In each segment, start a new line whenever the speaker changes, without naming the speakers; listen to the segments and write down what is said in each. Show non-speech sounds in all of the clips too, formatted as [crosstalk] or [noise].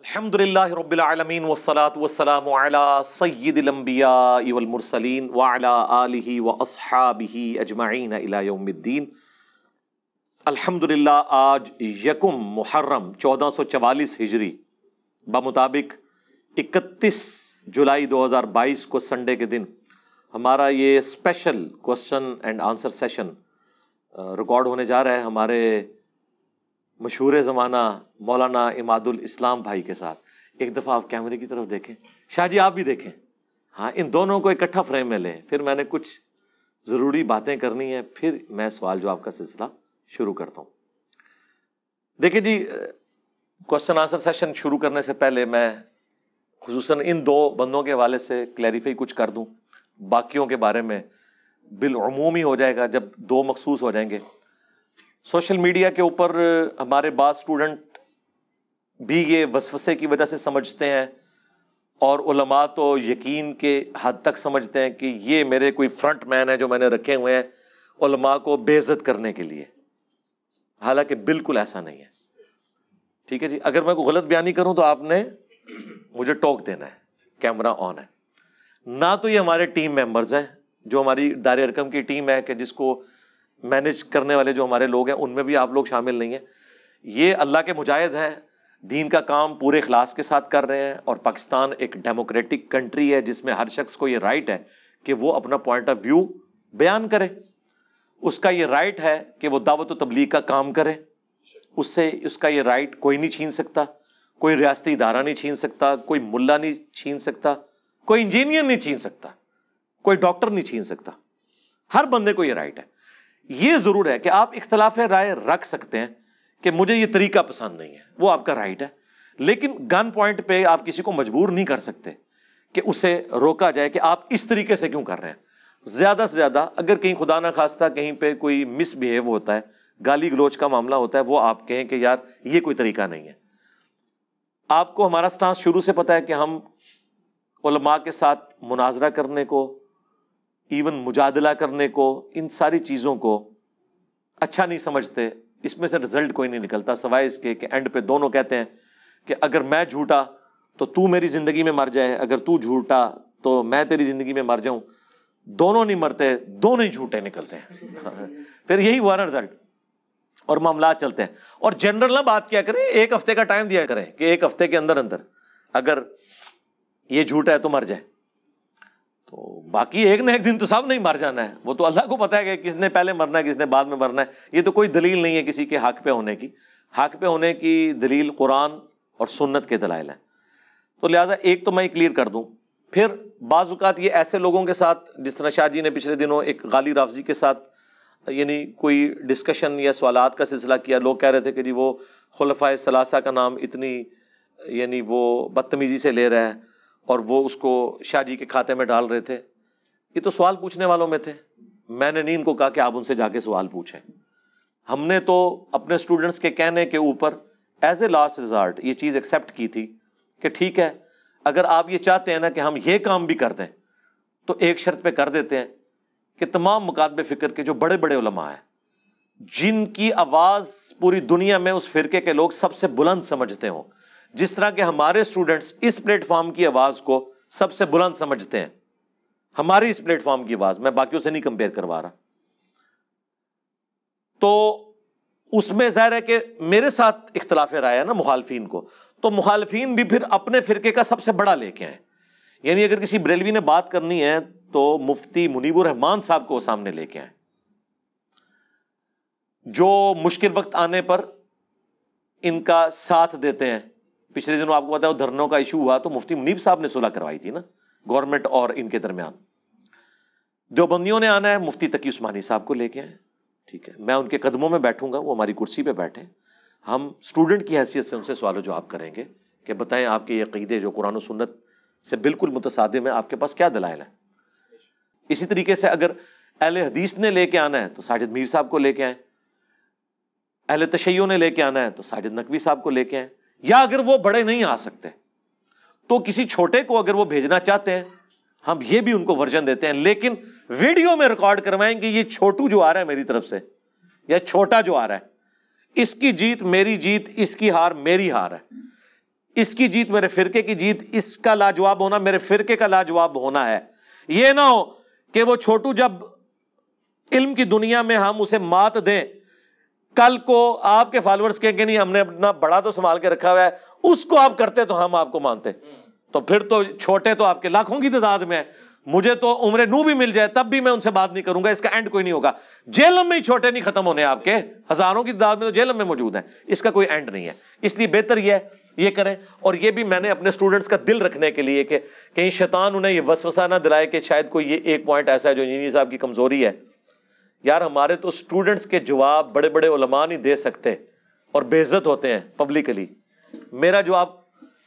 अल्हम्दुलिल्लाह रब्बिल आलमीन वस्सलात वस्सलामु अला सय्यिदिल अंबिया वल मुरसलीन व अला आलिहि व अजमाइन इला यौमिद्दीन अल्हम्दुलिल्लाह आज यकुम मुहर्रम 1444 हिजरी बमुताबिक 31 जुलाई 2022 को संडे के दिन हमारा ये special question and answer session record होने जा रहा है हमारे मशहूर ज़माना मौलाना इमादुल इस्लाम भाई के साथ एक दफ़ा आप कैमरे की तरफ देखें शाहजी आप भी देखें हाँ इन दोनों को इकट्ठा फ्रेम में लें फिर मैंने कुछ ज़रूरी बातें करनी है फिर मैं सवाल जवाब का सिलसिला शुरू करता हूँ देखिए जी क्वेश्चन आंसर सेशन शुरू करने से पहले मैं खसूस इन दो बंदों के हवाले से क्लैरिफाई कुछ कर दूँ बाकियों के बारे में बिलूम ही हो जाएगा जब दो मखसूस हो जाएंगे सोशल मीडिया के ऊपर हमारे बाद स्टूडेंट भी ये वसवसे की वजह से समझते हैं और उलमा तो यकीन के हद तक समझते हैं कि ये मेरे कोई फ्रंट मैन है जो मैंने रखे हुए हैं उलमा को बेज़त करने के लिए हालांकि बिल्कुल ऐसा नहीं है ठीक है जी अगर मैं कोई गलत बयानी करूं तो आपने मुझे टोक देना है कैमरा ऑन है ना तो ये हमारे टीम मेंबर्स हैं जो हमारी दार रकम की टीम है कि जिसको मैनेज करने वाले जो हमारे लोग हैं उनमें भी आप लोग शामिल नहीं हैं ये अल्लाह के मुजाहिद हैं दीन का काम पूरे अखलास के साथ कर रहे हैं और पाकिस्तान एक डेमोक्रेटिक कंट्री है जिसमें हर शख्स को ये राइट है कि वो अपना पॉइंट ऑफ व्यू बयान करे उसका ये राइट है कि वो दावत तबलीग का काम करे उससे उसका ये राइट कोई नहीं छीन सकता कोई रियासती इदारा नहीं छीन सकता कोई मुल्ला नहीं छीन सकता कोई इंजीनियर नहीं छीन सकता कोई डॉक्टर नहीं छीन सकता हर बंदे को ये राइट है ये ज़रूर है कि आप इख्तलाफ राय रख सकते हैं कि मुझे ये तरीका पसंद नहीं है वो आपका राइट है लेकिन गन पॉइंट पे आप किसी को मजबूर नहीं कर सकते कि उसे रोका जाए कि आप इस तरीके से क्यों कर रहे हैं ज़्यादा से ज़्यादा अगर कहीं खुदा ना खास्ता कहीं पे कोई मिसबिहेव होता है गाली गलोच का मामला होता है वो आप कहें कि यार ये कोई तरीका नहीं है आपको हमारा स्टांस शुरू से पता है कि हम के साथ मुनाजरा करने को इवन मुजादला करने को इन सारी चीज़ों को अच्छा नहीं समझते इसमें से रिजल्ट कोई नहीं निकलता सवाए इसके कि एंड पे दोनों कहते हैं कि अगर मैं झूठा तो तू मेरी ज़िंदगी में मर जाए अगर तू झूठा तो मैं तेरी ज़िंदगी में मर जाऊँ दोनों नहीं मरते दोनों ही झूठे निकलते हैं [laughs] फिर यही हुआ ना रिजल्ट और मामला चलते हैं और जनरल ना बात क्या करें एक हफ्ते का टाइम दिया करें कि एक हफ्ते के अंदर अंदर अगर ये झूठा है तो मर जाए तो बाकी एक ना एक दिन तो सब नहीं मर जाना है वो तो अल्लाह को पता है कि किसने पहले मरना है किसने बाद में मरना है ये तो कोई दलील नहीं है किसी के हक पे होने की हक पे होने की दलील कुरान और सुन्नत के दलाइल हैं तो लिहाजा एक तो मैं क्लियर कर दूँ फिर बाज़ात ये ऐसे लोगों के साथ जिस तरह शाह जी ने पिछले दिनों एक गाली राफजी के साथ यानी कोई डिस्कशन या सवाल का सिलसिला किया लोग कह रहे थे कि जी वो खलफा सलासा का नाम इतनी यानी वो बदतमीज़ी से ले रहा है और वो उसको शाह जी के खाते में डाल रहे थे ये तो सवाल पूछने वालों में थे मैंने नहीं इनको कहा कि आप उनसे जाके सवाल पूछें हमने तो अपने स्टूडेंट्स के कहने के ऊपर एज ए लास्ट रिजल्ट ये चीज़ एक्सेप्ट की थी कि ठीक है अगर आप ये चाहते हैं ना कि हम ये काम भी कर दें तो एक शर्त पे कर देते हैं कि तमाम मुकादब फ़िक्र के जो बड़े बड़े उलमा हैं जिनकी आवाज़ पूरी दुनिया में उस फ़िरके के लोग सबसे बुलंद समझते हों जिस तरह के हमारे स्टूडेंट्स इस प्लेटफॉर्म की आवाज़ को सबसे बुलंद समझते हैं हमारी इस प्लेटफॉर्म की आवाज़ मैं बाकियों से नहीं कंपेयर करवा रहा तो उसमें जाहिर है कि मेरे साथ इख्तलाफ राय है ना मुखालफी को तो मुखालफी भी फिर अपने फिरके का सबसे बड़ा लेके आए यानी अगर किसी बरेलवी ने बात करनी है तो मुफ्ती मुनीबुर रहमान साहब को सामने लेके आए जो मुश्किल वक्त आने पर इनका साथ देते हैं पिछले दिनों आपको बताया धरनों का इशू हुआ तो मुफ्ती मुनीब साहब ने सुलह करवाई थी ना गवर्नमेंट और इनके दरमियान देवबंदियों ने आना है मुफ्ती तकी उस्मानी साहब को लेके आए ठीक है मैं उनके कदमों में बैठूंगा वो हमारी कुर्सी पे बैठे हम स्टूडेंट की हैसियत से उनसे सवाल जवाब करेंगे कि बताएं आपके ये अकीदे जो कुरान सुन्नत से बिल्कुल मुतसादिम है आपके पास क्या दलाइल है इसी तरीके से अगर अहल हदीस ने लेके आना है तो साजिद मीर साहब को लेके आए अहल तशैयों ने लेके आना है तो साजिद नकवी साहब को लेके आए या अगर वो बड़े नहीं आ सकते तो किसी छोटे को अगर वो भेजना चाहते हैं हम ये भी उनको वर्जन देते हैं लेकिन वीडियो में रिकॉर्ड करवाएंगे ये छोटू जो आ रहा है मेरी तरफ से या छोटा जो आ रहा है इसकी जीत मेरी जीत इसकी हार मेरी हार है इसकी जीत मेरे फिरके की जीत इसका लाजवाब होना मेरे फिरके का लाजवाब होना है ये ना हो कि वो छोटू जब इल्म की दुनिया में हम उसे मात दें कल को आपके फॉलोअर्स कहेंगे नहीं हमने अपना बड़ा तो संभाल के रखा हुआ है उसको आप करते तो हम आपको मानते तो फिर तो छोटे तो आपके लाखों की तादाद में है मुझे तो उम्र नू भी मिल जाए तब भी मैं उनसे बात नहीं करूंगा इसका एंड कोई नहीं होगा जेलम में ही छोटे नहीं खत्म होने आपके हजारों की तादाद में तो जेलम में मौजूद है इसका कोई एंड नहीं है इसलिए बेहतर यह है ये करें और ये भी मैंने अपने स्टूडेंट्स का दिल रखने के लिए कि कहीं शैतान उन्हें ये वसवसा ना दिलाए कि शायद कोई ये एक पॉइंट ऐसा है जो इंजीनियर साहब की कमजोरी है यार हमारे तो स्टूडेंट्स के जवाब बड़े बड़े उलमा नहीं दे सकते और बेजत होते हैं पब्लिकली मेरा जवाब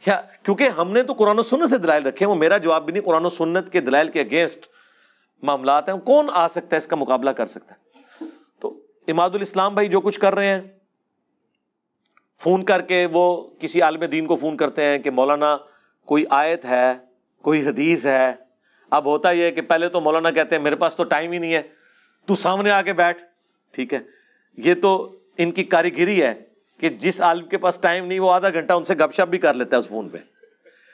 क्या क्योंकि हमने तो कुरान सुन्नत से दलाइल रखे हैं वो मेरा जवाब भी नहीं कुरान सुन्नत के दलाइल के अगेंस्ट मामला हैं कौन आ सकता है इसका मुकाबला कर सकता है तो इमादुल इस्लाम भाई जो कुछ कर रहे हैं फ़ोन करके वो किसी आलम दीन को फ़ोन करते हैं कि मौलाना कोई आयत है कोई हदीस है अब होता यह है कि पहले तो मौलाना कहते हैं मेरे पास तो टाइम ही नहीं है तू सामने आके बैठ ठीक है ये तो इनकी कारीगिरी है कि जिस आलम के पास टाइम नहीं वो आधा घंटा उनसे गपशप भी कर लेता है उस फोन पे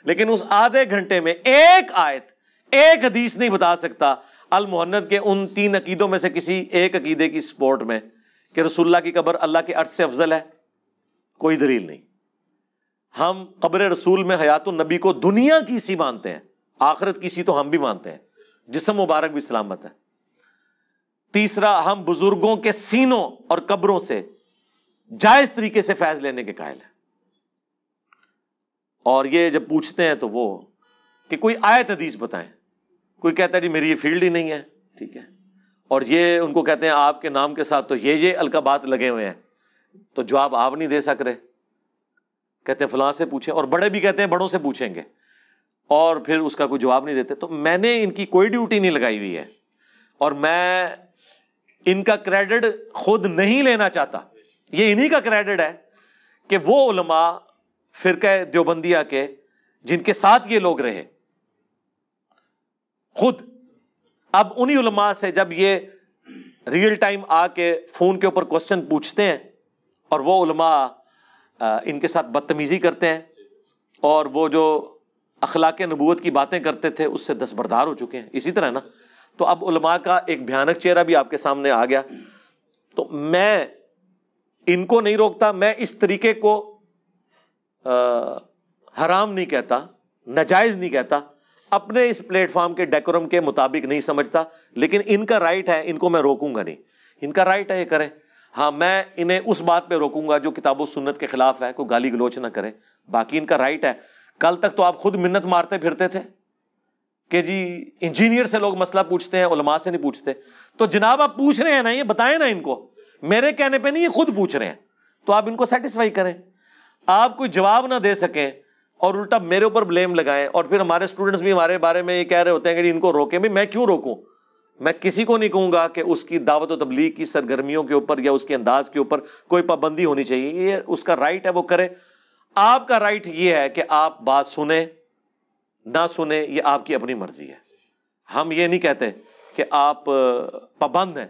लेकिन उस आधे घंटे में एक आयत एक हदीस नहीं बता सकता अल मोहन्नद के उन तीन अकीदों में से किसी एक अकीदे की सपोर्ट में कि रसुल्ला की कब्र अल्लाह के अर्थ से अफजल है कोई दलील नहीं हम कब्र रसूल में हयात नबी को दुनिया की सी मानते हैं आखरत की सी तो हम भी मानते हैं जिसम मुबारक भी सलामत है तीसरा हम बुजुर्गों के सीनों और कब्रों से जायज तरीके से फैज लेने के कायल है और ये जब पूछते हैं तो वो कि कोई आए तदीस बताए कोई कहता है जी मेरी ये फील्ड ही नहीं है ठीक है और ये उनको कहते हैं आपके नाम के साथ तो ये ये अलकाबात लगे हुए हैं तो जवाब आप नहीं दे सक रहे कहते हैं फलां से पूछे और बड़े भी कहते हैं बड़ों से पूछेंगे और फिर उसका कोई जवाब नहीं देते तो मैंने इनकी कोई ड्यूटी नहीं लगाई हुई है और मैं इनका क्रेडिट खुद नहीं लेना चाहता ये इन्हीं का क्रेडिट है कि वो उलमा फिर देवबंदिया के जिनके साथ ये लोग रहे खुद अब उन्हीं उलमा से जब ये रियल टाइम आके फ़ोन के ऊपर क्वेश्चन पूछते हैं और वो उलमा इनके साथ बदतमीज़ी करते हैं और वो जो अखलाक नबूत की बातें करते थे उससे बरदार हो चुके हैं इसी तरह ना तो अब उलमा का एक भयानक चेहरा भी आपके सामने आ गया तो मैं इनको नहीं रोकता मैं इस तरीके को आ, हराम नहीं कहता नजायज नहीं कहता अपने इस प्लेटफॉर्म के डेकोरम के मुताबिक नहीं समझता लेकिन इनका राइट है इनको मैं रोकूंगा नहीं इनका राइट है ये करें हाँ मैं इन्हें उस बात पे रोकूंगा जो किताबो सुन्नत के खिलाफ है कोई गाली गलोच ना करें बाकी इनका राइट है कल तक तो आप खुद मिन्नत मारते फिरते थे कि जी इंजीनियर से लोग मसला पूछते हैं उलमा से नहीं पूछते तो जनाब आप पूछ रहे हैं ना ये बताएं ना इनको मेरे कहने पे नहीं ये खुद पूछ रहे हैं तो आप इनको सेटिस्फाई करें आप कोई जवाब ना दे सकें और उल्टा मेरे ऊपर ब्लेम लगाएं और फिर हमारे स्टूडेंट्स भी हमारे बारे में ये कह रहे होते हैं कि इनको रोकें भाई मैं क्यों रोकूं मैं किसी को नहीं कहूंगा कि उसकी दावत व तबलीग की सरगर्मियों के ऊपर या उसके अंदाज के ऊपर कोई पाबंदी होनी चाहिए ये उसका राइट है वो करे आपका राइट ये है कि आप बात सुने ना सुने ये आपकी अपनी मर्जी है हम ये नहीं कहते कि आप पाबंद हैं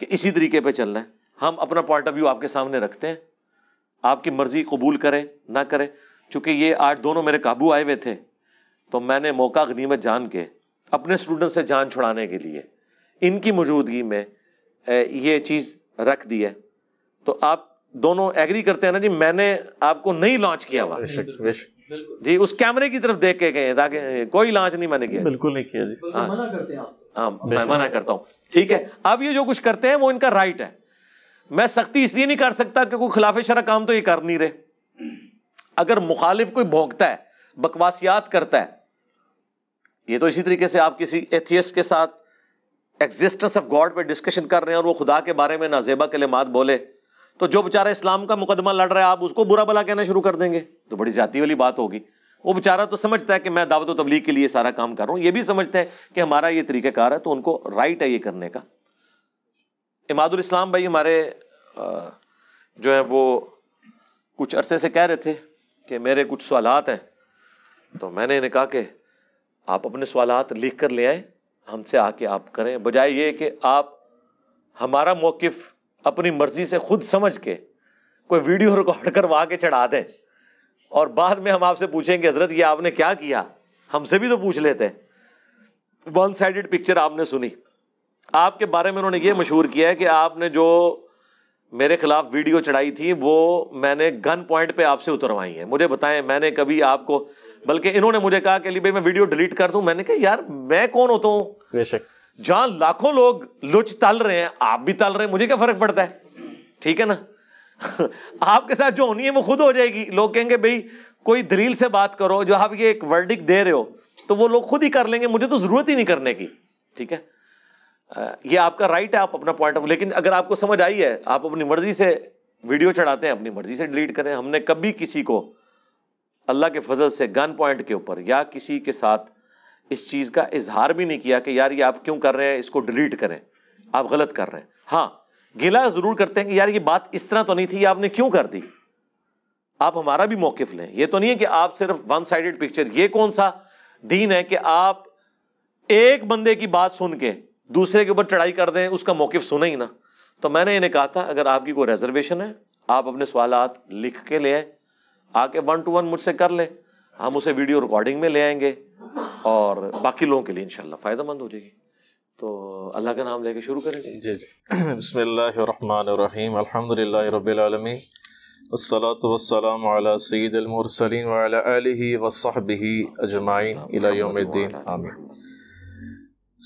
कि इसी तरीके पे चलना है हम अपना पॉइंट ऑफ व्यू आपके सामने रखते हैं आपकी मर्जी कबूल करें ना करें चूँकि ये आज दोनों मेरे काबू आए हुए थे तो मैंने मौका गनीमत जान के अपने स्टूडेंट से जान छुड़ाने के लिए इनकी मौजूदगी में ये चीज़ रख दी है तो आप दोनों एग्री करते हैं ना जी मैंने आपको नहीं लॉन्च किया हुआ जी उस कैमरे की तरफ देख के गए ताकि कोई लांच नहीं मैंने किया बिल्कुल नहीं किया जी हाँ हाँ मैं मना करता हूँ ठीक है अब ये जो कुछ करते हैं वो इनका राइट है मैं सख्ती इसलिए नहीं कर सकता क्योंकि खिलाफ शरा काम तो ये कर नहीं रहे अगर मुखालिफ कोई भोंगता है बकवासियात करता है ये तो इसी तरीके से आप किसी एथियस के साथ एग्जिस्टेंस ऑफ गॉड पे डिस्कशन कर रहे हैं और वो खुदा के बारे में नाजेबा कलेमात बोले तो जो बेचारा इस्लाम का मुकदमा लड़ रहा है आप उसको बुरा भला कहना शुरू कर देंगे तो बड़ी ज्यादा वाली बात होगी वो बेचारा तो समझता है कि मैं दावत तबलीग के लिए सारा काम कर रहा हूँ ये भी समझता है कि हमारा ये तरीक़ाकार है तो उनको राइट है ये करने का इमादुल इस्लाम भाई हमारे जो है वो कुछ अरसे से कह रहे थे कि मेरे कुछ सवालत हैं तो मैंने इन्हें कहा कि आप अपने सवालत लिख कर ले आए हमसे आके आप करें बजाय ये कि आप हमारा मौकफ अपनी मर्जी से खुद समझ के कोई वीडियो रिकॉर्ड करवा के चढ़ा दें और बाद में हम आपसे पूछेंगे हजरत ये आपने क्या किया हमसे भी तो पूछ लेते हैं वन साइडेड पिक्चर आपने सुनी आपके बारे में उन्होंने ये मशहूर किया है कि आपने जो मेरे खिलाफ वीडियो चढ़ाई थी वो मैंने गन पॉइंट पे आपसे उतरवाई है मुझे बताएं मैंने कभी आपको बल्कि इन्होंने मुझे कहा कि भाई मैं वीडियो डिलीट कर दूं मैंने कहा यार मैं कौन होता हूँ बेशक जहां लाखों लोग लुच तल रहे हैं आप भी तल रहे हैं मुझे क्या फर्क पड़ता है ठीक है ना [laughs] आपके साथ जो होनी है वो खुद हो जाएगी लोग कहेंगे भाई कोई दलील से बात करो जो आप ये एक वर्डिक दे रहे हो तो वो लोग खुद ही कर लेंगे मुझे तो जरूरत ही नहीं करने की ठीक है ये आपका राइट है आप अपना पॉइंट ऑफ लेकिन अगर आपको समझ आई है आप अपनी मर्जी से वीडियो चढ़ाते हैं अपनी मर्जी से डिलीट करें हमने कभी किसी को अल्लाह के फजल से गन पॉइंट के ऊपर या किसी के साथ इस चीज़ का इजहार भी नहीं किया कि यार ये आप क्यों कर रहे हैं इसको डिलीट करें आप गलत कर रहे हैं हाँ गिला ज़रूर करते हैं कि यार ये बात इस तरह तो नहीं थी आपने क्यों कर दी आप हमारा भी मौकफ लें ये तो नहीं है कि आप सिर्फ वन साइडेड पिक्चर ये कौन सा दीन है कि आप एक बंदे की बात सुन के दूसरे के ऊपर चढ़ाई कर दें उसका मौकफ सुने ही ना तो मैंने इन्हें कहा था अगर आपकी कोई रिजर्वेशन है आप अपने सवाल लिख के ले आए आके वन टू वन मुझसे कर ले हम उसे वीडियो रिकॉर्डिंग में ले आएंगे और बाकी
लोगों के लिए इन फ़ायदेमंद हो जाएगी तो अल्लाह का नाम लेके शुरू करेंगे जी जी बसमीम अलहमदिल्ला रबालमी वसलाम सैदमरसलिन वसहबी अजमाइन इलायोमद्दीन आमिर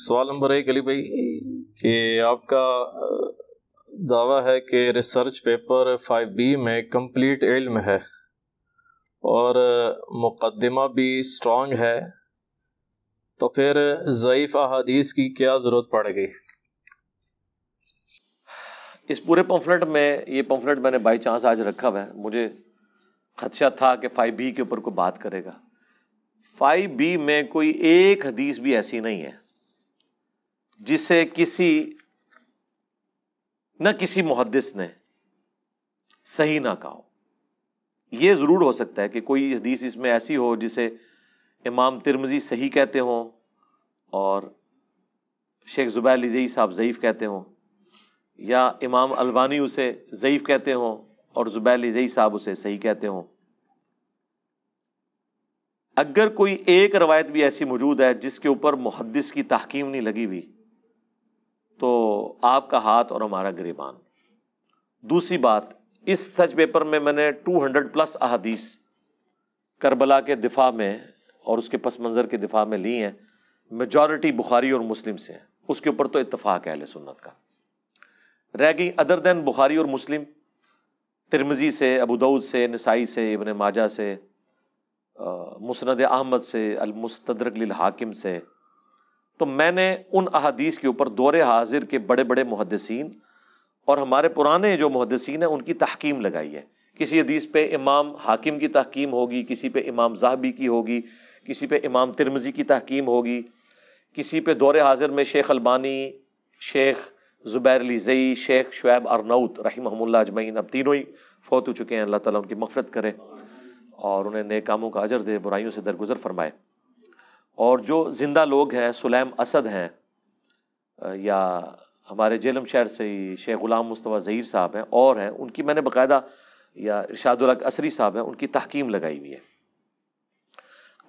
सवाल नंबर एक अली भाई कि आपका दावा है कि रिसर्च पेपर फाइव बी में कम्प्लीट इल्म है और मुकदमा भी स्ट्रॉन्ग है तो फिर ज़यीफ़ अहादीस की क्या ज़रूरत पड़ गई इस पूरे पम्फलेट में ये पम्फलेट मैंने बाई चांस आज रखा हुआ है मुझे
खदशा था कि फाइव बी के ऊपर कोई बात करेगा फाइव बी में कोई एक हदीस भी ऐसी नहीं है जिसे किसी न किसी मुहदस ने सही ना कहा यह ज़रूर हो सकता है कि कोई हदीस इसमें ऐसी हो जिसे इमाम तिरमजी सही कहते हों और शेख ज़ुबैर जई साहब ज़यीफ़ कहते हों या इमाम अलबानी उसे ज़यीफ़ कहते हों और ज़ुबैर जई साहब उसे सही कहते हों अगर कोई एक रवायत भी ऐसी मौजूद है जिसके ऊपर मुहदस की तहकीम नहीं लगी हुई तो आपका हाथ और हमारा गरीबान दूसरी बात इस सच पेपर में मैंने 200 प्लस अहादीस करबला के दिफा में और उसके पस मंज़र के दिफा में ली हैं मेजॉरिटी बुखारी और मुस्लिम से हैं उसके ऊपर तो इतफाक़ है सुन्नत का रह गई अदर दैन बुखारी और मुस्लिम तिरमजी से अबूदऊद से नसाई से इबन माजा से मुसनद अहमद से अलमुस्तरक हाकिम से तो मैंने उन अहादीस के ऊपर दौर हाजिर के बड़े बड़े मुहदसिन और हमारे पुराने जो मुहदसिन हैं उनकी तहकीम लगाई है किसी हदीस पे इमाम हाकिम की तहकीम होगी किसी पे इमाम जाहबी की होगी किसी पे इमाम तिरमज़ी की तहकीम होगी किसी पे दौर हाजिर में Sheikh अलबानी Sheikh Zubair Ali Zai Sheikh Shuaib Arnaut रहीमहमल्ला अजमैन अब तीनों ही फोत हो चुके हैं अल्लाह ताला उनकी मफ़रत करे और उन्हें नए कामों का अजर दे बुराइयों से दरगुजर फरमाए और जो ज़िंदा लोग हैं सुलैम असद हैं या हमारे जेलम शहर से ही शेख ग़ुलाम मुस्तफ़ा ज़हीर साहब हैं और हैं उनकी मैंने बाकायदा या इर्शादुल्क असरी साहब हैं उनकी तहकीम लगाई हुई है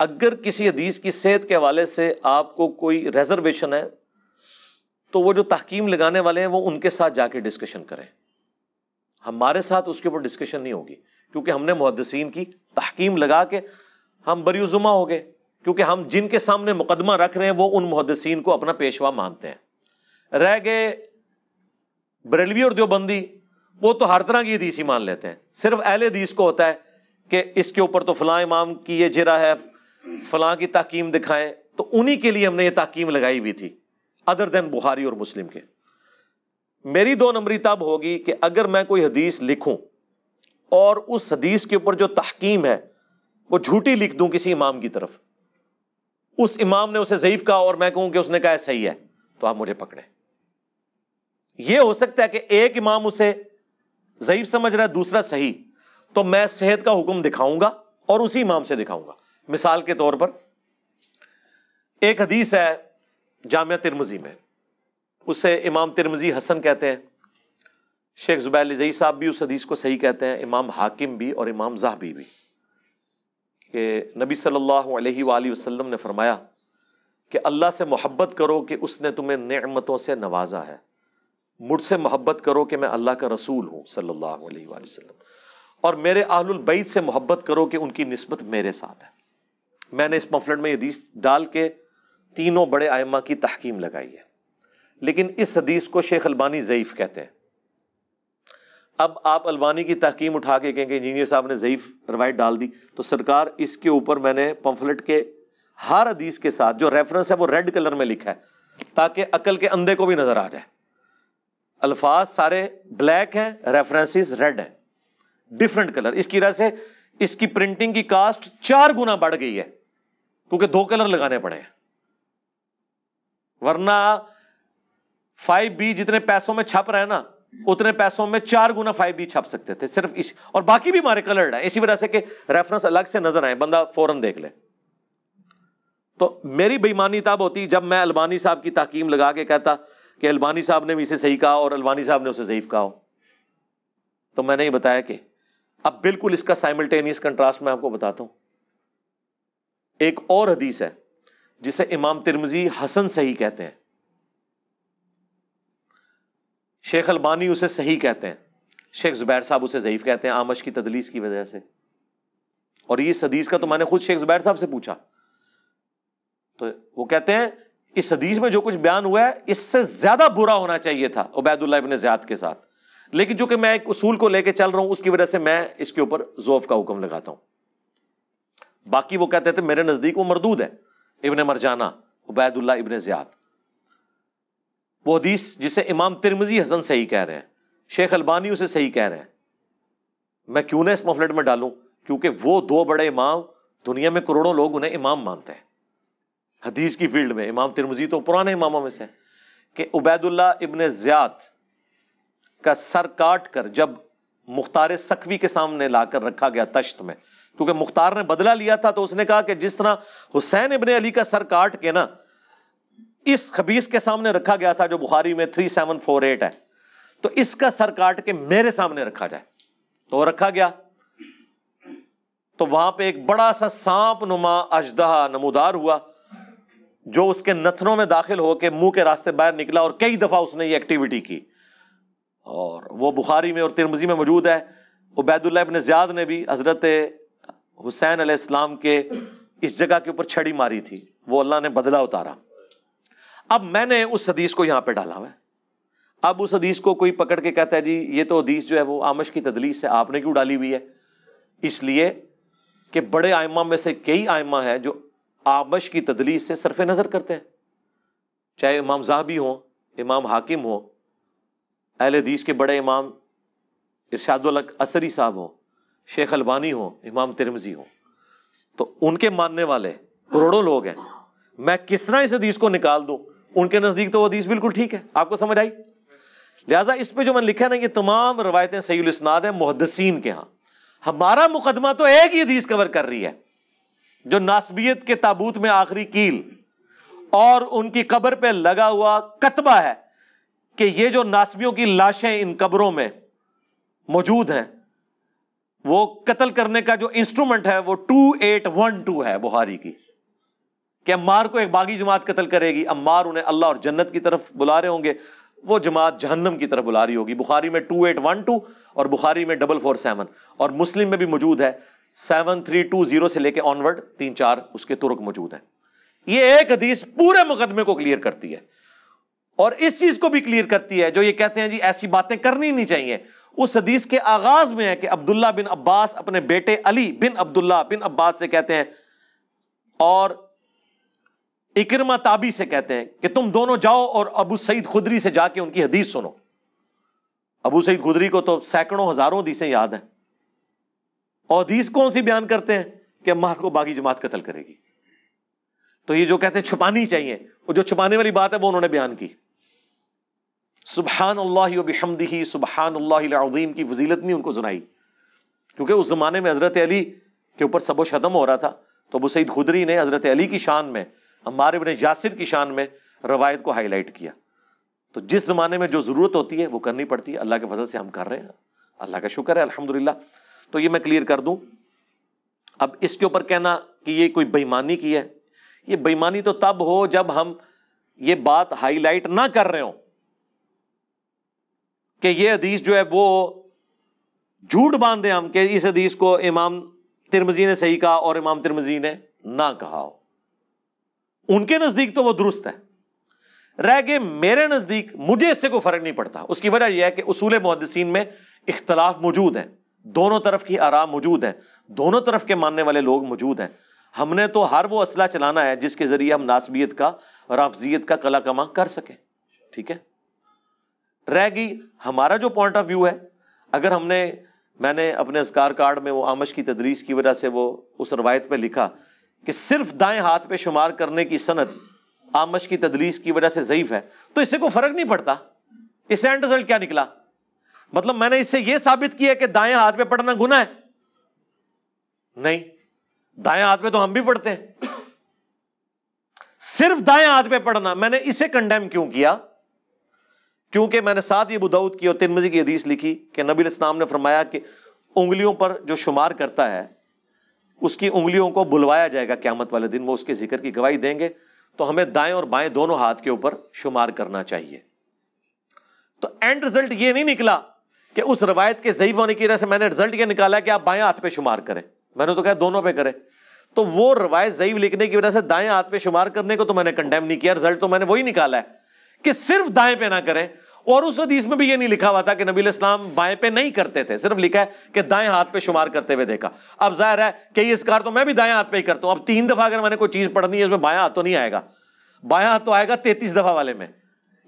अगर किसी हदीस की सेहत के हवाले से आपको कोई रिजर्वेशन है तो वो जो तहकीम लगाने वाले हैं वो उनके साथ जाके डिस्कशन करें हमारे साथ उसके ऊपर डिस्कशन नहीं होगी क्योंकि हमने मुहदसिन की तहकीम लगा के हम बरयुजुमा हो गए क्योंकि हम जिनके सामने मुकदमा रख रहे हैं वो उन मुहदसिन को अपना पेशवा मानते हैं रह गए बरेलवी और देवबंदी वो तो हर तरह की हदीस ही मान लेते हैं सिर्फ अहल हदीस को होता है कि इसके ऊपर तो फलां इमाम की ये जरा है फलां की तहकीम दिखाएं तो उन्हीं के लिए हमने ये तहकीम लगाई हुई थी अदर देन बुखारी और मुस्लिम के मेरी दो नंबरी तब होगी कि अगर मैं कोई हदीस लिखूं और उस हदीस के ऊपर जो तहकीम है वो झूठी लिख दूं किसी इमाम की तरफ उस इमाम ने उसे ज़यीफ़ कहा और मैं कहूं कि उसने कहा सही है तो आप मुझे पकड़े यह हो सकता है कि एक इमाम उसे ज़हीफ़ समझ रहा है दूसरा सही तो मैं सेहत का हुक्म दिखाऊंगा और उसी इमाम से दिखाऊंगा मिसाल के तौर पर एक हदीस है जामिया तिरमजी में उसे इमाम तिरमजी हसन कहते हैं शेख जुबैल जई साहब भी उस हदीस को सही कहते हैं इमाम हाकिम भी और इमाम जहाबी भी कि नबी सल्लल्लाहु अलैहि वसल्लम ने फरमाया कि अल्लाह से मोहब्बत करो कि उसने तुम्हें नेमतों से नवाजा है मुझसे मोहब्बत करो कि मैं अल्लाह का रसूल हूँ सल्लल्लाहु अलैहि वसल्लम और मेरे आहुलबैत से मोहब्बत करो कि उनकी नस्बत मेरे साथ है मैंने इस मफलट में हदीस डाल के तीनों बड़े आयमा की तहकीम लगाई है लेकिन इस हदीस को शेख अलबानी ज़यीफ़ कहते हैं अब आप अलबानी की तहकीम उठा के कहेंगे इंजीनियर साहब ने ज़यीफ़ रवायत डाल दी तो सरकार इसके ऊपर मैंने पम्फलेट के हर हदीस के साथ जो रेफरेंस है वो रेड कलर में लिखा है ताकि अकल के अंधे को भी नज़र आ जाए अल्फाज सारे ब्लैक हैं रेफरेंसेस रेड हैं डिफरेंट कलर इसकी वजह से इसकी प्रिंटिंग की कास्ट चार गुना बढ़ गई है क्योंकि दो कलर लगाने पड़े हैं वरना फाइव बी जितने पैसों में छप रहे हैं ना उतने पैसों में चार गुना फाइव बी छप सकते थे सिर्फ इस और बाकी भी हमारे कलर है इसी वजह से कि रेफरेंस अलग से नजर आए बंदा फौरन देख ले तो मेरी बेईमानी तब होती जब मैं अलबानी साहब की तहकीम लगा के कहता कि अलबानी साहब ने भी इसे सही कहा और अलबानी साहब ने उसे ज़यीफ़ कहा हो तो मैंने ये बताया कि अब बिल्कुल इसका साइमल्टेनियस कंट्रास्ट मैं आपको बताता हूं एक और हदीस है जिसे इमाम तिरमजी हसन सही कहते हैं शेख अलबानी उसे सही कहते हैं शेख जुबैर साहब उसे ज़यीफ़ कहते हैं आमश की तदलीस की वजह से और ये हदीस का तो मैंने खुद शेख जुबैर साहब से पूछा तो वो कहते हैं इस हदीस में जो कुछ बयान हुआ है इससे ज्यादा बुरा होना चाहिए था उबैदुल्ला इबन ज्याद के साथ लेकिन जो कि मैं एक उसूल को लेकर चल रहा हूं उसकी वजह से मैं इसके ऊपर जोफ का हुक्म लगाता हूं बाकी वो कहते थे मेरे नजदीक वो मरदूद है इबन मरजाना उबैदुल्ला इबन ज्याद वो हदीस जिसे इमाम तिरमजी हसन सही कह रहे हैं शेख अलबानी उसे सही कह रहे हैं मैं क्यों ना इस मफलट में डालूं क्योंकि वो दो बड़े इमाम दुनिया में करोड़ों लोग उन्हें इमाम मानते हैं हदीस की फील्ड में इमाम तिरमजी तो पुराने इमामों में से कि उबैदुल्ला इबन ज्यात का सर काट कर जब मुख्तार सकवी के सामने लाकर रखा गया तश्त में क्योंकि मुख्तार ने बदला लिया था तो उसने कहा कि जिस तरह हुसैन इबन अली का सर काट के ना इस खबीस के सामने रखा गया था जो बुखारी में थ्री सेवन फोर एट है तो इसका सर काट के मेरे सामने रखा जाए तो रखा गया तो वहां पे एक बड़ा सा सांप नुमा अजदहा नमोदार हुआ जो उसके नथनों में दाखिल होकर मुंह के रास्ते बाहर निकला और कई दफ़ा उसने ये एक्टिविटी की और वो बुखारी में और तिरमजी में मौजूद है उबैदुल्ला इबन ज़ियाद ने भी हज़रत हुसैन आसलाम के इस जगह के ऊपर छड़ी मारी थी वो अल्लाह ने बदला उतारा अब मैंने उस हदीस को यहां पे डाला हुआ अब उस हदीस को कोई पकड़ के कहता है जी ये तो हदीस जो है वो आमश की तदलीस है आपने क्यों डाली हुई है इसलिए कि बड़े आयमा में से कई आयमा है जो आबश की तदलीस से सरफ नज़र करते हैं चाहे इमाम जहाबी हों इमाम हाकिम हों अहल हदीस के बड़े इमाम इरशादल असरी साहब हों शेख अलबानी हों इमाम तिरमजी हों तो उनके मानने वाले करोड़ों लोग हैं मैं किस तरह इस हदीस को निकाल दूँ उनके नज़दीक तो वह हदीस बिल्कुल ठीक है आपको समझ आई लिहाजा इस पर जो मैंने लिखा ना ये तमाम रवायतें सही इसनाद है मुहदसिन के यहाँ हमारा मुकदमा तो एक ही हदीस कवर कर रही है जो नासबियत के ताबूत में आखिरी कील और उनकी कब्र पे लगा हुआ कतबा है कि ये जो नासबियों की लाशें इन कब्रों में मौजूद हैं वो कत्ल करने का जो इंस्ट्रूमेंट है वो टू एट वन टू है बुहारी की कि अम्मार को एक बागी जमात कत्ल करेगी अम्मार उन्हें अल्लाह और जन्नत की तरफ बुला रहे होंगे वो जमात जहन्नम की तरफ बुला रही होगी बुखारी में टू एट वन टू और बुखारी में डबल फोर सेवन और मुस्लिम में भी मौजूद है सेवन थ्री टू जीरो से लेकर ऑनवर्ड तीन चार उसके तुर्क मौजूद हैं ये एक हदीस पूरे मुकदमे को क्लियर करती है और इस चीज को भी क्लियर करती है जो ये कहते हैं जी ऐसी बातें करनी नहीं चाहिए उस हदीस के आगाज में है कि अब्दुल्ला बिन अब्बास अपने बेटे अली बिन अब्दुल्ला बिन अब्बास से कहते हैं और इकरमा ताबी से कहते हैं कि तुम दोनों जाओ और अबू सईद खुदरी से जाके उनकी हदीस सुनो अबू सईद खुदरी को तो सैकड़ों हजारों हदीसें याद हैं हदीस कौन सी बयान करते हैं कि अम्मा को बागी जमात कत्ल करेगी तो ये जो कहते हैं छुपानी चाहिए वो जो छुपाने वाली बात है वो उन्होंने बयान की सुबहान अल्लाहमदी सुबहान अल्लाम की वजीलत नहीं उनको सुनाई क्योंकि उस जमाने में हज़रत अली के ऊपर सबो शदम हो रहा था तो अबू सईद खुदरी ने हज़रत अली की शान में हमारे बने यासिर की शान में रवायत को हाईलाइट किया तो जिस ज़माने में जो ज़रूरत होती है वो करनी पड़ती है अल्लाह के फजल से हम कर रहे हैं अल्लाह का शुक्र है अलहमदिल्ला तो ये मैं क्लियर कर दूं अब इसके ऊपर कहना कि ये कोई बेईमानी की है ये बेईमानी तो तब हो जब हम ये बात हाईलाइट ना कर रहे हो कि ये हदीस जो है वो झूठ बांधे हम कि इस हदीस को इमाम तिरमजी ने सही कहा और इमाम तिरमजी ने ना कहा हो उनके नज़दीक तो वो दुरुस्त है रह गए मेरे नज़दीक मुझे इससे कोई फ़र्क नहीं पड़ता उसकी वजह यह है कि उसूल मुहदसिन में इख्तलाफ मौजूद है दोनों तरफ की आरा मौजूद हैं दोनों तरफ के मानने वाले लोग मौजूद हैं हमने तो हर वो असला चलाना है जिसके ज़रिए हम नासबियत का और अफजियत का कला कमा कर सकें ठीक है रह गई हमारा जो पॉइंट ऑफ व्यू है अगर हमने मैंने अपने असकार कार्ड में वो आमश की तदरीस की वजह से वो उस रवायत पर लिखा कि सिर्फ दाएं हाथ पे शुमार करने की सनत आमश की तदरीस की वजह से ज़यीफ़ है तो इससे कोई फ़र्क नहीं पड़ता इससे एंड रिजल्ट क्या निकला मतलब मैंने इससे यह साबित किया कि दाएं हाथ पे पढ़ना गुना है नहीं दाएं हाथ पे तो हम भी पढ़ते हैं सिर्फ दाएं हाथ पे पढ़ना मैंने इसे कंडेम क्यों किया क्योंकि मैंने साथ ये बुदाऊद की और तिरमजी की हदीस लिखी कि नबी इस्लाम ने फरमाया कि उंगलियों पर जो शुमार करता है उसकी उंगलियों को बुलवाया जाएगा क्यामत वाले दिन वो उसके जिक्र की गवाही देंगे तो हमें दाएं और बाएं दोनों हाथ के ऊपर शुमार करना चाहिए तो एंड रिजल्ट ये नहीं निकला कि उस रवायत के ज़यीफ होने की वजह से मैंने रिजल्ट यह निकाला कि आप बाएं हाथ पे शुमार करें मैंने तो कहा दोनों पे करें तो वो रवायत ज़यीफ लिखने की वजह से दाएं हाथ पे शुमार करने को तो मैंने कंडेम नहीं किया रिजल्ट तो मैंने वही निकाला है कि सिर्फ दाएं पे ना करें और उस हदीस में भी यह नहीं लिखा हुआ था कि नबी इस्लाम बाएं पे नहीं करते थे सिर्फ लिखा है कि दाएं हाथ पे शुमार करते हुए देखा अब जाहिर है कि इस कार तो मैं भी दाएं हाथ पे ही करता हूं अब तीन दफा अगर मैंने कोई चीज़ पढ़नी है उसमें बाया हाथ तो नहीं आएगा बाया हाथ तो आएगा तैतीस दफा वाले में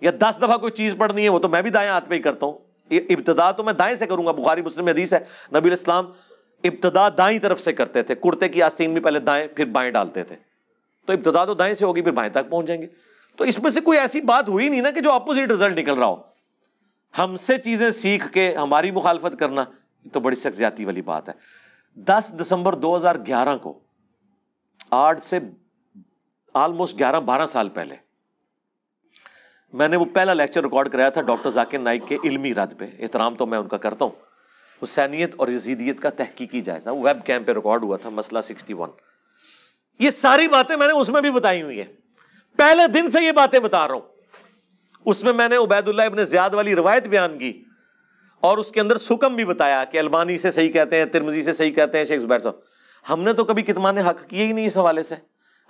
या दस दफा कोई चीज़ पढ़नी है वो तो मैं भी दाएं हाथ पे ही करता हूं इब्तदा तो मैं दाएं से करूंगा बुखारी मुस्लिम हदीस है नबी इस्लाम इब्तदा दाएं तरफ से करते थे कुर्ते की आस्तीन भी पहले दाएं फिर बाएं डालते थे तो इब्तदा तो दाएं से होगी फिर बाएं तक पहुंच जाएंगे तो इसमें से कोई ऐसी बात हुई नहीं ना कि जो अपोजिट रिजल्ट निकल रहा हो हमसे चीज़ें सीख के हमारी मुखालफत करना तो बड़ी शख्सियाती वाली बात है दस दिसंबर ग्यारह को आठ से आलमोस्ट ग्यारह बारह साल पहले मैंने वो पहला लेक्चर रिकॉर्ड कराया था डॉक्टर जाकिर नाइक के इल्मी रद पे एहतराम तो मैं उनका करता हूँ हुसैनीत और यजीदियत का तहकीकी जायजा वो वेब कैम पर रिकॉर्ड हुआ था मसला सिक्सटी वन ये सारी बातें मैंने उसमें भी बताई हुई है पहले दिन से ये बातें बता रहा हूँ उसमें मैंने उबैदुल्ला इबन ज्याद वाली रवायत बयान की और उसके अंदर सुकम भी बताया कि अलबानी से सही कहते हैं तिरमजी से सही कहते हैं शेख जुबैर साहब हमने तो कभी कितमान हक किए ही नहीं इस हवाले से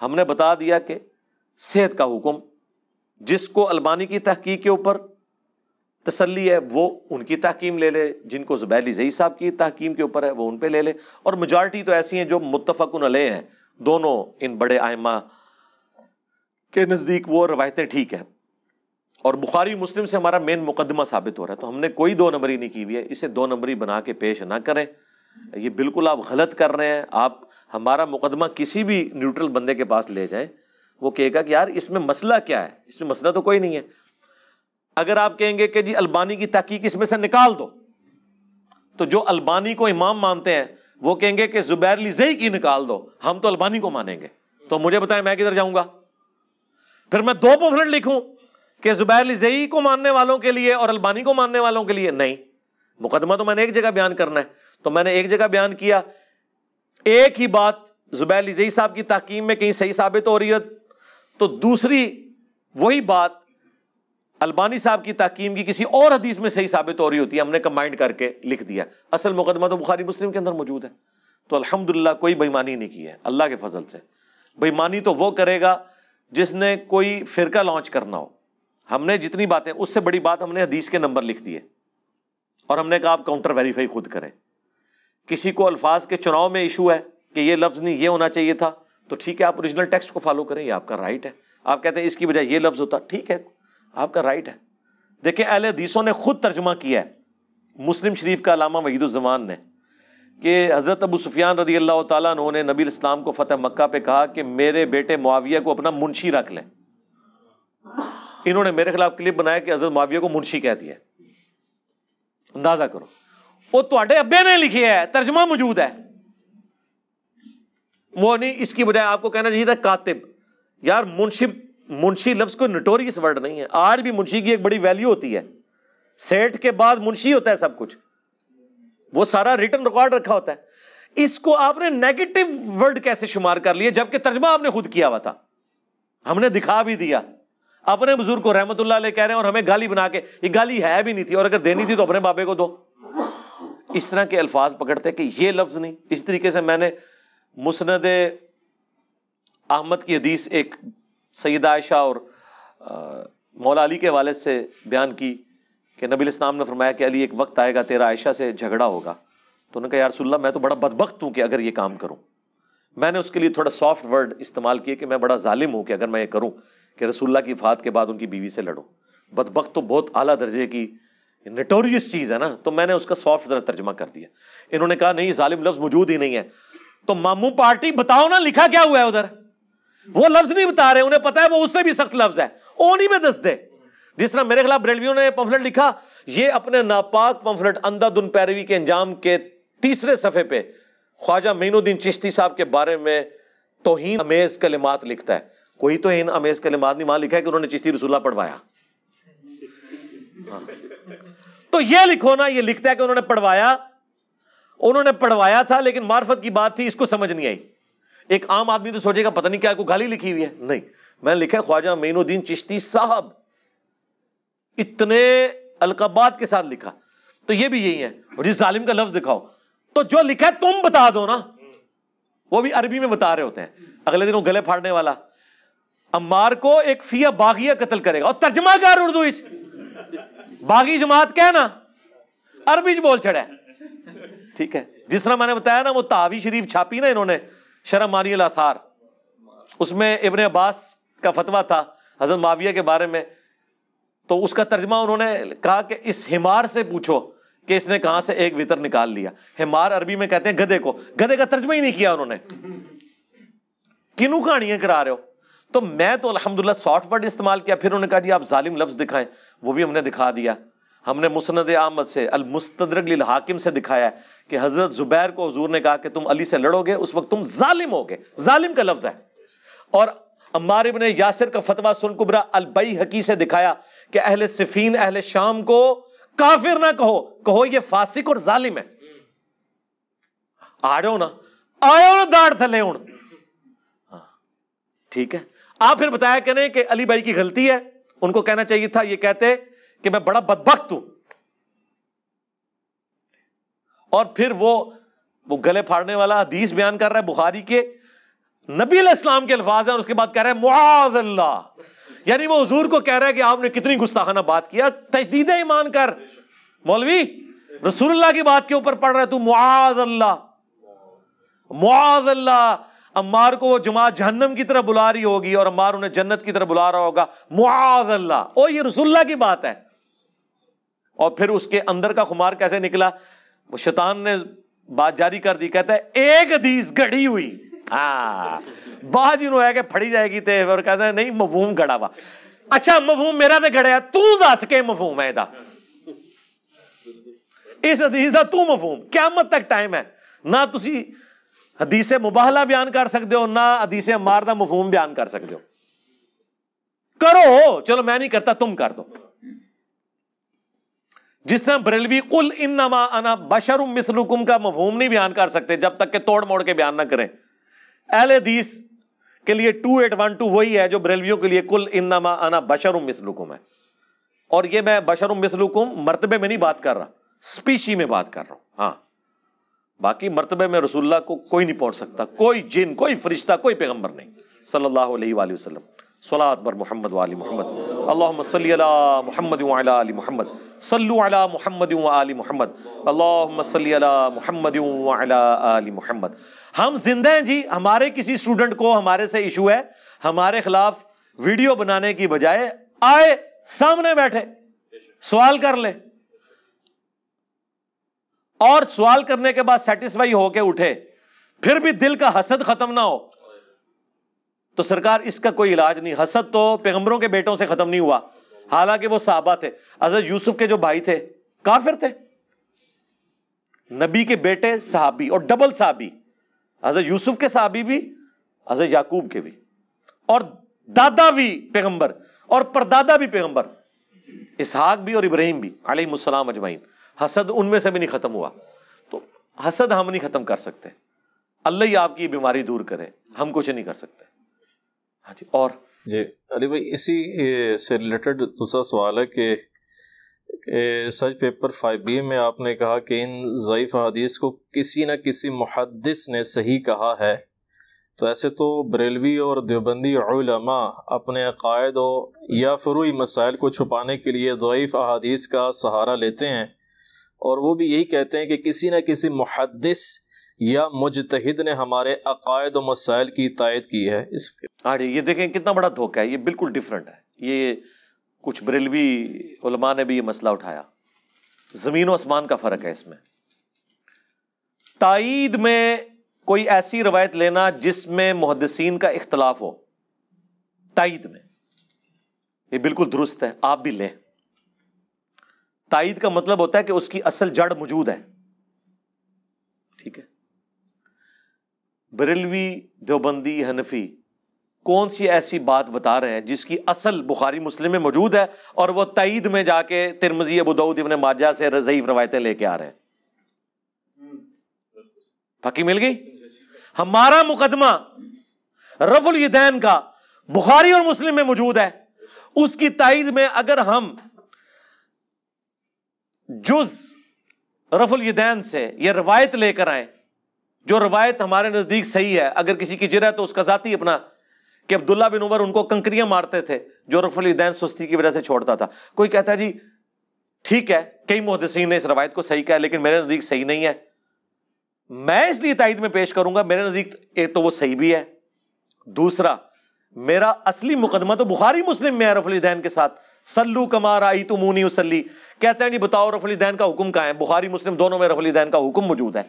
हमने बता दिया कि सेहत का हुक्म जिसको अलबानी की तहकीक के ऊपर तसली है वो उनकी तहकीम ले ले जिनको जुबैली जई साहब की तहकीम के ऊपर है वो उन पर ले ले और मेजॉरिटी तो ऐसी हैं जो मुतफ़कन अलह हैं दोनों इन बड़े आयमा के नज़दीक वो रवायतें ठीक हैं और बुखारी मुस्लिम से हमारा मेन मुकदमा साबित हो रहा है तो हमने कोई दो नंबरी नहीं की हुई है इसे दो नंबरी बना के पेश ना करें ये बिल्कुल आप गलत कर रहे हैं आप हमारा मुकदमा किसी भी न्यूट्रल बंदे के पास ले जाएं वो कहेगा कि यार इसमें मसला क्या है इसमें मसला तो कोई नहीं है अगर आप कहेंगे कि जी अल्बानी की तहकीक इसमें से निकाल दो तो जो अल्बानी को इमाम मानते हैं वो कहेंगे कि जुबैर लिजई की निकाल दो हम तो अल्बानी को मानेंगे तो मुझे बताएं मैं किधर जाऊंगा फिर मैं दो पोखरट लिखूं कि जुबैर लिजई को मानने वालों के लिए और अल्बानी को मानने वालों के लिए नहीं मुकदमा तो मैंने एक जगह बयान करना है तो मैंने एक जगह बयान किया एक ही बात जुबैर लिजई साहब की तहकीम में कहीं सही साबित हो रही है तो दूसरी वही बात अलबानी साहब की ताकीम की किसी और हदीस में सही साबित हो रही होती है हमने कंबाइंड करके लिख दिया असल मुकदमा तो बुखारी मुस्लिम के अंदर मौजूद है तो अल्हम्दुलिल्लाह कोई बेईमानी नहीं की है अल्लाह के फजल से बेईमानी तो वो करेगा जिसने कोई फ़िरका लॉन्च करना हो हमने जितनी बातें उससे बड़ी बात हमने हदीस के नंबर लिख दिए और हमने कहा आप काउंटर वेरीफाई खुद करें किसी को अल्फाज के चुनाव में इशू है कि ये लफ्ज़ नहीं ये होना चाहिए था तो ठीक है आप ओरिजिनल टेक्स्ट को फॉलो करें ये आपका राइट है आप कहते हैं इसकी बजाय ये लफ्ज़ होता ठीक है आपका राइट है देखिए अहल हदीसों ने खुद तर्जमा किया है मुस्लिम शरीफ का अलामा वहीदुलजमान ने कि हज़रत अबू सुफियान रदी अल्लाह तु ने नबी इस्लाम को फतेह मक्का पे कहा कि मेरे बेटे मुआविया को अपना मुंशी रख लें इन्होंने मेरे खिलाफ क्लिप बनाया कि हज़रत मुआविया को मुंशी कह दिया अंदाज़ा करो वो तो अबे ने लिखे है तर्जमा मौजूद है वो नहीं इसकी बजाय आपको कहना चाहिए था कातिब यार मुंशी मुंशी लफ्ज़ कोई नटोरियस वर्ड नहीं है आज भी मुंशी की एक बड़ी वैल्यू होती है सेठ के बाद मुंशी होता है सब कुछ वो सारा रिटर्न रिकॉर्ड रखा होता है इसको आपने नेगेटिव वर्ड कैसे शुमार कर लिए जबकि तर्जमा आपने खुद किया हुआ था हमने दिखा भी दिया अपने बुजुर्ग को रहमत कह रहे हैं और हमें गाली बना के ये गाली है भी नहीं थी और अगर देनी थी तो अपने बाबे को दो इस तरह के अल्फाज पकड़ते कि ये लफ्ज नहीं इस तरीके से मैंने मुसनद अहमद की हदीस एक सैद आयशा और मौला अली के हवाले से बयान की कि नबी इस्लाम ने फरमाया कि अली एक वक्त आएगा तेरा आयशा से झगड़ा होगा तो उन्होंने कहा यार मैं तो बड़ा बदबख्त हूँ कि अगर ये काम करूँ मैंने उसके लिए थोड़ा सॉफ्ट वर्ड इस्तेमाल किया कि मैं बड़ा ालिम हूँ कि अगर मैं ये करूँ कि रसुल्ला की फात के बाद उनकी बीवी से लड़ूँ बदबक तो बहुत अली दर्जे की नटोरियस चीज़ है ना तो मैंने उसका सॉफ्ट ज़रा तर्जमा कर दिया इन्होंने कहा नहीं ालिम लफ्ज़ मौजूद ही नहीं है तो मामू पार्टी बताओ ना लिखा क्या हुआ है उधर वो लफ्ज नहीं बता रहे उन्हें पता है वो उससे भी सख्त लफ्ज है ओनी में दस दे जिस तरह मेरे खिलाफ ब्रेलवियों ने पंफलेट लिखा ये अपने नापाक पंफलेट अंधाधुन पैरवी के अंजाम के तीसरे सफ़े पे ख्वाजा मीनुद्दीन चिश्ती साहब के बारे में तोहन अमेज कलिमात लिखता है कोई तो इन अमेज कलिमात नहीं वहां लिखा है कि उन्होंने चिश्ती रसूला पढ़वाया हाँ। तो ये लिखो ना ये लिखता है कि उन्होंने पढ़वाया उन्होंने पढ़वाया था लेकिन मार्फत की बात थी इसको समझ नहीं आई एक आम आदमी तो सोचेगा पता नहीं क्या कोई गाली लिखी हुई है नहीं मैंने लिखा है ख्वाजा मीनुद्दीन चिश्ती साहब इतने अलकाबात के साथ लिखा तो ये भी यही है और जिस जालिम का लफ्ज दिखाओ तो जो लिखा है तुम बता दो ना वो भी अरबी में बता रहे होते हैं अगले दिन वो गले फाड़ने वाला अम्मार को एक फिया बागिया कत्ल करेगा और तर्जमा कर उर्दू बागी जमात क्या ना अरबी बोल चढ़ा ठीक है जिस तरह मैंने बताया ना वो तावी शरीफ छापी ना इन्होंने शरम मानी आसार उसमें इबन अब्बास का फतवा था हजरत माविया के बारे में तो उसका तर्जमा उन्होंने कहा कि इस हिमार से पूछो कि इसने कहाँ से एक वितर निकाल लिया हिमार अरबी में कहते हैं गधे को गधे का तर्जमा ही नहीं किया उन्होंने किनू कहानियां करा रहे हो तो मैं तो अलहमदुल्ला सॉफ्टवर्ड इस्तेमाल किया फिर उन्होंने कहा जी आप जालिम लफ्ज दिखाएं वो भी हमने दिखा दिया हमने मुसनद आमद से अल अलमुस्तरक हाकिम से दिखाया कि हज़रत ज़ुबैर को हजूर ने कहा कि तुम अली से लड़ोगे उस वक्त तुम हो होगे जालिम का लफ्ज़ है और अम्मार ने यासिर का फतवा सुनकुबरा अलबई हकी से दिखाया कि अहल सिफीन अहल शाम को काफिर ना कहो कहो ये फासिक और जालिम है आयो ना आयो ना दाड़ थले हूं हाँ, ठीक है आप फिर बताया कहने कि अली भाई की गलती है उनको कहना चाहिए था ये कहते कि मैं बड़ा बदबخت हूं और फिर वो वो गले फाड़ने वाला हदीस बयान कर रहा है बुखारी के नबी इस्लाम के अल्फाज हैं उसके बाद कह रहे हैं मुआज अल्लाह यानी वो हजूर को कह रहा है कि आपने कितनी गुस्ताखाना बात किया तजदीद ईमान कर मौलवी रसूलुल्लाह की बात के ऊपर पढ़ रहा है तू मुआज अल्लाह मुआज अल्लाह अम्मार को वो जमात जहन्नम की तरफ बुला रही होगी और अम्मार उन्हें जन्नत की तरफ बुला रहा होगा मुआज अल्लाह ओ ये रसूलुल्लाह की बात है और फिर उसके अंदर का खुमार कैसे निकला वो शैतान ने बात जारी कर दी कहता है एक दीस घड़ी हुई हाँ बाज यूं है कि फड़ी जाएगी ते और कहता है नहीं मफहूम घड़ा वा अच्छा मफहूम मेरा तो घड़िया तू दस के मफहूम है ਇਹਦਾ इस हदीस का तू मफहूम क्यामत तक टाइम है ना तुम ਹਦੀਸ मुबाहला बयान कर सकते हो ना ਹਦੀਸ ਮਾਰ का मफहूम बयान कर सकते हो करो चलो मैं नहीं करता तुम कर दो जिससे तरह बरेलवी कुल इन नमा अना बशर मिसलुकुम का मफहूम नहीं बयान कर सकते जब तक के तोड़ मोड़ के बयान ना करें एल एदीस के लिए टू एट वन टू वही है जो बरेलवियों के लिए कुल इन नमा अना बशर मिसलुकुम है और ये मैं बशर मिसलुकुम मरतबे में नहीं बात कर रहा स्पीशी में बात कर रहा हूं हाँ बाकी मरतबे में रसुल्ला को कोई नहीं पहुंच सकता कोई जिन कोई फरिश्ता कोई पैगम्बर नहीं सल्लल्लाहु वसलम सलात बर मोहम्मद वाली मोहम्मद अल्लाह सल्ला मोहम्मद वाली मोहम्मद सल्लु अला मोहम्मद वाली मोहम्मद अल्लाह सल्ला मोहम्मद वाली मोहम्मद हम जिंदा हैं जी हमारे किसी स्टूडेंट को हमारे से इशू है हमारे खिलाफ वीडियो बनाने की बजाय आए सामने बैठे सवाल कर ले और सवाल करने के बाद सेटिस्फाई होके उठे फिर भी दिल का हसद खत्म ना हो तो सरकार इसका कोई इलाज नहीं हसद तो पैगम्बरों के बेटों से ख़त्म नहीं हुआ हालांकि वो साहबा थे अजर यूसुफ के जो भाई थे काफिर थे नबी के बेटे साहबी और डबल साहबी अजर यूसुफ के साहबी भी अजर याकूब के भी और दादा भी पैगंबर और परदादा भी पैगंबर इसहाक भी और इब्राहिम भी आलमसलाम अजमाइन हसद उनमें से भी नहीं ख़त्म हुआ तो हसद हम नहीं ख़त्म कर सकते अल्लाह ही आपकी
बीमारी दूर करें हम कुछ नहीं कर सकते हाँ जी और जी अली भाई इसी से रिलेटेड दूसरा सवाल है कि सर्च पेपर फाइव बी में आपने कहा कि इन ज़यीफ़ हदीस को किसी न किसी मुहदस ने सही कहा है तो ऐसे तो बरेलवी और देवबंदी उलमा अपने अकायद या फरूई मसाइल को छुपाने के लिए ज़यीफ़ अहादीस का सहारा लेते हैं और वो भी यही कहते हैं कि किसी न किसी मुहदस या मुजतहिद ने हमारे अकायद मसाइल की तायद की है इसके हाँ जी ये देखें कितना बड़ा धोखा है ये बिल्कुल डिफरेंट है
ये कुछ बरेलवी उलमा ने भी ये मसला उठाया ज़मीन और आसमान का फ़र्क है इसमें तइद में कोई ऐसी रवायत लेना जिसमें मुहदसिन का इख्तलाफ हो ताइद में ये बिल्कुल दुरुस्त है आप भी लें ताइद का मतलब होता है कि उसकी असल जड़ मौजूद है ठीक है बरेलवी देवबंदी हनफी कौन सी ऐसी बात बता रहे हैं जिसकी असल बुखारी मुस्लिम में मौजूद है और वह तईद में जाके तिरमजी अबूदाऊद इबन माजा से रजीफ रवायतें लेके आ रहे हैं फकी मिल गई हमारा मुकदमा रफुल यदैन का बुखारी और मुस्लिम में मौजूद है उसकी तइद में अगर हम जुज रफुल यदैन से यह रवायत लेकर आए जो रवायत हमारे नज़दीक सही है अगर किसी की जिर है तो उसका ज़ाती अपना कि अब्दुल्ला बिन उमर उनको कंकरियां मारते थे जो रफुलदैन सुस्ती की वजह से छोड़ता था कोई कहता है जी ठीक है कई मुहदसिन ने इस रवायत को सही कहा लेकिन मेरे नज़दीक सही नहीं है मैं इसलिए ताइद में पेश करूंगा मेरे नज़दीक एक तो वो सही भी है दूसरा मेरा असली मुकदमा तो बुखारी मुस्लिम में है रफुलदैन के साथ सल्लू कमार आई तुम मुनी उसली कहते हैं जी बताओ रफुलदैन का हुक्म कहाँ है बुखारी मुस्लिम दोनों में रफुलदैन का हुक्म मौजूद है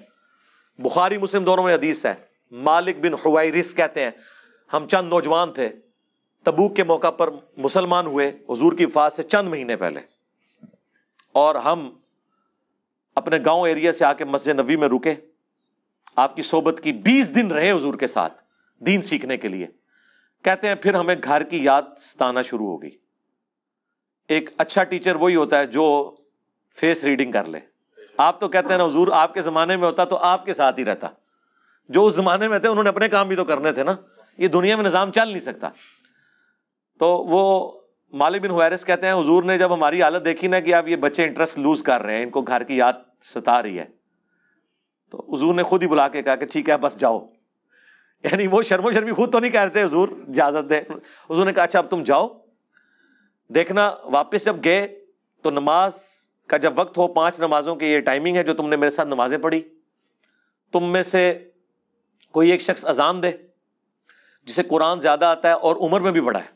बुखारी मुस्लिम दोनों में हदीस है मालिक बिन हुवैरिस कहते हैं हम चंद नौजवान थे तबूक के मौका पर मुसलमान हुए हजूर की फात से चंद महीने पहले और हम अपने गांव एरिया से आके मस्जिद नबी में रुके आपकी सोबत की बीस दिन रहे हजूर के साथ दीन सीखने के लिए कहते हैं फिर हमें घर की याद सताना शुरू हो गई एक अच्छा टीचर वही होता है जो फेस रीडिंग कर ले आप तो कहते हैं ना हजूर आपके ज़माने में होता तो आपके साथ ही रहता जो उस ज़माने में थे उन्होंने अपने काम भी तो करने थे ना ये दुनिया में निज़ाम चल नहीं सकता तो वो मालिक बिन हुरस कहते हैं हजूर ने जब हमारी हालत देखी ना कि आप ये बच्चे इंटरेस्ट लूज़ कर रहे हैं इनको घर की याद सता रही है तो हजूर ने खुद ही बुला के कहा कि ठीक है बस जाओ यानी वो शर्मो शर्मी खुद तो नहीं कह रहे थे हजूर इजाज़त दे हजूर ने कहा अच्छा अब तुम जाओ देखना वापस जब गए तो नमाज़ का जब वक्त हो पांच नमाजों की ये टाइमिंग है जो तुमने मेरे साथ नमाजें पढ़ी तुम में से कोई एक शख्स अजान दे जिसे कुरान ज़्यादा आता है और उम्र में भी बड़ा है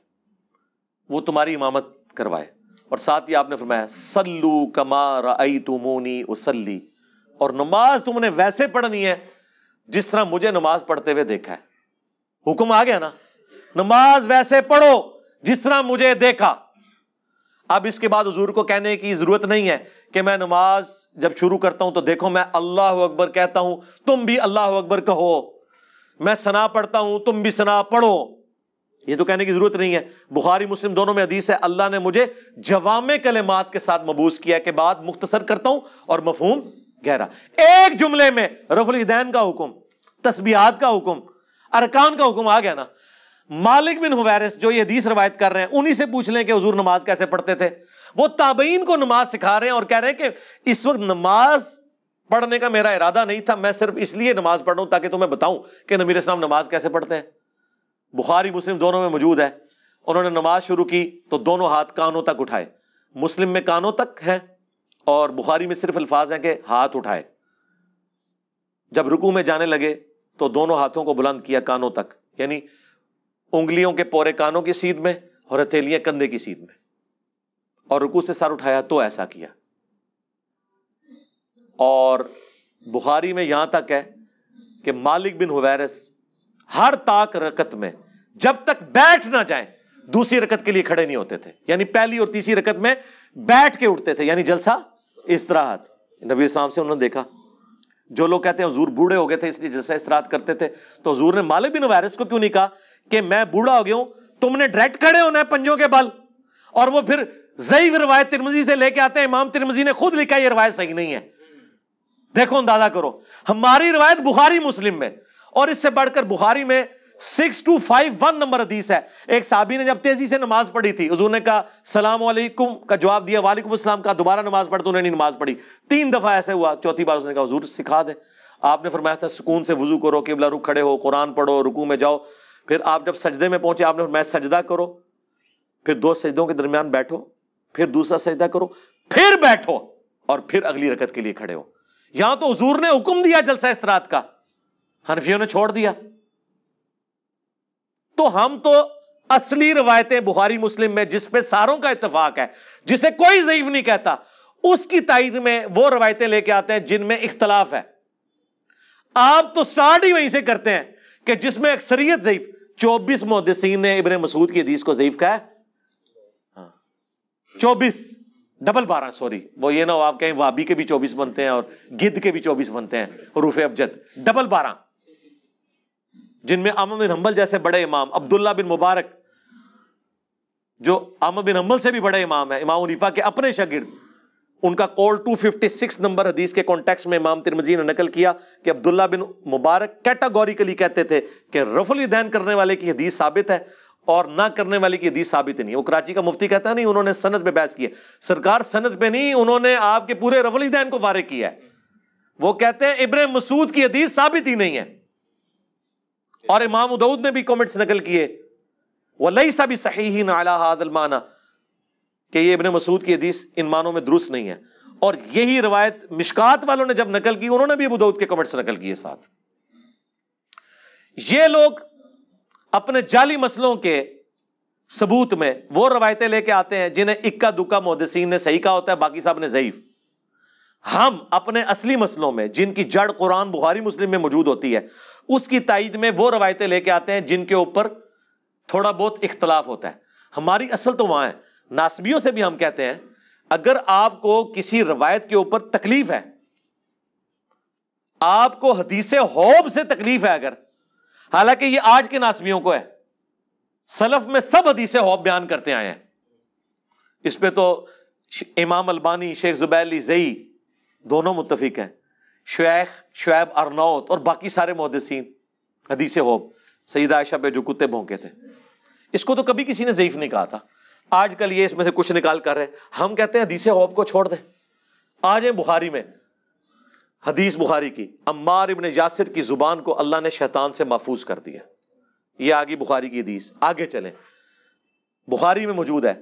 वो तुम्हारी इमामत करवाए और साथ ही आपने फरमाया सल्लू कमार आई तुमोनी उसली और नमाज तुमने वैसे पढ़नी है जिस तरह मुझे नमाज पढ़ते हुए देखा है हुक्म आ गया ना नमाज वैसे पढ़ो जिस तरह मुझे देखा अब इसके बाद हजूर को कहने की ज़रूरत नहीं है कि मैं नमाज जब शुरू करता हूं तो देखो मैं अल्लाह अकबर कहता हूं तुम भी अल्लाह अकबर कहो मैं सना पढ़ता हूं तुम भी सना पढ़ो ये तो कहने की ज़रूरत नहीं है बुखारी मुस्लिम दोनों में अदीस है अल्लाह ने मुझे जवाम कलेमात के साथ मबूस किया के बाद मुख्तसर करता हूं और मफहूम गहरा एक जुमले में रफुल हिदैन का हुक्म तस्बियात का हुक्म अरकान का हुक्म आ गया ना मालिक बिन हुवैरिस जो ये हदीस रवायत कर रहे हैं उन्हीं से पूछ लें कि हजूर नमाज कैसे पढ़ते थे वो ताबईन को नमाज सिखा रहे हैं और कह रहे हैं कि इस वक्त नमाज पढ़ने का मेरा इरादा नहीं था मैं सिर्फ इसलिए नमाज पढ़ रहा हूं ताकि तुम्हें बताऊं कि नबीर इस्लाम नमाज कैसे पढ़ते हैं बुखारी मुस्लिम दोनों में मौजूद है उन्होंने नमाज शुरू की तो दोनों हाथ कानों तक उठाए मुस्लिम में कानों तक है और बुखारी में सिर्फ अल्फाज हैं कि हाथ उठाए जब रुकू में जाने लगे तो दोनों हाथों को बुलंद किया कानों तक यानी उंगलियों के पोरे कानों की सीध में और हथेलियां कंधे की सीध में और रुकू से सर उठाया तो ऐसा किया और बुखारी में यहां तक है कि मालिक बिन हुवैरस हर ताक रकत में जब तक बैठ ना जाए दूसरी रकत के लिए खड़े नहीं होते थे यानी पहली और तीसरी रकत में बैठ के उठते थे यानी जलसा इस तरह नबी साहब से उन्होंने देखा जो लोग कहते हैं हजूर बूढ़े हो गए थे इसलिए जलसा इसराहत करते थे तो हजूर ने मालिक बिन वायरस को क्यों नहीं कहा कि मैं बूढ़ा हो गया हूं तुमने डायरेक्ट खड़े होना है पंजों के बल और वो फिर जईव रिवायत तिरमजी से लेके आते हैं इमाम तिरमजी ने खुद लिखा ये रिवायत सही नहीं है देखो अंदाजा करो हमारी रिवायत बुखारी मुस्लिम में और इससे बढ़कर बुखारी में six two five one number अदीस है एक साबी ने जब तेजी से नमाज पढ़ी थी हजू ने कहा सलाम वालेकुम का जवाब दिया वालेकुम असलम का दोबारा नमाज पढ़ तो उन्होंने नमाज पढ़ी तीन दफा ऐसे हुआ चौथी बार उसने कहा हजूर सिखा दे आपने फरमाया था सुकून से वजू करो किबला रुख खड़े हो कुरान पढ़ो रुकू में जाओ फिर आप जब सजदे में पहुंचे आपने मैं सजदा करो फिर दो सजदों के दरमियान बैठो फिर दूसरा सजदा करो फिर बैठो और फिर अगली रकत के लिए खड़े हो यहां तो हजूर ने हुक्म दिया जलसा रात का हनफियों ने छोड़ दिया तो हम तो असली रवायतें बुहारी मुस्लिम में जिसपे सारों का इतफाक है जिसे कोई जयीफ नहीं कहता उसकी ताइद में वो रवायतें लेके आते हैं जिनमें इख्तलाफ है आप तो स्टार्ट ही वहीं से करते हैं कि जिसमें अक्सरियत ज़यीफ चौबीस मुहदसिन ने इबन मसूद की हदीस को ज़यीफ कहा हाँ। चौबीस डबल बारह सॉरी वो ये ना हो आप कहें वाबी के भी चौबीस बनते हैं और गिद्ध के भी चौबीस बनते हैं रूफ अफजत डबल बारह जिनमें आमा बिन हम्बल जैसे बड़े इमाम अब्दुल्ला बिन मुबारक जो आमा बिन हम्बल से भी बड़े इमाम है इमाम उरीफा के अपने शगिर्द उनका कॉल 256 नंबर हदीस के कॉन्टेक्स में इमाम तिरमजी ने नकल किया कि अब्दुल्ला बिन मुबारक कैटागोरिकली कहते थे कि रफुल दैन करने वाले की हदीस साबित है और ना करने वाले की हदीस साबित नहीं वो कराची का मुफ्ती कहता नहीं उन्होंने सनत पे बहस की सरकार सनत पे नहीं उन्होंने आपके पूरे रफुल दैन को वारे किया है वो कहते हैं इब्र मसूद की हदीस साबित ही नहीं है और इमाम उदऊद ने भी कॉमेंट्स नकल किए वही लई सा भी सही ही नाला हादल माना कि ये इबन मसूद की हदीस इन मानों में दुरुस्त नहीं है और यही रवायत मिशकात वालों ने जब नकल की उन्होंने भी बुदौद के कमेंट्स नकल किए साथ ये लोग अपने जाली मसलों के सबूत में वो रवायतें लेके आते हैं जिन्हें इक्का दुक्का मोहदसिन ने सही कहा होता है बाकी साहब ने ज़यीफ़ हम अपने असली मसलों में जिनकी जड़ कुरान बुहारी मुस्लिम में मौजूद होती है उसकी तइद में वो रवायतें लेके आते हैं जिनके ऊपर थोड़ा बहुत इख्तलाफ होता है हमारी असल तो वहां है नासबियों से भी हम कहते हैं अगर आपको किसी रवायत के ऊपर तकलीफ है आपको हदीसे होब से तकलीफ है अगर हालांकि ये आज के नासबियों को है सलफ में सब हदीसे होब बयान करते आए हैं इस पर तो इमाम अलबानी शेख जुबैली जई दोनों मुतफिक हैं शुख शुएब अरनौत और बाकी सारे मोहदसिन हदीसे होब सईद आयशा पे जो कुत्ते भोंके थे इसको तो कभी किसी ने ज़यफ़ नहीं कहा था आजकल ये इसमें से कुछ निकाल कर रहे हम कहते हैं हदीसे हौब को छोड़ दें आ जाए बुखारी में हदीस बुखारी की अम्मार इबन यासिर की जुबान को अल्लाह ने शैतान से महफूज कर दिया ये आगे बुखारी की हदीस आगे चलें बुखारी में मौजूद है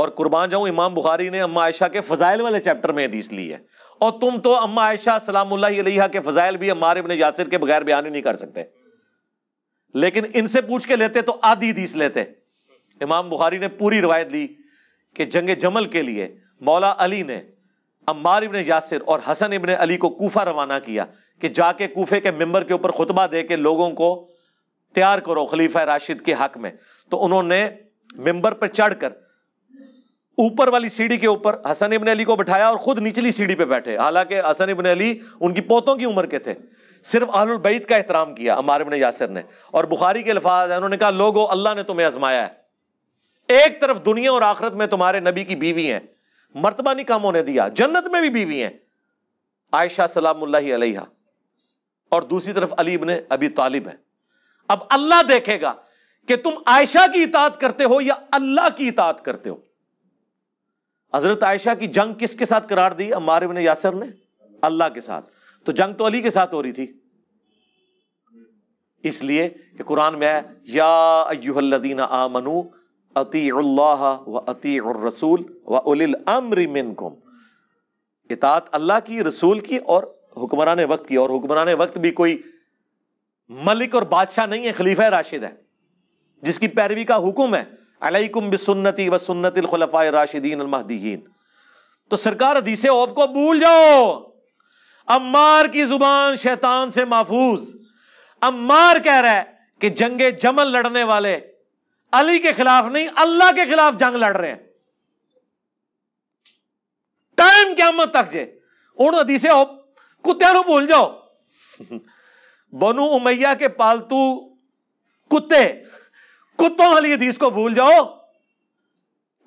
और कुर्बान जाऊं इमाम बुखारी ने अम्मा आयशा के फजाइल वाले चैप्टर में हदीस ली है और तुम तो अम्मा आयशा सलाम्ला के फजाइल भी अम्मार इबन यासिर के बगैर बयान ही नहीं कर सकते लेकिन इनसे पूछ के लेते तो आधी हदीस लेते इमाम बुखारी ने पूरी रवायत ली कि जंग जमल के लिए मौला अली ने अम्मार इबन यासिर और हसन इबन अली को कोफा रवाना किया कि जाके कोफे के मेम्बर के ऊपर खुतबा दे के लोगों को तैयार करो खलीफा राशिद के हक में तो उन्होंने मेम्बर पर चढ़कर ऊपर वाली सीढ़ी के ऊपर हसन इबन अली को बिठाया और खुद निचली सीढ़ी पर बैठे हालांकि हसन इबन अली उनकी पोतों की उम्र के थे सिर्फ आहुल बैत का एहतराम किया अमार इबन यासिर ने और बुखारी के अल्फाज उन्होंने कहा लोगो अल्लाह ने तुम्हें आजमाया है एक तरफ दुनिया और आखरत में तुम्हारे नबी की बीवी हैं मरतबा नहीं काम होने दिया जन्नत में भी बीवी हैं आयशा सलाम्ला और दूसरी तरफ अलीब ने अभी तालिब है अब अल्लाह देखेगा कि तुम आयशा की इतात करते हो या अल्लाह की इतात करते हो हजरत आयशा की जंग किसके साथ करार दी अम्मार ने यासर ने अल्लाह के साथ तो जंग तो अली के साथ हो रही थी इसलिए कि कुरान में है या अयुहल्लदीना आमनू अतील्लाह व अतीरसूल व उलिल इतात अल्लाह की रसूल की और हुक्मरान वक्त की और हुक्मरान वक्त भी कोई मलिक और बादशाह नहीं है खलीफा राशिद है जिसकी पैरवी का हुक्म है अलैकुम बिसन्नति व खलफा राशिदीन अलमहदीन तो सरकार हदीस ओब को भूल जाओ अम्मार की जुबान शैतान से महफूज अम्मार कह रहा है कि जंगे जमल लड़ने वाले अली के खिलाफ नहीं अल्लाह के खिलाफ जंग लड़ रहे हैं टाइम क्या मत तक जे उन अदीसे हो कुत्तिया भूल जाओ बनु उमैया के पालतू कुत्ते कुत्तों वाली हदीस को भूल जाओ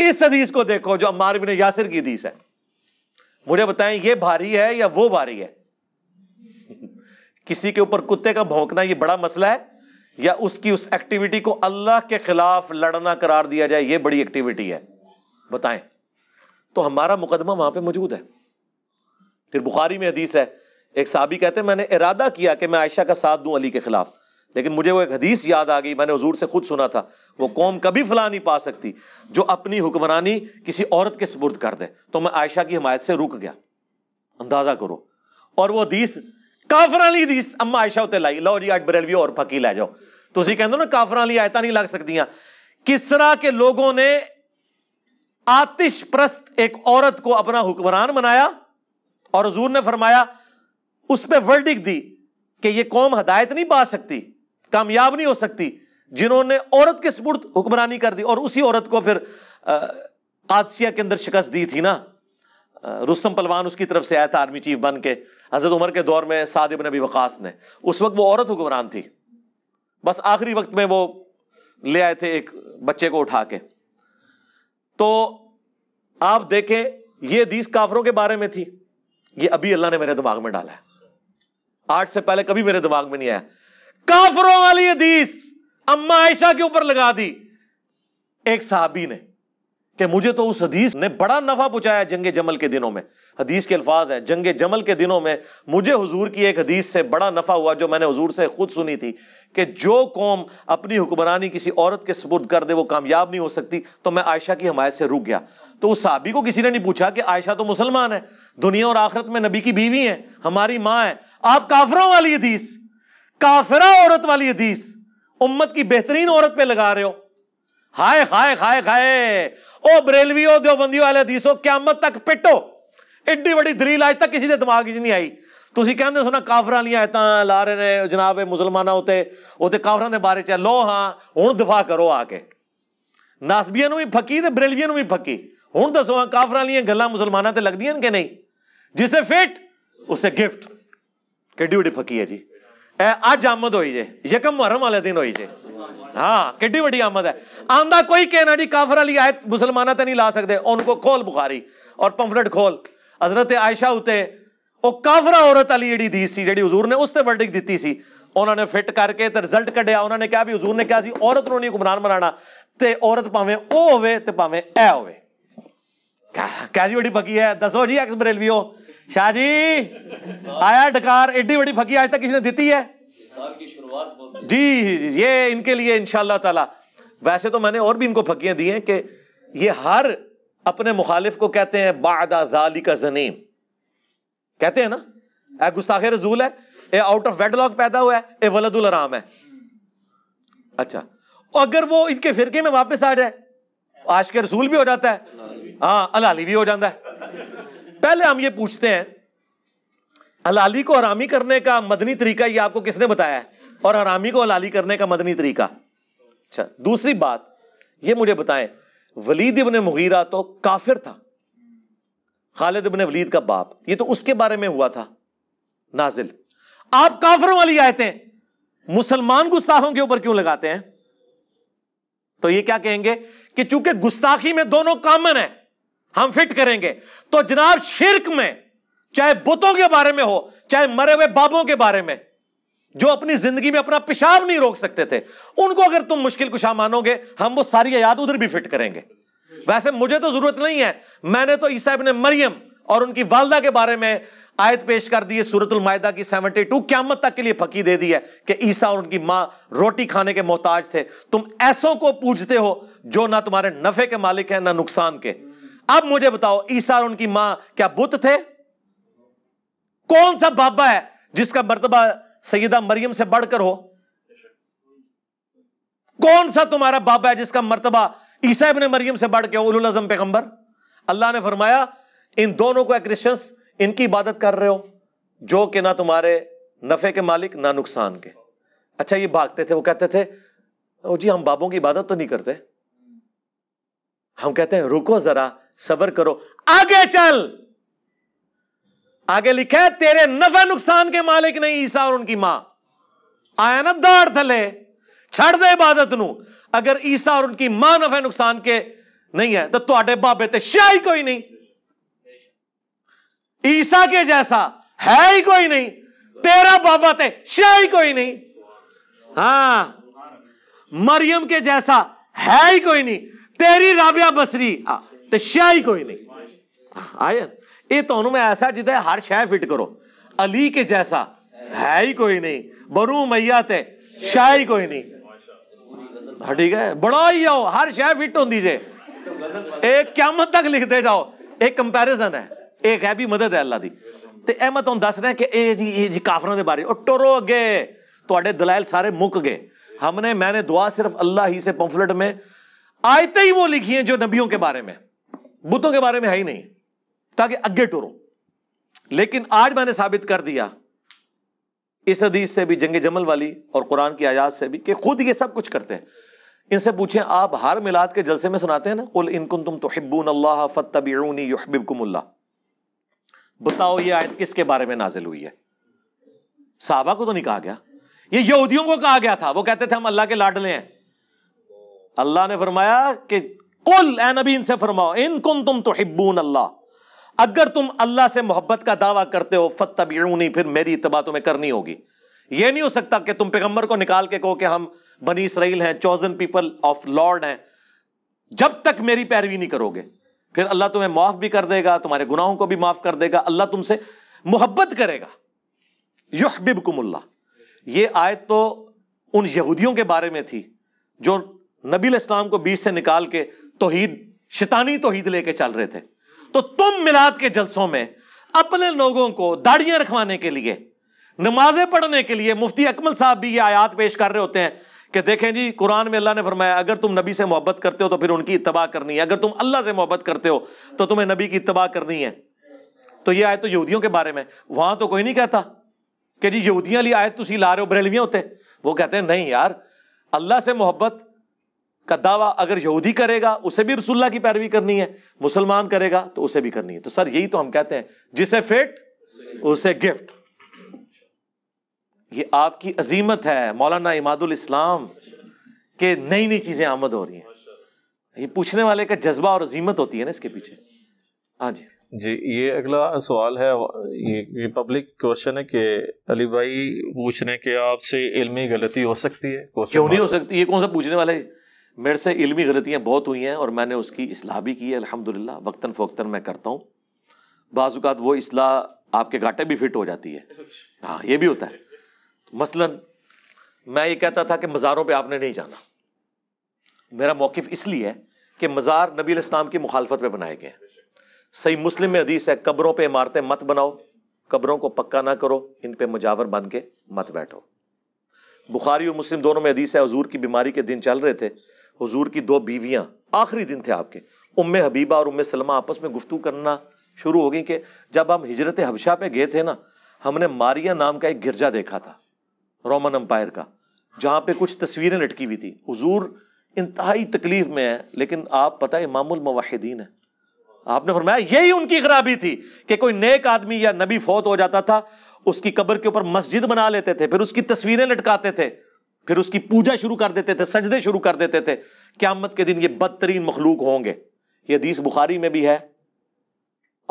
इस हदीस को देखो जो अमार बिन यासिर की हदीस है मुझे बताएं ये भारी है या वो भारी है किसी के ऊपर कुत्ते का भौंकना ये बड़ा मसला है या उसकी उस एक्टिविटी को अल्लाह के खिलाफ लड़ना करार दिया जाए ये बड़ी एक्टिविटी है बताएं तो हमारा मुकदमा वहां पे मौजूद है फिर बुखारी में हदीस है एक साबी कहते हैं मैंने इरादा किया कि मैं आयशा का साथ दूं अली के खिलाफ लेकिन मुझे वो एक हदीस याद आ गई मैंने हजूर से खुद सुना था वो कौम कभी फला नहीं पा सकती जो अपनी हुक्मरानी किसी औरत के सबुर्द कर दे तो मैं आयशा की हमायत से रुक गया अंदाज़ा करो और वो हदीस ਕਾਫਰਾਂ ਲਈ ਹਦੀਸ ਅੰਮਾ ਆਇਸ਼ਾ ਉਤੇ ਲਾਈ ਲਓ ਜੀ ਅੱਜ ਬਰੇਲਵੀ ਔਰ ਫਕੀ ਲੈ ਜਾਓ ਤੁਸੀਂ ਕਹਿੰਦੇ ਹੋ ਨਾ ਕਾਫਰਾਂ ਲਈ ਆਇਤਾਂ ਨਹੀਂ ਲੱਗ ਸਕਦੀਆਂ किसरा के लोगों ने आतिश प्रस्त एक औरत को अपना हुक्मरान बनाया और हजूर ने फरमाया उस पर वर्डिक दी कि यह कौम हदायत नहीं पा सकती कामयाब नहीं हो सकती जिन्होंने औरत के सपुर्द हुक्मरानी कर दी और उसी औरत को फिर आदसिया के अंदर शिकस्त दी थी ना रुस्तम पलवान उसकी तरफ से आया था आर्मी चीफ बन के हज़रत उमर के दौर में साद इबन अबी वक़ास ने उस वक्त वो औरत हुक्मरान थी बस आखिरी वक्त में वो ले आए थे एक बच्चे को उठा के तो आप देखें ये दीस काफरों के बारे में थी ये अभी अल्लाह ने मेरे दिमाग में डाला है आठ से पहले कभी मेरे दिमाग में नहीं आया काफरों वाली दीस अम्मा आयशा के ऊपर लगा दी एक साहबी ने कि मुझे तो उस हदीस ने बड़ा नफा पहुंचाया जंग जमल के दिनों में हदीस के अल्फाज हैं जंग जमल के दिनों में मुझे हुजूर की एक हदीस से बड़ा नफा हुआ जो मैंने हुजूर से खुद सुनी थी कि जो कौम अपनी हुक्मरानी किसी औरत के सबूत कर दे वो कामयाब नहीं हो सकती तो मैं आयशा की हमायत से रुक गया तो उस साहबी को किसी ने नहीं पूछा कि आयशा तो मुसलमान है दुनिया और आखरत में नबी की बीवी है हमारी माँ है आप काफरों वाली हदीस काफरा औरत वाली हदीस उम्मत की बेहतरीन औरत पर लगा रहे हो ਹਾਏ ਹਾਏ ਹਾਏ हाय ਉਹ ओ ਦਿਓ ਬੰਦੀ ਵਾਲੇ ਸੋ ਕਿਆਮਤ ਤੱਕ ਪਿੱਟੋ ਇੱਡੀ ਵੱਡੀ ਦਲੀਲ ਅੱਜ ਤੱਕ ਕਿਸੇ ਦੇ ਦਿਮਾਗ 'ਚ ਨਹੀਂ ਆਈ ਤੁਸੀਂ ਕਹਿੰਦੇ ਹੋ ਨਾ ਕਾਫਰਾਂ ਵਾਲੀਆਂ ਆਇਤਾਂ ਲਾ ਰਹੇ ਨੇ ਜਨਾਬ ਇਹ ਮੁਸਲਮਾਨਾਂ ਉਤੇ ਉਤੇ ਕਾਫਰਾਂ ਦੇ ਬਾਰੇ ਚ ਲੋ ਹਾਂ ਹੁਣ ਦਫਾ ਕਰੋ ਆ ਕੇ ਨਾਸਬੀਆਂ ਨੂੰ ਵੀ ਫੱਕੀ ਤੇ ਬਰੇਲਵੀਆਂ ਨੂੰ ਵੀ ਫੱਕੀ ਹੁਣ ਦੱਸੋ ਆ ਕਾਫਰਾਂ ਵਾਲੀਆਂ ਗੱਲਾਂ ਮੁਸਲਮਾਨਾਂ ਤੇ ਲੱਗਦੀਆਂ ਨੇ ਕਿ ਨਹੀਂ ਜਿਸੇ ਫਿਟ ਉਸੇ ਗਿਫਟ ਕਿੱਡੀ ਵੱਡੀ ਫੱਕੀ ਹੈ ਜੀ ਅੱਜ ਆਮਦ ਹੋਈ ਜੇ ਯਕਮ ਮੁਹਰਮ ਵਾਲੇ ਦਿਨ ਹੋਈ ਜੇ ਹਾਂ ਕਿੱਡੀ ਵੱਡੀ ਆਮਦ ਹੈ ਆਂਦਾ ਕੋਈ ਕਹਿਣਾ ਜੀ ਕਾਫਰ ਵਾਲੀ ਆਇਤ ਮੁਸਲਮਾਨਾਂ ਤੇ ਨਹੀਂ ਲਾ ਸਕਦੇ ਉਹਨਾਂ ਕੋ ਖੋਲ ਬੁਖਾਰੀ ਔਰ ਪੰਫਲੇਟ ਖੋਲ حضرت ਆਇਸ਼ਾ ਉਤੇ ਉਹ ਕਾਫਰਾ ਔਰਤ ਵਾਲੀ ਜਿਹੜੀ ਦੀਸ ਸੀ ਜਿਹੜੀ ਹਜ਼ੂਰ ਨੇ ਉਸ ਤੇ ਵਰਡਿਕ ਦਿੱਤੀ ਸੀ ਉਹਨਾਂ ਨੇ ਫਿੱਟ ਕਰਕੇ ਤੇ ਰਿਜ਼ਲਟ ਕੱਢਿਆ ਉਹਨਾਂ ਨੇ ਕਿਹਾ ਵੀ ਹਜ਼ੂਰ ਨੇ ਕਿਹਾ ਸੀ ਔਰਤ ਨੂੰ ਨਹੀਂ ਹੁਕਮਰਾਨ ਬਣਾਣਾ ਤੇ ਔਰਤ ਭਾਵੇਂ ਉਹ ਹੋਵੇ ਤੇ ਭਾਵੇਂ ਐ ਹੋਵੇ ਕਾਜੀ ਵੱਡੀ ਬਕੀ ਹੈ ਦੱਸੋ ਜੀ ਐਕਸ ਬਰੇਲਵੀਓ शाह जी आया डकार एडी बड़ी फकी आज तक किसी ने देती है जी ये इनके लिए इनशाला ताला वैसे तो मैंने और भी इनको फकियां दी हैं कि ये हर अपने मुखालिफ को कहते हैं बादा जाली का जनीम कहते हैं ना ए गुस्ताखे रजूल है ए आउट ऑफ वेडलॉक पैदा हुआ है ए वलदुल आराम है अच्छा अगर वो इनके फिरके में वापस आ जाए आज के रसूल भी हो जाता है हाँ अलाली भी हो जाता है पहले हम ये पूछते हैं हलाली को हरामी करने का मदनी तरीका ये आपको किसने बताया है और हरामी को हलाली करने का मदनी तरीका अच्छा दूसरी बात ये मुझे बताएं वलीद इबन मुगीरा तो काफिर था खालिद इबन वलीद का बाप ये तो उसके बारे में हुआ था नाजिल आप काफरों वाली आयतें मुसलमान गुस्ताखों के ऊपर क्यों लगाते हैं तो ये क्या कहेंगे कि चूंकि गुस्ताखी में दोनों कॉमन है हम फिट करेंगे तो जनाब शिरक में चाहे बुतों के बारे में हो चाहे मरे हुए बाबों के बारे में जो अपनी जिंदगी में अपना पेशाब नहीं रोक सकते थे उनको अगर तुम मुश्किल कुशा मानोगे हम वो सारी याद उधर भी फिट करेंगे वैसे मुझे तो जरूरत नहीं है मैंने तो ईसा अपने मरियम और उनकी वालदा के बारे में आयत पेश कर दी है सूरतुल मायदा की 72 क्यामत तक के लिए फकी दे दी है कि ईसा और उनकी माँ रोटी खाने के मोहताज थे तुम ऐसों को पूजते हो जो ना तुम्हारे नफे के मालिक है ना नुकसान के अब मुझे बताओ ईसा और उनकी मां क्या बुत थे कौन सा बाबा है जिसका मरतबा सईदा मरियम से बढ़कर हो कौन सा तुम्हारा बाबा है जिसका मरतबा ईसा इबन मरियम से बढ़ के हो उल अजम पैगंबर अल्लाह ने फरमाया इन दोनों को क्रिश्चियंस इनकी इबादत कर रहे हो जो कि ना तुम्हारे नफे के मालिक ना नुकसान के अच्छा ये भागते थे वो कहते थे ओ जी हम बाबों की इबादत तो नहीं करते हम कहते हैं रुको जरा सबर करो आगे चल आगे लिखे तेरे नफा नुकसान के मालिक नहीं ईसा और उनकी मां आया ना दाड़ थले छड़ दे इबादत न अगर ईसा और उनकी मां नफे नुकसान के नहीं है तो थोड़े बाबे ते शाही कोई नहीं ईसा के जैसा है ही कोई नहीं तेरा बाबा ते शाही कोई नहीं हां मरियम के जैसा है ही कोई नहीं तेरी राबिया बसरी हाँ। ਤੇ ਸ਼ਾਇ ਕੋਈ ਨਹੀਂ आयत ये तो मैं ऐसा जिदे हर शह फिट करो अली के जैसा है ही कोई नहीं बरू मैया ते शाह ही कोई नहीं हाँ, ठीक है बड़ा ही आओ हर शह फिट होती जे एक क्यामत तक लिखते जाओ एक कंपैरिजन है एक है भी मदद है अल्लाह की यह मैं तुम दस रहा कि ਕਿ ਇਹ ਜੀ ਇਹ ਜੀ ਕਾਫਰਾਂ ਦੇ ਬਾਰੇ ਉਹ ਟਰੋ ਅੱਗੇ ਤੁਹਾਡੇ ਦਲਾਇਲ ਸਾਰੇ ਮੁੱਕ ਗਏ हमने मैंने दुआ सिर्फ अल्लाह ही से पंफलेट में आयतें ही वो लिखी हैं जो नबियों के बारे में बुद्धों के बारे में है ही नहीं ताकि आगे टूरो लेकिन आज मैंने साबित कर दिया इस हदीस से भी जंग जमल वाली और कुरान की आयात से भी कि खुद ये सब कुछ करते हैं इनसे पूछें आप हर मिलाद के जलसे में सुनाते हैं ना कुल इनकुन तुम तो हिब्बून अल्लाह फतबी युहबिबकुमुल्ला बताओ ये आयत किसके बारे में नाजिल हुई है साहबा को तो नहीं कहा गया ये यहूदियों को कहा गया था वो कहते थे हम अल्लाह के लाडले हैं अल्लाह ने फरमाया कि कुल ए नबी इनसे फरमाओ इन कुन तुम तो हिब्बून अल्लाह अगर तुम अल्लाह से मोहब्बत का दावा करते हो फत तबी फिर मेरी इतबा तुम्हें करनी होगी यह नहीं हो सकता कि तुम पैगंबर को निकाल के कहो कि हम बनी इसराइल हैं चौजन पीपल ऑफ लॉर्ड हैं जब तक मेरी पैरवी नहीं करोगे फिर अल्लाह तुम्हें माफ भी कर देगा तुम्हारे गुनाहों को भी माफ कर देगा अल्लाह तुमसे मोहब्बत करेगा युहबिब कुमल्ला ये आयत तो उन यहूदियों के बारे में थी जो नबी इस्लाम को बीच से निकाल के तोहीद शैतानी तोहीद लेके चल रहे थे तो तुम मिलाद के जलसों में अपने लोगों को दाढ़ियां रखवाने के लिए नमाजें पढ़ने के लिए मुफ्ती अकमल साहब भी ये आयात पेश कर रहे होते हैं कि देखें जी कुरान में अल्लाह ने फरमाया अगर तुम नबी से मोहब्बत करते हो तो फिर उनकी इतबा करनी है अगर तुम अल्लाह से मोहब्बत करते हो तो तुम्हें नबी की इतबा करनी है तो ये आयत तो यहूदियों के बारे में वहां तो कोई नहीं कहता कि जी यहूदियां ली आयत तुम ला रहे हो बरेलवियाँ होते वो कहते हैं नहीं यार अल्लाह से मोहब्बत का दावा अगर यहूदी करेगा उसे भी रसुल्ला की पैरवी करनी है मुसलमान करेगा तो उसे भी करनी है तो सर यही तो हम कहते हैं जिसे फिट उसे गिफ्ट ये आपकी अजीमत है मौलाना इमादुल इस्लाम के नई नई चीजें आमद हो रही हैं ये पूछने वाले का जज्बा और अजीमत
होती है ना इसके पीछे हाँ जी जी ये अगला सवाल है ये, ये पब्लिक क्वेश्चन है कि अली भाई पूछ रहे हैं कि आपसे इलमी गलती हो सकती है क्यों नहीं हो सकती ये कौन सा पूछने वाला है मेरे से इल्मी गलतियाँ बहुत हुई हैं और मैंने उसकी असलाह भी
की है अलहमदिल्ला वक्ता फ़ोक्ता मैं करता हूँ बाज़ात वो असलाह आपके घाटे भी फिट हो जाती है हाँ ये भी होता है तो मसलन मैं ये कहता था कि मज़ारों पर आपने नहीं जाना मेरा मौक़ इसलिए है कि मज़ार नबी इस्लाम की मुखालफत पर बनाए गए हैं सही मुस्लिम में हदीस है कब्रों पर इमारतें मत बनाओ कब्रों को पक्का ना करो इन पर मजावर बन के मत बैठो बुखारी और मुस्लिम दोनों में हदीस है हजूर की बीमारी के दिन चल रहे थे हुजूर की दो बीवियां आखिरी दिन थे आपके उम्म हबीबा और उम्मे सलमा आपस में गुफ्तु करना शुरू हो गई कि जब हम हिजरत हबशा पे गए थे ना हमने मारिया नाम का एक गिरजा देखा था रोमन अम्पायर का जहाँ पे कुछ तस्वीरें लटकी हुई थी हजूर इंतहाई तकलीफ में है लेकिन आप पता है मामूल मवाहिदीन है आपने फरमाया यही उनकी खराबी थी कि कोई नेक आदमी या नबी फौत हो जाता था उसकी कब्र के ऊपर मस्जिद बना लेते थे फिर उसकी तस्वीरें लटकाते थे फिर उसकी पूजा शुरू कर देते थे सजदे शुरू कर देते थे क्यामत के दिन ये बदतरीन मखलूक होंगे ये हदीस बुखारी में भी है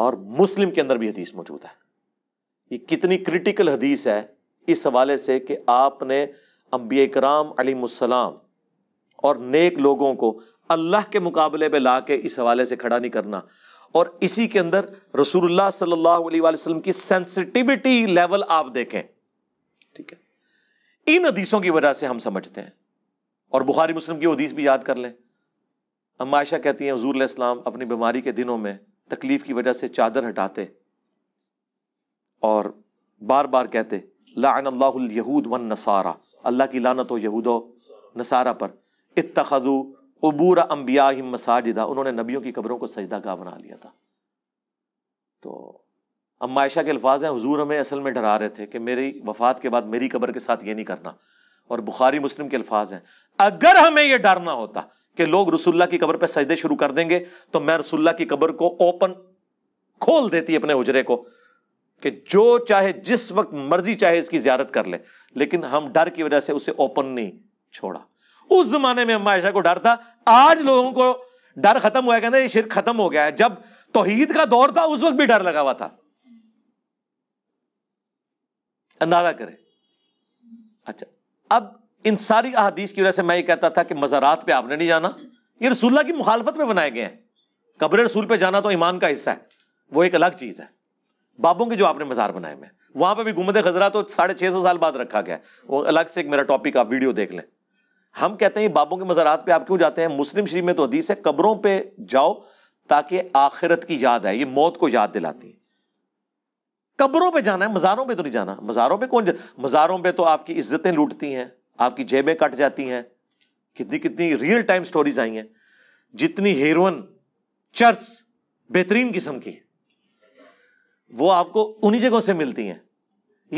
और मुस्लिम के अंदर भी हदीस मौजूद है ये कितनी क्रिटिकल हदीस है इस हवाले से कि आपने अम्बी कराम अलीसलाम और नेक लोगों को अल्लाह के मुकाबले पे ला के इस हवाले से खड़ा नहीं करना और इसी के अंदर रसूलुल्लाह सल्लल्लाहु अलैहि वसल्लम की सेंसिटिविटी लेवल आप देखें इन अदीसों की वजह से हम समझते हैं और बुखारी मुस्लिम की अदीस भी याद कर लें अम्मा आयशा कहती हैं हजूर इस्लाम अपनी बीमारी के दिनों में तकलीफ की वजह से चादर हटाते और बार बार कहते लाहूद वन नसारा अल्लाह की लानत हो यहूदो नसारा पर इतु अबूर अम्बिया मसाजिदा उन्होंने नबियों की कब्रों को सजदा गाह बना लिया था तो अम्मा आयशा के अल्फाज हैं हजूर हमें असल में डरा रहे थे कि मेरी वफात के बाद मेरी कबर के साथ ये नहीं करना और बुखारी मुस्लिम के अल्फाज हैं अगर हमें यह डरना होता कि लोग रसुल्ला की कबर पर सजदे शुरू कर देंगे तो मैं रसुल्ला की कबर को ओपन खोल देती अपने उजरे को कि जो चाहे जिस वक्त मर्जी चाहे इसकी ज्यारत कर ले। लेकिन हम डर की वजह से उसे ओपन नहीं छोड़ा उस जमाने में अम्मा को डर था आज लोगों को डर खत्म हुआ कहते शिर खत्म हो गया है जब तोहीद का दौर था उस वक्त भी डर लगा हुआ था अंदाजा करें अच्छा अब इन सारी अहादीस की वजह से मैं ये कहता था कि मज़ारात पे आपने नहीं जाना ये रसूल्ला की मुखालफत में बनाए गए हैं कब्र रसूल पे जाना तो ईमान का हिस्सा है वो एक अलग चीज़ है बाबों के जो आपने मज़ार बनाए हुए वहां पर भी गुमद खजरा तो साढ़े छह सौ साल बाद रखा गया वो अलग से एक मेरा टॉपिक आप वीडियो देख लें हम कहते हैं बाबों के मज़ारात पे आप क्यों जाते हैं मुस्लिम शरीफ में तो हदीस है कब्रों पे जाओ ताकि आखिरत की याद आए ये मौत को याद दिलाती है कब्रों पे जाना है मज़ारों पे तो नहीं जाना मज़ारों पे कौन मज़ारों पे तो आपकी इज्जतें लूटती हैं आपकी जेबें कट जाती हैं कितनी कितनी रियल टाइम स्टोरीज आई हैं जितनी हीरोइन चर्च बेहतरीन किस्म की वो आपको उन्हीं जगहों से मिलती हैं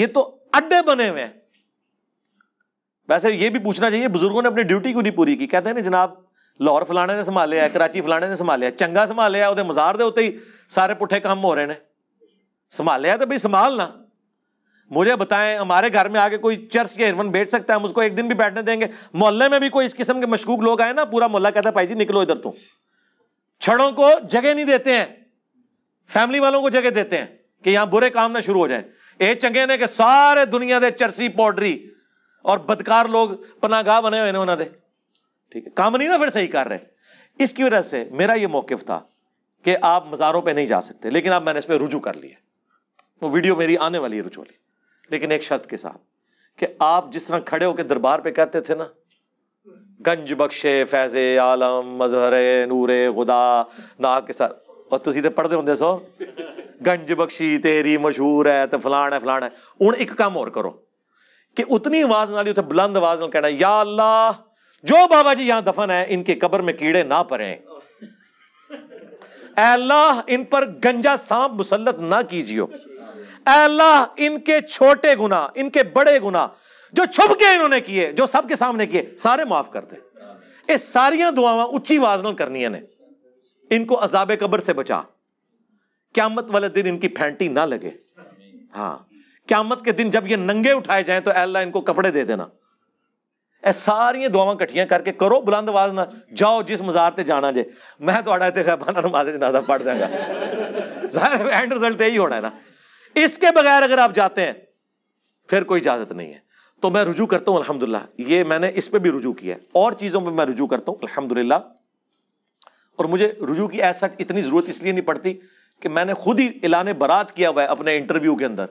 ये तो अड्डे बने हुए हैं वैसे ये भी पूछना चाहिए बुजुर्गों ने अपनी ड्यूटी क्यों नहीं पूरी की कहते हैं ना जनाब लाहौर फलाने ने संभाले कराची फलाने ने संभाले चंगा संभाले मजार ਮਜ਼ਾਰ ਦੇ सारे पुठे काम हो रहे हैं संभाले तो भाई संभालना मुझे बताएं हमारे घर में आके कोई चर्च के हिरवन बैठ सकता है हम उसको एक दिन भी बैठने देंगे मोहल्ले में भी कोई इस किस्म के मशकूक लोग आए ना पूरा मोहल्ला कहता है भाई जी निकलो इधर तुम तो। छड़ों को जगह नहीं देते हैं फैमिली वालों को जगह देते हैं कि यहां बुरे काम ना शुरू हो जाए ये चंगे ने कि सारे दुनिया के चर्सी पोडरी और बदकार लोग पनागाह बने हुए उन्होंने ठीक है काम नहीं ना फिर सही कर रहे इसकी वजह से मेरा ये मौकफ था कि आप मज़ारों पर नहीं जा सकते लेकिन आप मैंने इस पर रुजू कर लिया वो वीडियो मेरी आने वाली है रुचोली लेकिन एक शर्त के साथ कि आप जिस तरह खड़े होकर दरबार पे कहते थे ना गंज बख्शे फैजे आलम मजहरे नूरे खुदा ना के साथ और तुम तो ਤੇ पढ़ते होंगे सो गंज बख्शी तेरी मशहूर है तो ਫਲਾਣ है ਫਲਾਣ है हूँ एक काम और करो कि उतनी आवाज ना उसे बुलंद आवाज ना कहना या अल्लाह जो बाबा जी यहां दफन है इनके कब्र में कीड़े ना परे अल्लाह इन पर गंजा सांप मुसलत ना कीजियो अल्लाह इनके छोटे गुना इनके बड़े गुना जो छुप के इन्होंने किए जो सबके सामने किए सारे माफ कर दे ये सारिया दुआवा उच्ची आवाज न करनी ने इनको अजाब कबर से बचा क्यामत वाले दिन इनकी फैंटी ना लगे हाँ क्यामत के दिन जब ये नंगे उठाए जाए तो अल्लाह इनको कपड़े दे देना ए सारिया दुआवा कट्ठिया करके करो बुलंद आवाज ना जाओ जिस मजार से जाना जे मैं तो इतना खैबाना जनाजा पढ़ देंगे एंड रिजल्ट यही होना है ना इसके बगैर अगर आप जाते हैं फिर कोई इजाजत नहीं है तो मैं रुजू करता हूं अल्हम्दुलिल्लाह ये मैंने इस पर भी रुजू किया और चीज़ों पर मैं रुजू करता हूं अल्हम्दुलिल्लाह और मुझे रुजू की ऐसा इतनी ज़रूरत इसलिए नहीं पड़ती कि मैंने खुद ही एलान बरात किया हुआ है अपने इंटरव्यू के अंदर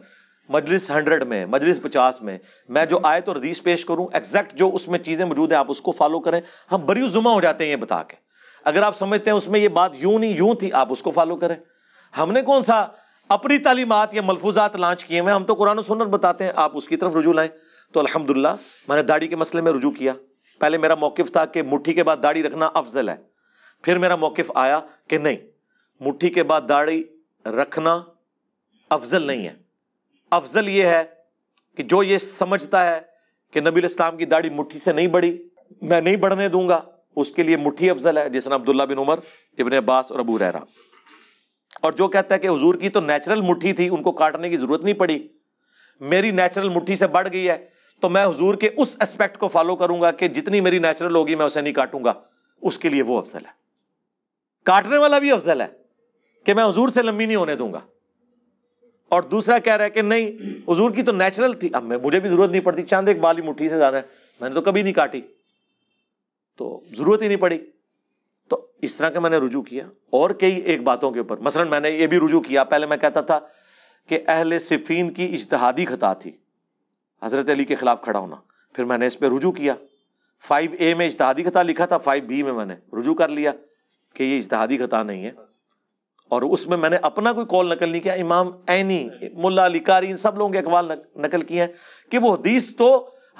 मजलिस हंड्रेड में मजलिस पचास में मैं जो आयत और रदीस पेश करूं एग्जैक्ट जो उसमें चीज़ें मौजूद है आप उसको फॉलो करें हम बरी जुमा हो जाते हैं ये बता के अगर आप समझते हैं उसमें ये बात यूं नहीं यूं थी आप उसको फॉलो करें हमने कौन सा अपनी तालीमत या मलफूजात लॉन्च किए हुए हम तो कुरान सुनत बताते हैं आप उसकी तरफ रुझू लाएँ तो अलहमदिल्ला मैंने दाढ़ी के मसले में रुझू किया पहले मेरा मौकफ़ था कि मुठ्ठी के बाद दाढ़ी रखना अफजल है फिर मेरा मौकफ आया कि नहीं मुठ्ठी के बाद दाढ़ी रखना अफजल नहीं है अफजल ये है कि जो ये समझता है कि नबी इस्लाम की दाढ़ी मुठ्ठी से नहीं बढ़ी मैं नहीं बढ़ने दूंगा उसके लिए मुठ्ठी अफजल है जिसने अब्दुल्ला बिन उमर इबन अब्बास और अबू रहरा और जो कहता है कि हजूर की तो नेचुरल मुट्ठी थी उनको काटने की जरूरत नहीं पड़ी मेरी नेचुरल मुट्ठी से बढ़ गई है तो मैं हजूर के उस एस्पेक्ट को फॉलो करूंगा कि जितनी मेरी नेचुरल होगी मैं उसे नहीं काटूंगा उसके लिए वो अफजल है काटने वाला भी अफजल है कि मैं हजूर से लंबी नहीं होने दूंगा और दूसरा कह रहा है कि नहीं हजूर की तो नेचुरल थी अब मुझे भी जरूरत नहीं पड़ती चांद एक बाली मुठ्ठी से ज्यादा मैंने तो कभी नहीं काटी तो जरूरत ही नहीं पड़ी तो इस तरह के मैंने रुजू किया और कई एक बातों के ऊपर मसलन मैंने ये भी रुजू किया पहले मैं कहता था कि अहल सिफीन की इजतहादी खता थी हज़रत अली के ख़िलाफ़ खड़ा होना फिर मैंने इस पर रुजू किया फाइव ए में इजतहादी खता लिखा था फाइव बी में मैंने रुजू कर लिया कि ये इजतहादी खता नहीं है और उसमें मैंने अपना कोई कॉल नकल नहीं किया इमाम ऐनी मुला अली कारी इन सब लोगों के अकवाल नकल किए हैं कि वो हदीस तो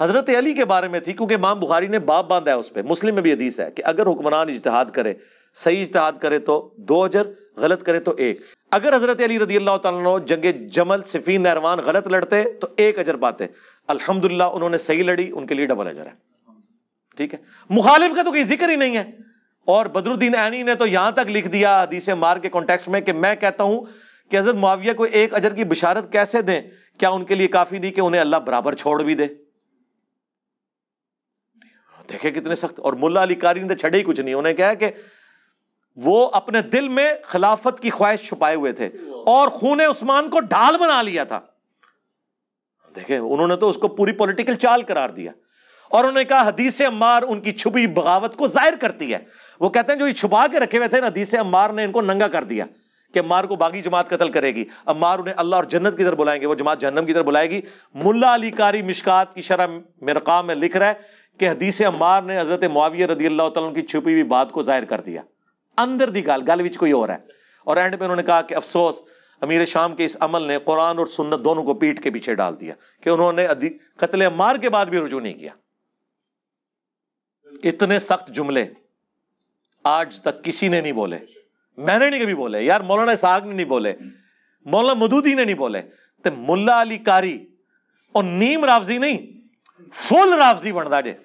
हज़रत अली के बारे में थी क्योंकि माम बुखारी ने बाप बांधा है उस पर मुस्लिम में भी हदीस है कि अगर हुक्मरान इजतहाद करे सही इजतहाद करे तो दो अजर गलत करे तो एक अगर हज़रत अली रदी अल्लाह तंग जमल सिफ़ी नरवान गलत लड़ते तो एक अजर पाते अलहमदिल्ला उन्होंने सही लड़ी उनके लिए डबल अजर है ठीक है मुखालिफ का तो कोई जिक्र ही नहीं है और बदरुद्दीन ऐनी ने तो यहां तक लिख दिया हदीस मार के कॉन्टेक्स्ट में कि मैं कहता हूं कि हजरत मुआविया को एक अजर की बिशारत कैसे दें क्या उनके लिए काफ़ी नहीं कि उन्हें अल्लाह बराबर छोड़ भी दे देखे कितने सख्त और मुला अली कारी ने तो छड़े ही कुछ नहीं उन्हें क्या कि वो अपने दिल में खिलाफत की ख्वाहिश छुपाए हुए थे और खून उस्मान को ढाल बना लिया था देखे उन्होंने तो उसको पूरी पॉलिटिकल चाल करार दिया और उन्होंने कहा हदीस अम्मार उनकी छुपी बगावत को जाहिर करती है वो कहते हैं जो ये छुपा के रखे हुए थे ना हदीस अम्मार ने इनको नंगा कर दिया कि अम्मार को बागी जमात कत्ल करेगी अम्मार उन्हें अल्लाह और जन्नत की तरफ बुलाएंगे वो जमात जहन्नम की तरफ बुलाएगी मुला अली कारी मिशकात की शरह मेरकाम में लिख रहा है कि हदीस अम्बार ने हजरत मुआविया रदी अल्लाह तुम की छुपी हुई बात को जाहिर कर दिया अंदर दी गल गल कोई और है और एंड में उन्होंने कहा कि अफसोस अमीर शाम के इस अमल ने कुरान और सुन्नत दोनों को पीठ के पीछे डाल दिया कि उन्होंने कत्ल अम्बार के बाद भी रुजू नहीं किया इतने सख्त जुमले आज तक किसी ने नहीं बोले मैंने नहीं कभी बोले यार मौलाना साग ने नहीं बोले मौलाना मदूदी ने नहीं बोले तो मुला अली कारी और नीम रावजी नहीं फुल राफजी बनता जे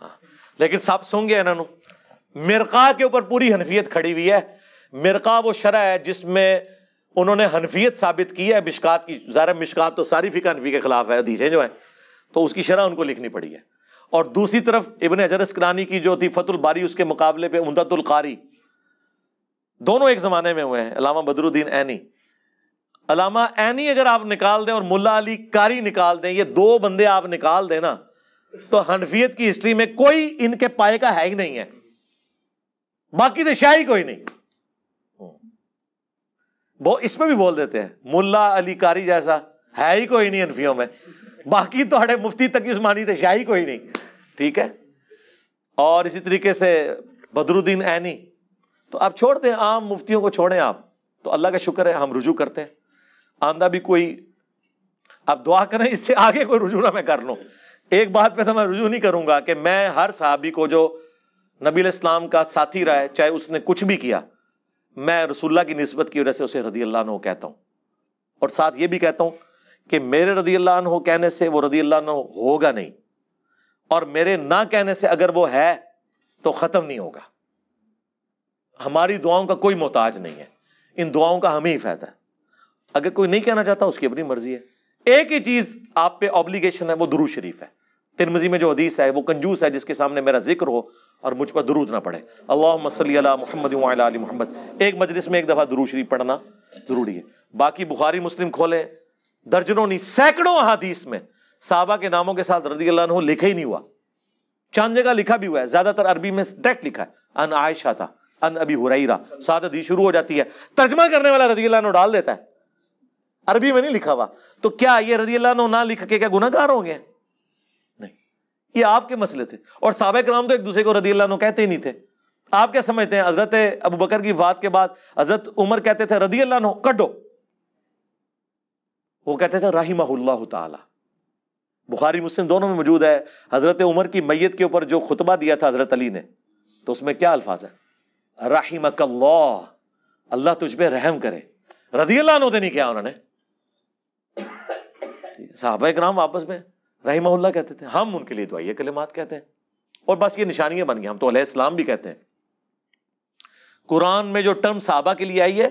हाँ। लेकिन सब सुन गया इन्हों मिरका के ऊपर पूरी हनफियत खड़ी हुई है मिरका वो शरा है जिसमें उन्होंने हनफियत साबित की है मिशकात की ज़ारा मिशकात तो सारी फ़िका हनफी के ख़िलाफ़ है अधीसें जो हैं तो उसकी शरह उनको लिखनी पड़ी है और दूसरी तरफ इबन हजरस करानी की जो थी फतुल बारी उसके मुकाबले पर उमदतुल्कारी दोनों एक ज़माने में हुए हैं अलामा बदरुद्दीन ऐनी अलामा ऐनी अगर आप निकाल दें और मुल्ला अली कारी निकाल दें ये दो बंदे आप निकाल दें ना तो हनफियत की हिस्ट्री में कोई इनके पाए का है ही नहीं है बाकी तो शाही कोई नहीं वो इसमें भी बोल देते हैं मुल्ला अली कारी जैसा है ही कोई नहीं हनफियों में बाकी तो हड़े मुफ्ती तक उस्मानी तो शाही कोई नहीं ठीक है और इसी तरीके से बदरुद्दीन ऐनी तो आप छोड़ दें आम मुफ्तियों को छोड़ें आप तो अल्लाह का शुक्र है हम रुजू करते हैं आंदा भी कोई आप दुआ करें इससे आगे कोई रुझू ना मैं कर लूँ एक बात पे तो मैं रुझू नहीं करूँगा कि मैं हर साहबी को जो नबी इस्लाम का साथी रहा है चाहे उसने कुछ भी किया मैं रसुल्ला की नस्बत की वजह से उसे रदी अल्लाह नो कहता हूँ और साथ ये भी कहता हूँ कि मेरे रदी अल्लाह कहने से वो रदी अल्लाह होगा नहीं और मेरे ना कहने से अगर वो है तो ख़त्म नहीं होगा हमारी दुआओं का कोई मोहताज नहीं है इन दुआओं का हमें ही फायदा है अगर कोई नहीं कहना चाहता उसकी अपनी मर्जी है एक ही चीज आप पे ऑब्लिगेशन है वो दुरू शरीफ है तिरमजी में जो हदीस है वो कंजूस है जिसके सामने मेरा जिक्र हो और मुझ पर दरूद ना पड़े अल्लाह मोहम्मद मोहम्मद एक मजलिस में एक दफ़ा दुरू शरीफ पढ़ना ज़रूरी है बाकी बुखारी मुस्लिम खोले दर्जनों नहीं सैकड़ों हदीस में साहबा के नामों के साथ रजी अल्लाह लिखा ही नहीं हुआ चांद जगह लिखा भी हुआ है ज़्यादातर अरबी में डायरेक्ट लिखा है अन आयशा था अन अभी हुरैरा सादत शुरू हो जाती है तर्जमा करने वाला रजी अल्लाह डाल देता है अरबी में नहीं लिखा हुआ तो क्या ये रजी अल्लाह ना लिख के क्या गुनागार हो गए नहीं ये आपके मसले थे और साहब कराम तो एक दूसरे को रजी अल्लाह कहते ही नहीं थे आप क्या समझते हैं हजरत अबू बकर की बात के बाद हजरत उमर कहते थे रदी अल्लाह कटो वो कहते थे राहिमहुल्ला बुखारी मुस्लिम दोनों में मौजूद है हजरत उमर की मैयत के ऊपर जो खुतबा दिया था हजरत अली ने तो उसमें क्या अल्फाज है राहिमकल्ला अल्लाह तुझ पर रहम करे रजी अल्लाह ने क्या उन्होंने साहबा कराम आपस में रही कहते थे हम उनके लिए दुआई कलिमात कहते हैं और बस ये निशानियां बन गई हम तो अलैहिस्सलाम भी कहते हैं कुरान में जो टर्म साहबा के लिए आई है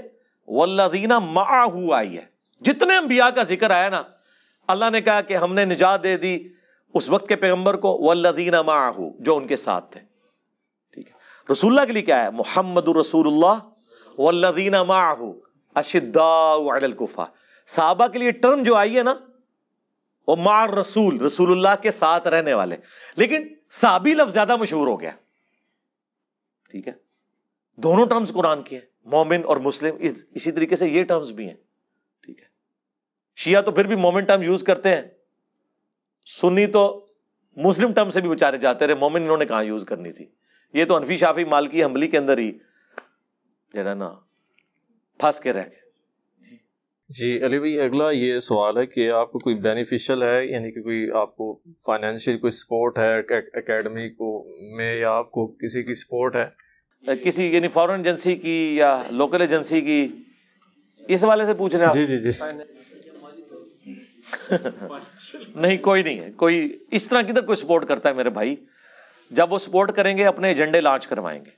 वल्लाजीना माहू आई है जितने अम्बिया का जिक्र आया ना अल्लाह ने कहा कि हमने निजात दे दी उस वक्त के पैगम्बर को वल्लाजीना माहू जो उनके साथ थे ठीक है रसूल्ला के लिए क्या है मोहम्मद रसूलुल्लाह वल्लाजीना माहू अशिद्दाफा साहबा के लिए टर्म जो आई है ना और मार रसूल रसूलुल्लाह के साथ रहने वाले लेकिन साबी लफ ज्यादा मशहूर हो गया ठीक है दोनों टर्म्स कुरान के हैं मोमिन और मुस्लिम इस, इसी तरीके से ये टर्म्स भी हैं ठीक है शिया तो फिर भी मोमिन टर्म यूज करते हैं सुन्नी तो मुस्लिम टर्म से भी बेचारे जाते रहे मोमिन इन्होंने कहा यूज करनी थी ये तो अनफी शाफी मालकी हमली के अंदर ही जरा ना
फंस के रह गए जी अली भाई अगला ये सवाल है कि आपको कोई बेनिफिशियल है यानी कि कोई आपको फाइनेंशियल कोई सपोर्ट है एकेडमी को में या आपको किसी की सपोर्ट है किसी यानी फॉरेन एजेंसी की या लोकल
एजेंसी की इस वाले से पूछ रहे हैं जी जी जी
[laughs] नहीं
कोई नहीं है कोई इस तरह किधर तो कोई सपोर्ट करता है मेरे भाई जब वो सपोर्ट करेंगे अपने एजेंडे लॉन्च करवाएंगे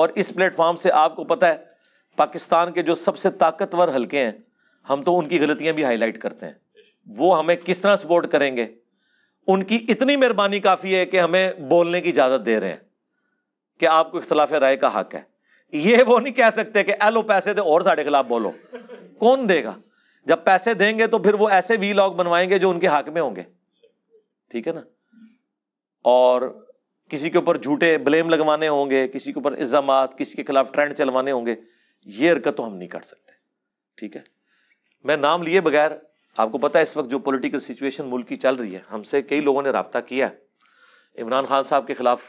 और इस प्लेटफॉर्म से आपको पता है पाकिस्तान के जो सबसे ताकतवर हलके हैं हम तो उनकी गलतियां भी हाईलाइट करते हैं वो हमें किस तरह सपोर्ट करेंगे उनकी इतनी मेहरबानी काफ़ी है कि हमें बोलने की इजाज़त दे रहे हैं कि आपको इख्तलाफ राय का हक है ये वो नहीं कह सकते कि एलो पैसे दे और साढ़े खिलाफ बोलो कौन देगा जब पैसे देंगे तो फिर वो ऐसे वी लॉग बनवाएंगे जो उनके हक में होंगे ठीक है ना और किसी के ऊपर झूठे ब्लेम लगवाने होंगे किसी के ऊपर इल्ज़ाम किसी के खिलाफ ट्रेंड चलवाने होंगे ये हरकत तो हम नहीं कर सकते ठीक है मैं नाम लिए बगैर आपको पता है इस वक्त जो पॉलिटिकल सिचुएशन मुल्क की चल रही है हमसे कई लोगों ने रबता किया है इमरान खान साहब के ख़िलाफ़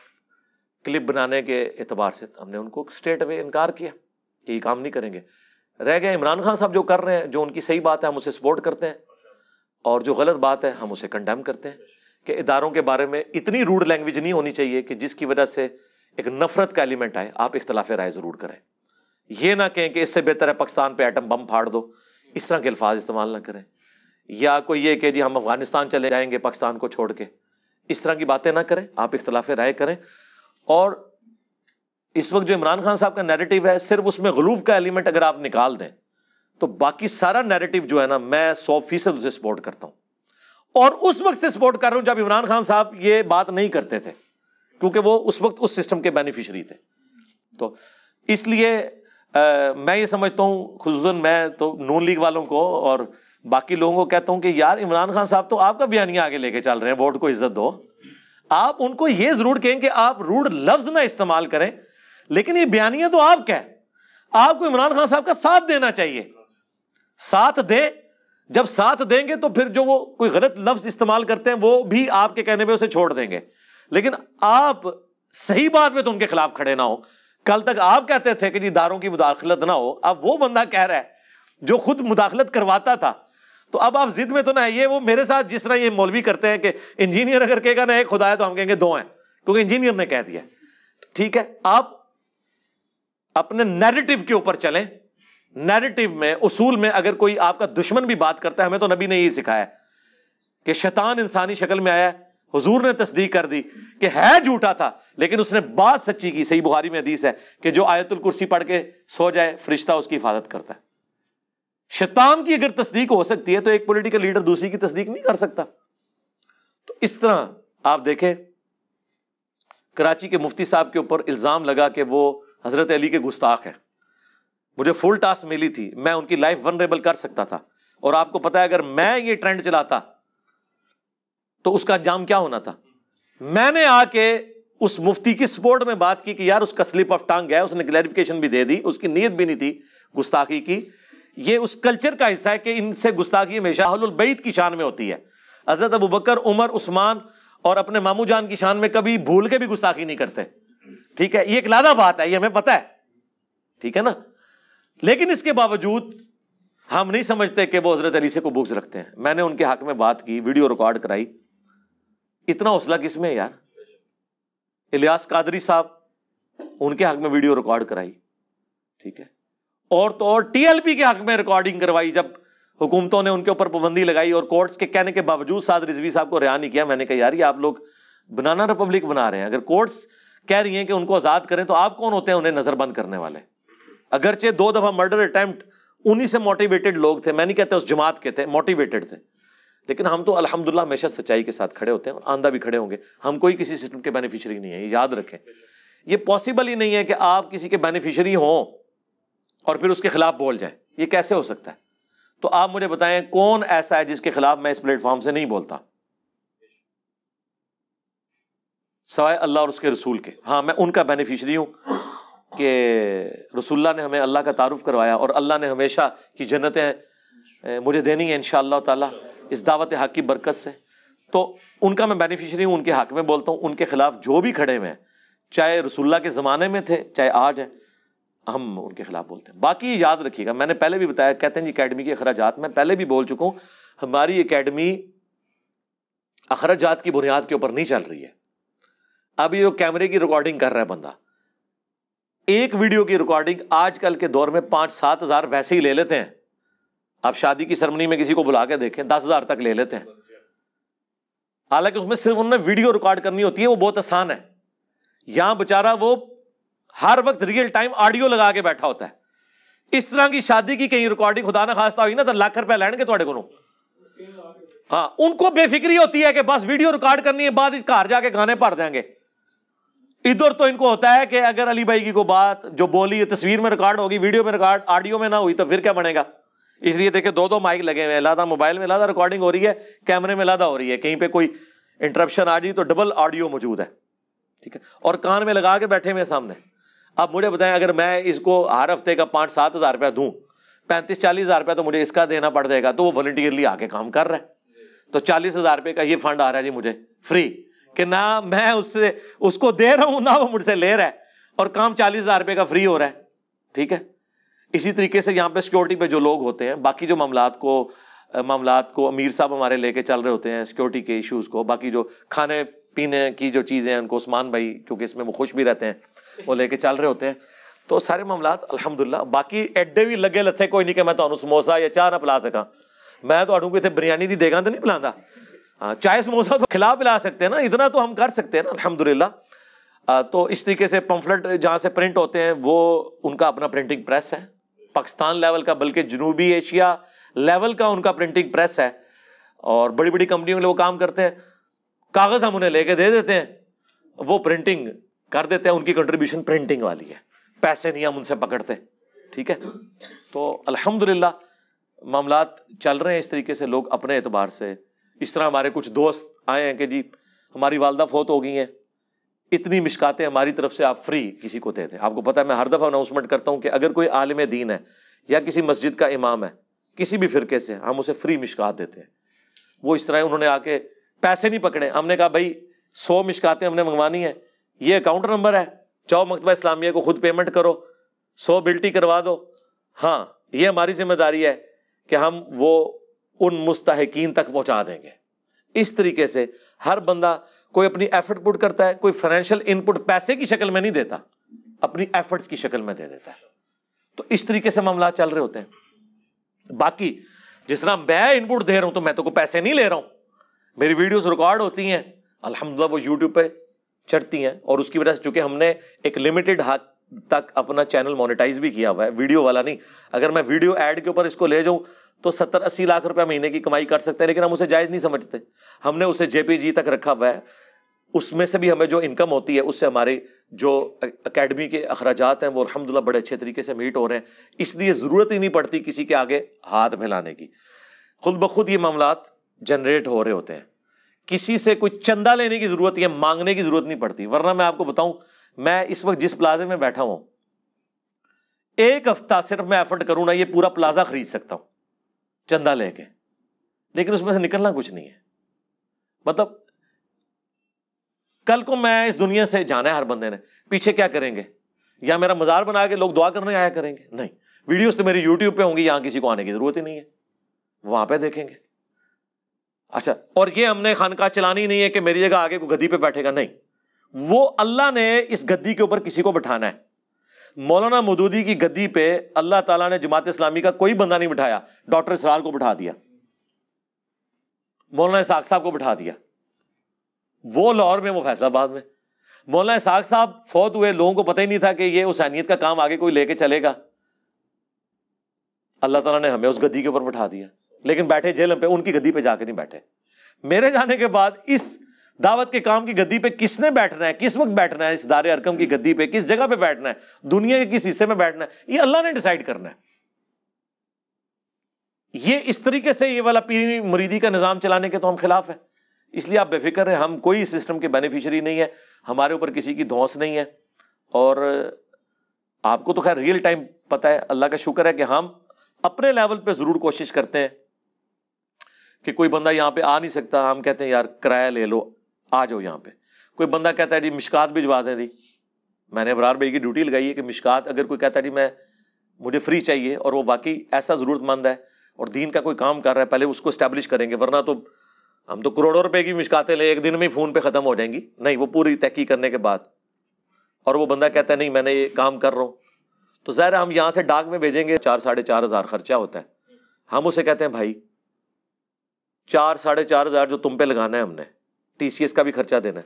क्लिप बनाने के अतबार से हमने उनको स्टेट में इनकार किया कि ये काम नहीं करेंगे रह गए इमरान खान साहब जो कर रहे हैं जो उनकी सही बात है हम उसे सपोर्ट करते हैं और जो गलत बात है हम उसे कंडेम करते हैं कि इदारों के बारे में इतनी रूड लैंग्वेज नहीं होनी चाहिए कि जिसकी वजह से एक नफरत का एलिमेंट आए आप इख्तलाफ राय ज़रूर करें यह ना कहें कि इससे बेहतर है पाकिस्तान पर एटम बम फाड़ दो इस तरह के अल्फाज इस्तेमाल ना करें या कोई ये कह जी हम अफ़गानिस्तान चले जाएंगे पाकिस्तान को छोड़ के इस तरह की बातें ना करें आप इख्तलाफ राय करें और इस वक्त जो इमरान खान साहब का नैरेटिव है सिर्फ उसमें गलूफ का एलिमेंट अगर आप निकाल दें तो बाकी सारा नैरेटिव जो है ना मैं सौ फीसद उसे सपोर्ट करता हूं और उस वक्त से सपोर्ट कर रहा हूं जब इमरान खान साहब ये बात नहीं करते थे क्योंकि वो उस वक्त उस सिस्टम के बेनिफिशरी थे तो इसलिए आ, मैं ये समझता हूँ खसूस मैं तो नून लीग वालों को और बाकी लोगों को कहता हूँ कि यार इमरान खान साहब तो आपका बयानिया आगे लेके चल रहे हैं वोट को इज्जत दो आप उनको ये जरूर कहें कि आप रूड लफ्ज ना इस्तेमाल करें लेकिन ये बयानिया तो आप है आपको इमरान खान साहब का साथ देना चाहिए साथ दे जब साथ देंगे तो फिर जो वो कोई गलत लफ्ज इस्तेमाल करते हैं वो भी आपके कहने पे उसे छोड़ देंगे लेकिन आप सही बात में तो उनके खिलाफ खड़े ना हो कल तक आप कहते थे कि जी दारों की मुदाखलत ना हो अब वो बंदा कह रहा है जो खुद मुदाखलत करवाता था तो अब आप जिद में तो ना ये वो मेरे साथ जिस तरह ये मौलवी करते हैं कि इंजीनियर अगर कहेगा ना एक खुदा है तो हम कहेंगे दो हैं क्योंकि इंजीनियर ने कह दिया ठीक है आप अपने नैरेटिव के ऊपर चलें नैरेटिव में उसूल में अगर कोई आपका दुश्मन भी बात करता है हमें तो नबी ने यही सिखाया कि शैतान इंसानी शक्ल में आया है हुजूर ने तस्दीक कर दी कि है झूठा था लेकिन उसने बात सच्ची की सही बुहारी में हदीस है कि जो आयतुल कुर्सी पढ़ के सो जाए फरिश्ता उसकी हिफाजत करता है शैतान की अगर तस्दीक हो सकती है तो एक पॉलिटिकल लीडर दूसरी की तस्दीक नहीं कर सकता तो इस तरह आप देखें कराची के मुफ्ती साहब के ऊपर इल्ज़ाम लगा कि वो हज़रत अली के गुस्ताख हैं मुझे फुल टास्क मिली थी मैं उनकी लाइफ वनरेबल कर सकता था और आपको पता है अगर मैं ये ट्रेंड चलाता तो उसका अंजाम क्या होना था मैंने आके उस मुफ्ती की सपोर्ट में बात की कि यार उसका स्लिप ऑफ टांग है उसने क्लैरिफिकेशन भी दे दी उसकी नीयत भी नहीं थी गुस्ताखी की ये उस कल्चर का हिस्सा है कि इनसे गुस्ताखी हमेशा शाहबैद की शान में होती है हजरत अबू बकर उमर उस्मान और अपने मामू जान की शान में कभी भूल के भी गुस्ताखी नहीं करते ठीक है ये एक लादा बात है ये हमें पता है ठीक है ना लेकिन इसके बावजूद हम नहीं समझते कि वो हजरत अली से को बुक्स रखते हैं मैंने उनके हक में बात की वीडियो रिकॉर्ड कराई इतना हौसला किस में यार इलियास कादरी साहब उनके हक में वीडियो रिकॉर्ड कराई ठीक है और तो और टीएलपी के हक में रिकॉर्डिंग करवाई जब हुकूमतों ने उनके ऊपर पाबंदी लगाई और कोर्ट्स के कहने के बावजूद साद रिजवी साहब को रिहा नहीं किया मैंने कहा यार ये आप लोग बनाना रिपब्लिक बना रहे हैं अगर कोर्ट्स कह रही हैं कि उनको आज़ाद करें तो आप कौन होते हैं उन्हें नज़रबंद करने वाले अगरचे दो दफ़ा मर्डर अटैम्प्ट उन्हीं से मोटिवेटेड लोग थे मैं नहीं कहते उस जमात के थे मोटिवेटेड थे लेकिन हम तो अलहमदिल्ला हमेशा सच्चाई के साथ खड़े होते हैं और आंधा भी खड़े होंगे हम कोई किसी सिस्टम के बेनिफिशियरी नहीं है याद रखें ये पॉसिबल ही नहीं है कि आप किसी के बेनिफिशियरी हों और फिर उसके खिलाफ बोल जाए ये कैसे हो सकता है तो आप मुझे बताएं कौन ऐसा है जिसके खिलाफ मैं इस प्लेटफॉर्म से नहीं बोलता सवाए अल्लाह और उसके रसूल के हाँ मैं उनका बेनिफिशरी हूं कि रसुल्ला ने हमें अल्लाह का तारुफ करवाया और अल्लाह ने हमेशा की जन्नतें मुझे देनी है इन शाह इस दावत हक की बरकत से तो उनका मैं बेनिफिशरी हूँ उनके हक में बोलता हूँ उनके खिलाफ जो भी खड़े हुए हैं चाहे रसुल्ला के ज़माने में थे चाहे आज हैं हम उनके खिलाफ बोलते हैं बाकी याद रखिएगा मैंने पहले भी बताया कहते हैं जी अकेडमी के अखराज मैं पहले भी बोल चुका हूँ हमारी अकेडमी अखराज की बुनियाद के ऊपर नहीं चल रही है अब ये जो कैमरे की रिकॉर्डिंग कर रहा है बंदा एक वीडियो की रिकॉर्डिंग आजकल के दौर में पाँच सात हज़ार वैसे ही ले लेते हैं आप शादी की सरमनी में किसी को बुला के देखें दस हज़ार तक ले लेते हैं हालांकि उसमें सिर्फ उन्हें वीडियो रिकॉर्ड करनी होती है वो बहुत आसान है यहां बेचारा वो हर वक्त रियल टाइम ऑडियो लगा के बैठा होता है इस तरह की शादी की कहीं रिकॉर्डिंग खुदा ना खास्ता हुई ना तो लाख रुपया लैंड के थोड़े को हाँ उनको बेफिक्री होती है कि बस वीडियो रिकॉर्ड करनी है बाद घर जाके गाने भर देंगे इधर तो इनको होता है कि अगर अली भाई की को बात जो बोली तस्वीर में रिकॉर्ड होगी वीडियो में रिकॉर्ड ऑडियो में ना हुई तो फिर क्या बनेगा इसलिए देखे दो दो माइक लगे हुए हैं लादा मोबाइल में लादा रिकॉर्डिंग हो रही है कैमरे में लादा हो रही है कहीं पे कोई इंटरप्शन आ जाए तो डबल ऑडियो मौजूद है ठीक है और कान में लगा के बैठे हुए सामने अब मुझे बताएं अगर मैं इसको हर हफ्ते का पाँच सात हज़ार रुपया दूँ पैंतीस चालीस हज़ार रुपया तो मुझे इसका देना पड़ जाएगा तो वो वॉल्टियरली आके काम कर रहा है तो चालीस हज़ार रुपये का ये फंड आ रहा है जी मुझे फ्री कि ना मैं उससे उसको दे रहा हूँ ना वो मुझसे ले रहा है और काम चालीस हज़ार रुपये का फ्री हो रहा है ठीक है इसी तरीके से यहाँ पे सिक्योरिटी पे जो लोग होते हैं बाकी जो मामलात को मामला को अमीर साहब हमारे लेके चल रहे होते हैं सिक्योरिटी के इश्यूज़ को बाकी जो खाने पीने की जो चीज़ें हैं उनको उस्मान भाई क्योंकि इसमें वो खुश भी रहते हैं वो लेके चल रहे होते हैं तो सारे मामला अलहमदुल्ला बाकी एडे भी लगे लथे कोई नहीं कि मैं तो समोसा या चाह ना पिला सका मैं तो अड़ूँगी इतने बिरयानी की देगा तो नहीं पिलाता हाँ चाय समोसा तो खिला पिला सकते हैं ना इतना तो हम कर सकते हैं ना अलहमदुल्ला तो इस तरीके से पम्फलेट जहाँ से प्रिंट होते हैं वो उनका अपना प्रिंटिंग प्रेस है पाकिस्तान लेवल का बल्कि जनूबी एशिया लेवल का उनका प्रिंटिंग प्रेस है और बड़ी बड़ी कंपनियों के लिए वो काम करते हैं कागज़ हम उन्हें लेके दे देते हैं वो प्रिंटिंग कर देते हैं उनकी कंट्रीब्यूशन प्रिंटिंग वाली है पैसे नहीं हम उनसे पकड़ते ठीक है तो अल्हम्दुलिल्लाह मामला चल रहे हैं इस तरीके से लोग अपने एतबार से इस तरह हमारे कुछ दोस्त आए हैं कि जी हमारी वालदा फोत हो गई हैं इतनी मिशकातें हमारी तरफ से आप फ्री किसी को देते हैं आपको पता है मैं हर दफ़ा अनाउंसमेंट करता हूं कि अगर कोई आलम दीन है या किसी मस्जिद का इमाम है किसी भी फिरके से हम उसे फ्री मिशकात देते हैं वो इस तरह उन्होंने आके पैसे नहीं पकड़े हमने कहा भाई सौ मिशकातें हमने मंगवानी है ये अकाउंट नंबर है चौ मकतबा इस्लामिया को खुद पेमेंट करो सौ बिल्टी करवा दो हाँ ये हमारी जिम्मेदारी है कि हम वो उन मुस्तकिन तक पहुंचा देंगे इस तरीके से हर बंदा कोई अपनी एफर्ट पुट करता है कोई फाइनेंशियल इनपुट पैसे की शक्ल में नहीं देता अपनी एफर्ट्स की शक्ल में दे देता है तो इस तरीके से मामला चल रहे होते हैं बाकी जिस तरह मैं इनपुट दे रहा हूं तो मैं तो कोई पैसे नहीं ले रहा हूं मेरी वीडियोस रिकॉर्ड होती हैं अलहमदिल्ला वो यूट्यूब पे चढ़ती हैं और उसकी वजह से चूंकि हमने एक लिमिटेड हाथ तक अपना चैनल मोनिटाइज भी किया हुआ है वीडियो वाला नहीं अगर मैं वीडियो एड के ऊपर इसको ले जाऊं तो सत्तर अस्सी लाख रुपए महीने की कमाई कर सकते हैं लेकिन हम उसे जायज़ नहीं समझते हमने उसे जेपीजी तक रखा हुआ है उसमें से भी हमें जो इनकम होती है उससे हमारे जो अकेडमी के अखराज हैं वो अलहमदिल्ला बड़े अच्छे तरीके से मीट हो रहे हैं इसलिए ज़रूरत ही नहीं पड़ती किसी के आगे हाथ फैलाने की खुद ब खुद ये मामला जनरेट हो रहे होते हैं किसी से कोई चंदा लेने की ज़रूरत या मांगने की ज़रूरत नहीं पड़ती वरना मैं आपको बताऊं मैं इस वक्त जिस प्लाजे में बैठा हूं एक हफ्ता सिर्फ मैं एफर्ट करूँ ना ये पूरा प्लाजा खरीद सकता हूँ चंदा लेके लेकिन उसमें से निकलना कुछ नहीं है मतलब कल को मैं इस दुनिया से जाना है हर बंदे ने पीछे क्या करेंगे या मेरा मजार बना के लोग दुआ करने आया करेंगे नहीं वीडियोस तो मेरी यूट्यूब पे होंगी यहां किसी को आने की जरूरत ही नहीं है वहां पे देखेंगे अच्छा और ये हमने खानका चलानी नहीं है कि मेरी जगह आगे को गद्दी पे बैठेगा नहीं वो अल्लाह ने इस गद्दी के ऊपर किसी को बैठाना है मौलाना मदूदी की गद्दी पे अल्लाह ताला ने जमात इस्लामी का कोई बंदा नहीं बिठाया डॉक्टर इसरार को बिठा दिया मौलाना इसाक साहब को बिठा दिया वो लाहौर में वो फैसलाबाद में मौलाना इसाक साहब फौत हुए लोगों को पता ही नहीं था कि ये हुसैनियत का काम आगे कोई लेके चलेगा अल्लाह तला ने हमें उस गद्दी के ऊपर बैठा दिया लेकिन बैठे जेल पे उनकी गद्दी पे जाके नहीं बैठे मेरे जाने के बाद इस दावत के काम की गद्दी पे किसने बैठना है किस वक्त बैठना है इस दारे अरकम की गद्दी पे किस जगह पे बैठना है दुनिया के किस हिस्से में बैठना है ये अल्लाह ने डिसाइड करना है ये इस तरीके से ये वाला पीरी मुरीदी का निज़ाम चलाने के तो हम खिलाफ है इसलिए आप बेफिक्र हैं हम कोई सिस्टम के बेनिफिशरी नहीं है हमारे ऊपर किसी की धौस नहीं है और आपको तो खैर रियल टाइम पता है अल्लाह का शुक्र है कि हम अपने लेवल पर ज़रूर कोशिश करते हैं कि कोई बंदा यहां पे आ नहीं सकता हम कहते हैं यार किराया ले लो आ जाओ यहाँ पे कोई बंदा कहता है जी मिशकात भिजवा दें जी मैंने अबरार भाई की ड्यूटी लगाई है कि मिशकात अगर कोई कहता है जी मैं मुझे फ्री चाहिए और वो वाकई ऐसा ज़रूरतमंद है और दीन का कोई काम कर रहा है पहले उसको इस्टेब्लिश करेंगे वरना तो हम तो करोड़ों रुपए की मिशकातें लें एक दिन में ही फ़ोन पर ख़त्म हो जाएंगी नहीं वो पूरी तहकी करने के बाद और वो बंदा कहता है नहीं मैंने ये काम कर रहा हूँ तो ज़ाहिर हम यहाँ से डाक में भेजेंगे चार साढ़े चार हज़ार खर्चा होता है हम उसे कहते हैं भाई चार साढ़े चार हज़ार जो तुम पे लगाना है हमने टीसीएस का भी खर्चा देना है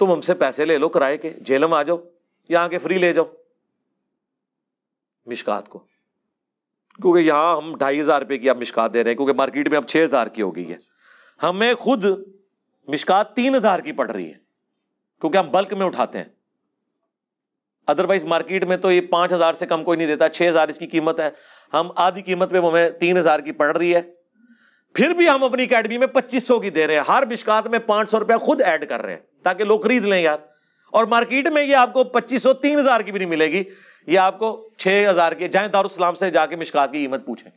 तुम हमसे पैसे ले लो किराए के झेलम आ जाओ यहां के फ्री ले जाओ मिशकात को क्योंकि यहां हम ढाई हजार रुपए की आप मिशकात दे रहे हैं क्योंकि मार्केट में अब छह हजार की हो गई है हमें खुद मिशकात तीन हजार की पड़ रही है क्योंकि हम बल्क में उठाते हैं अदरवाइज मार्केट में तो ये पांच हजार से कम कोई नहीं देता छह हजार इसकी कीमत है हम आधी कीमत पे हमें तीन हजार की पड़ रही है फिर भी हम अपनी अकेडमी में 2500 की दे रहे हैं हर बिस्कात में पांच सौ रुपया खुद ऐड कर रहे हैं ताकि लोग खरीद लें यार और मार्केट में ये आपको 2500 3000 की भी नहीं मिलेगी ये आपको 6000 की जाए दारुसलाम से जाके मिश्कात की कीमत पूछें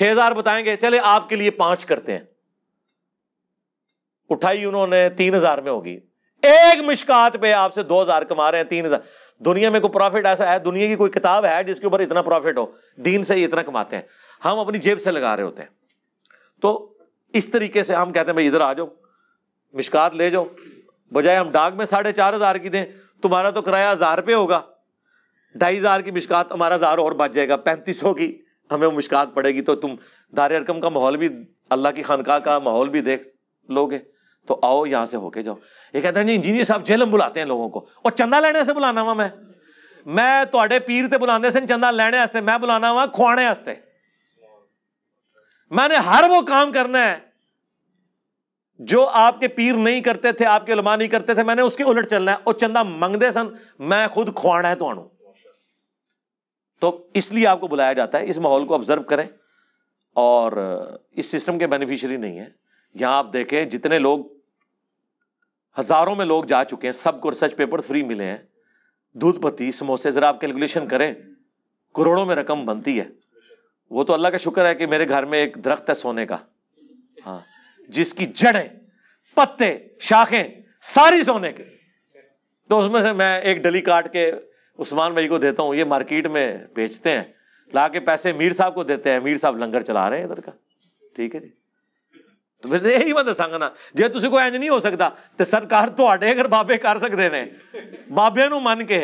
6000 बताएंगे चले आपके लिए पांच करते हैं उठाई उन्होंने हजार में होगी एक मिशकात पे आपसे हजार कमा रहे हैं हजार दुनिया में कोई प्रॉफिट ऐसा है दुनिया की कोई किताब है जिसके ऊपर इतना प्रॉफिट हो दीन से इतना कमाते हैं हम अपनी जेब से लगा रहे होते हैं तो इस तरीके से हम कहते हैं भाई इधर आ जाओ मिशकात ले जाओ बजाय हम डाक में साढ़े चार हज़ार की दें तुम्हारा तो किराया हज़ार रुपये होगा ढाई हज़ार की मिशकात हमारा हज़ार और बच जाएगा पैंतीस सौ की हमें वो मुश्कात पड़ेगी तो तुम दार अरकम का माहौल भी अल्लाह की खानका का माहौल भी देख लोगे तो आओ यहाँ से होके जाओ ये कहते हैं जी इंजीनियर साहब जेलम बुलाते हैं लोगों को और चंदा लेने से बुलाना वा मैं मैं थोड़े पीर से बुलाने से चंदा लेने मैं बुलाना वा खुआने मैंने हर वो काम करना है जो आपके पीर नहीं करते थे आपके उलमा नहीं करते थे मैंने उसके उलट चलना है और चंदा मंगते सन मैं खुद खुआना है तो तो इसलिए आपको बुलाया जाता है इस माहौल को ऑब्जर्व करें और इस सिस्टम के बेनिफिशियरी नहीं है यहां आप देखें जितने लोग हजारों में लोग जा चुके हैं सबको रिसर्च पेपर्स फ्री मिले हैं दूध पत्ती समोसे जरा आप कैलकुलेशन करें करोड़ों में रकम बनती है वो तो अल्लाह का शुक्र है कि मेरे घर में एक दरख्त है सोने का हाँ जिसकी जड़ें पत्ते शाखें सारी सोने के तो उसमें से मैं एक डली काट के उस्मान भाई को देता हूँ ये मार्केट में बेचते हैं ला के पैसे मीर साहब को देते हैं मीर साहब लंगर चला रहे हैं इधर का ठीक है जी तो फिर यही ਮੈਂ ਦੱਸਾਂਗਾ जे ਜੇ कोई ਕੋਈ नहीं हो सकता तो सरकार ਸਰਕਾਰ ਤੁਹਾਡੇ ਅਗਰ ਬਾਬੇ ਕਰ ਸਕਦੇ ਨੇ ਬਾਬਿਆਂ ਨੂੰ ਮੰਨ ਕੇ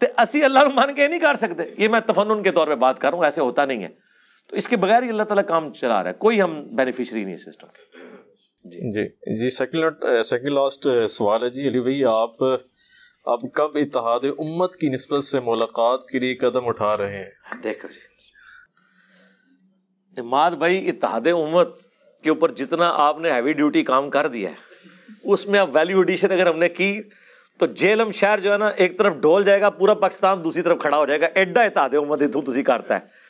ਤੇ ਅਸੀਂ ਅੱਲਾਹ ਨੂੰ ਮੰਨ ਕੇ ਨਹੀਂ ਕਰ ਸਕਦੇ ਇਹ ਮੈਂ ਤਫੰਨਨ ਕੇ ਤੌਰ 'ਤੇ ਬਾਤ ਕਰ ਰਹਾ
तो इसके बगैर ही अल्लाह ताला काम चला रहा है कोई हम बेनिफिशरी नहीं सिस्टम जी जी जी सेकंड सेकंड लास्ट सवाल है जी अली भाई आप अब uh, कब इतिहाद उम्मत की नस्बत से मुलाकात के लिए कदम उठा रहे हैं देखो जी इमाद भाई इतिहाद उम्मत के ऊपर जितना आपने
हैवी ड्यूटी काम कर दिया है उसमें अब वैल्यू एडिशन अगर हमने की तो जेलम शहर जो है ना एक तरफ ढोल जाएगा पूरा पाकिस्तान दूसरी तरफ खड़ा हो जाएगा एड्डा इतिहाद उम्मत इतू तुम करता है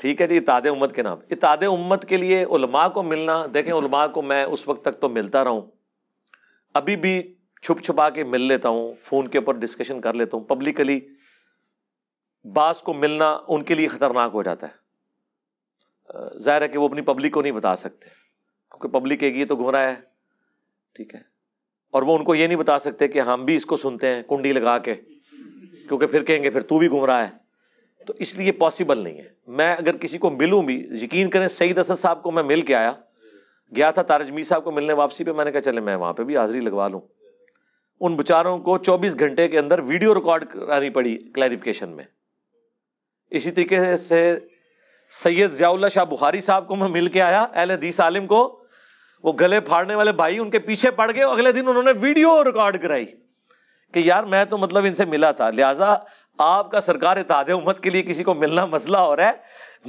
ठीक है जी इताद उम्मत के नाम इताद उम्मत के लिए उलमा को मिलना देखें उलमा को मैं उस वक्त तक तो मिलता रहा अभी भी छुप छुपा के मिल लेता हूँ फ़ोन के ऊपर डिस्कशन कर लेता हूँ पब्लिकली बास को मिलना उनके लिए ख़तरनाक हो जाता है ज़ाहिर है कि वो अपनी पब्लिक को नहीं बता सकते क्योंकि पब्लिक एक ये तो घुमरा है ठीक है और वो उनको ये नहीं बता सकते कि हम भी इसको सुनते हैं कुंडी लगा के क्योंकि फिर कहेंगे फिर तू भी घुमरा है तो इसलिए पॉसिबल नहीं है मैं अगर किसी को मिलूं भी यकीन करें सईद असद साहब को मैं मिल के आया गया था तारजमी साहब को मिलने वापसी पे मैंने कहा चले मैं वहां पे भी हाजिरी लगवा लूं उन बेचारों को 24 घंटे के अंदर वीडियो रिकॉर्ड करानी पड़ी क्लैरिफिकेशन में इसी तरीके से सैयद जियाउल्ला शाह बुखारी साहब को मैं मिल के आया एल हदीस आलिम को वो गले फाड़ने वाले भाई उनके पीछे पड़ गए अगले दिन उन्होंने वीडियो रिकॉर्ड कराई कि यार मैं तो मतलब इनसे मिला था लिहाजा आपका सरकार इताद उम्मत के लिए किसी को मिलना मसला हो रहा है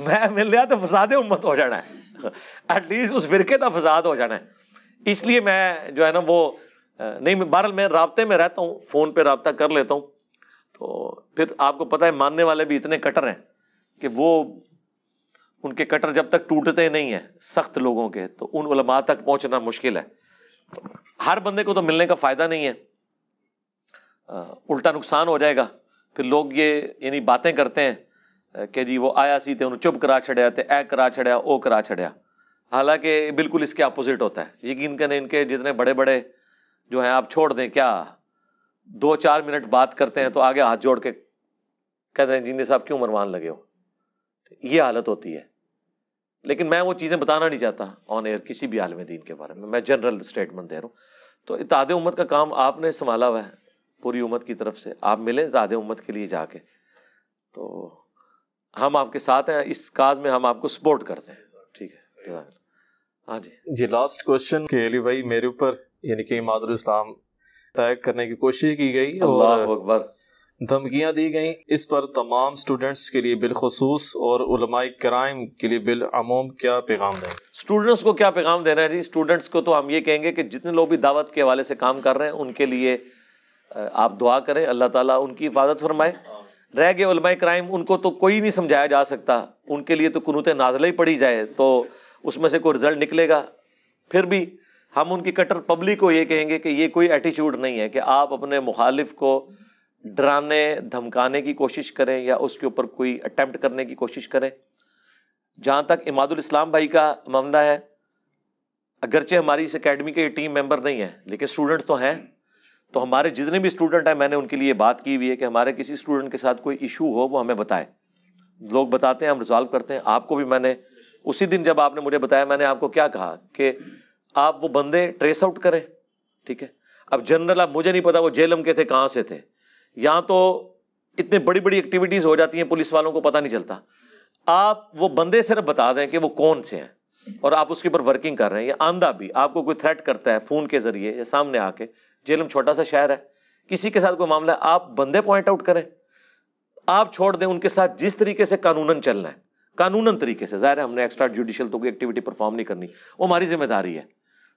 मैं मिल गया तो फसाद उम्मत हो जाना है एटलीस्ट उस फिरके का फसाद हो जाना है इसलिए मैं जो है ना वो नहीं बहरल मैं रबते में रहता हूँ फ़ोन पर रबता कर लेता हूँ तो फिर आपको पता है मानने वाले भी इतने कटर हैं कि वो उनके कटर जब तक टूटते नहीं हैं सख्त लोगों के तो उन उलमा तक पहुँचना मुश्किल है हर बंदे को तो मिलने का फ़ायदा नहीं है उल्टा नुकसान हो जाएगा फिर लोग ये यानी बातें करते हैं कि जी वो आया सी थे उन्हें चुप करा छड़ा तो ए करा छड़ा ओ करा छड़ा हालांकि बिल्कुल इसके अपोजिट होता है यकीन करें इनके जितने बड़े बड़े जो हैं आप छोड़ दें क्या दो चार मिनट बात करते हैं तो आगे हाथ जोड़ के कहते हैं इंजीनियर साहब क्यों मरवान लगे हो ये हालत होती है लेकिन मैं वो चीज़ें बताना नहीं चाहता ऑन एयर किसी भी आलम दीन के बारे में मैं जनरल स्टेटमेंट दे रहा हूँ तो इताद उम्मत का काम आपने संभाला हुआ है पूरी उम्मत की तरफ से आप मिलें ज़्यादा उम्मत के लिए जाके तो हम आपके साथ हैं इस काज में हम आपको सपोर्ट करते
हैं ठीक है तो हाँ जी जी लास्ट क्वेश्चन के लिए भाई मेरे ऊपर यानी कि मादुल इस्लाम अटैक करने की कोशिश की गई अल्लाह अकबर धमकियां दी गई इस पर तमाम स्टूडेंट्स के लिए बिलखसूस और क्राइम के लिए अमूम क्या पैगाम दें
स्टूडेंट्स को क्या पैगाम देना है जी स्टूडेंट्स को तो हम ये कहेंगे कि जितने लोग भी दावत के हवाले से काम कर रहे हैं उनके लिए आप दुआ करें अल्लाह ताला उनकी हिफाजत फरमाए रह गए उलमा क्राइम उनको तो कोई नहीं समझाया जा सकता उनके लिए तो कनूत नाजला ही पड़ी जाए तो उसमें से कोई रिज़ल्ट निकलेगा फिर भी हम उनकी कट्टर पब्लिक को ये कहेंगे कि ये कोई एटीट्यूड नहीं है कि आप अपने मुखालिफ को डराने धमकाने की कोशिश करें या उसके ऊपर कोई अटैम्प्ट करने की कोशिश करें जहाँ तक इमादुल इस्लाम भाई का मामला है अगरचे हमारी इस अकेडमी के टीम मेंबर नहीं है लेकिन स्टूडेंट तो हैं तो हमारे जितने भी स्टूडेंट हैं मैंने उनके लिए बात की हुई है कि हमारे किसी स्टूडेंट के साथ कोई इशू हो वो हमें बताए लोग बताते हैं हम रिजॉल्व करते हैं आपको भी मैंने उसी दिन जब आपने मुझे बताया मैंने आपको क्या कहा कि आप वो बंदे ट्रेस आउट करें ठीक है अब जनरल अब मुझे नहीं पता वो जेलम के थे कहाँ से थे यहाँ तो इतनी बड़ी बड़ी एक्टिविटीज़ हो जाती हैं पुलिस वालों को पता नहीं चलता आप वो बंदे सिर्फ बता दें कि वो कौन से हैं और आप उसके ऊपर वर्किंग कर रहे हैं या आंधा भी आपको कोई थ्रेट करता है फ़ोन के ज़रिए या सामने आके जेलम छोटा सा शहर है किसी के साथ कोई मामला है आप बंदे पॉइंट आउट करें आप छोड़ दें उनके साथ जिस तरीके से कानूनन चलना है कानूनन तरीके से ज़ाहिर है हमने एक्स्ट्रा जुडिशियल तो कोई एक्टिविटी परफॉर्म नहीं करनी वो हमारी जिम्मेदारी है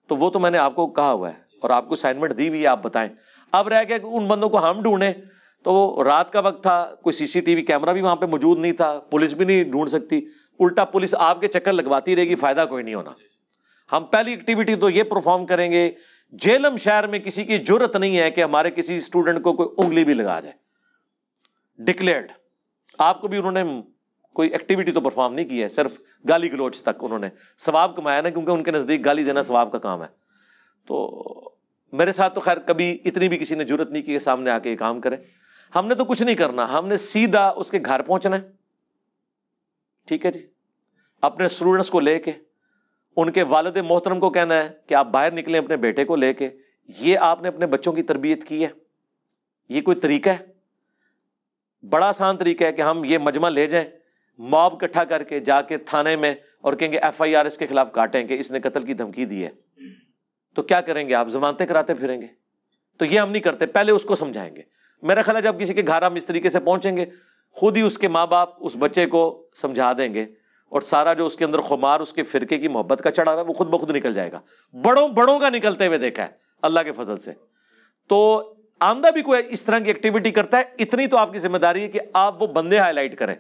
तो वो तो मैंने आपको कहा हुआ है और आपको असाइनमेंट दी हुई है आप बताएं अब रह गया कि उन बंदों को हम ढूंढें तो रात का वक्त था कोई सीसीटीवी कैमरा भी वहां पे मौजूद नहीं था पुलिस भी नहीं ढूंढ सकती उल्टा पुलिस आपके चक्कर लगवाती रहेगी फायदा कोई नहीं होना हम पहली एक्टिविटी तो ये परफॉर्म करेंगे जेलम शहर में किसी की जरूरत नहीं है कि हमारे किसी स्टूडेंट को कोई उंगली भी लगा जाए डिक्लेयर्ड आपको भी उन्होंने कोई एक्टिविटी तो परफॉर्म नहीं की है सिर्फ गाली गलोच तक उन्होंने स्वाब कमाया ना क्योंकि उनके नज़दीक गाली देना स्वाब का काम है तो मेरे साथ तो खैर कभी इतनी भी किसी ने जरूरत नहीं की कि सामने आके ये काम करे हमने तो कुछ नहीं करना हमने सीधा उसके घर पहुंचना है ठीक है जी अपने स्टूडेंट्स को लेके उनके वालद मोहतरम को कहना है कि आप बाहर निकलें अपने बेटे को लेके ये आपने अपने बच्चों की तरबियत की है ये कोई तरीका है बड़ा आसान तरीका है कि हम ये मजमा ले जाएं मॉब इकट्ठा करके जाके थाने में और कहेंगे एफ आई आर इसके खिलाफ काटें कि इसने कत्ल की धमकी दी है तो क्या करेंगे आप जमानते कराते फिरेंगे तो ये हम नहीं करते पहले उसको समझाएंगे मेरा ख्याल है जब किसी के घर हम इस तरीके से पहुंचेंगे खुद ही उसके माँ बाप उस बच्चे को समझा देंगे और सारा जो उसके अंदर खुमार उसके फिरके की मोहब्बत का चढ़ा हुआ है वो खुद ब खुद निकल जाएगा बड़ों बड़ों का निकलते हुए देखा है अल्लाह के फजल से तो आमदा भी कोई इस तरह की एक्टिविटी करता है इतनी तो आपकी जिम्मेदारी है कि आप वो बंदे हाईलाइट करें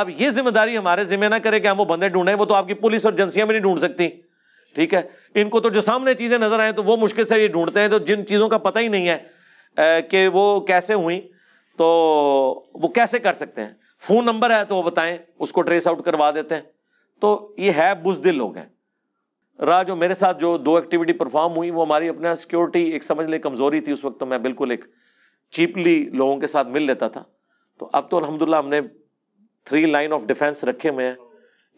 अब ये जिम्मेदारी हमारे जिम्मे ना करें कि हम वो बंदे ढूंढें वो तो आपकी पुलिस और एजेंसियां भी नहीं ढूंढ सकती ठीक है इनको तो जो सामने चीज़ें नजर आए तो वो मुश्किल से ये ढूंढते हैं तो जिन चीज़ों का पता ही नहीं है कि वो कैसे हुई तो वो कैसे कर सकते हैं फोन नंबर है तो वो बताएं उसको ट्रेस आउट करवा देते हैं तो ये है बुजदिल लोग हैं रहा जो मेरे साथ जो दो एक्टिविटी परफॉर्म हुई वो हमारी अपना सिक्योरिटी एक समझ ले कमज़ोरी थी उस वक्त तो मैं बिल्कुल एक चीपली लोगों के साथ मिल लेता था तो अब तो अलहमदिल्ला हमने थ्री लाइन ऑफ डिफेंस रखे हुए हैं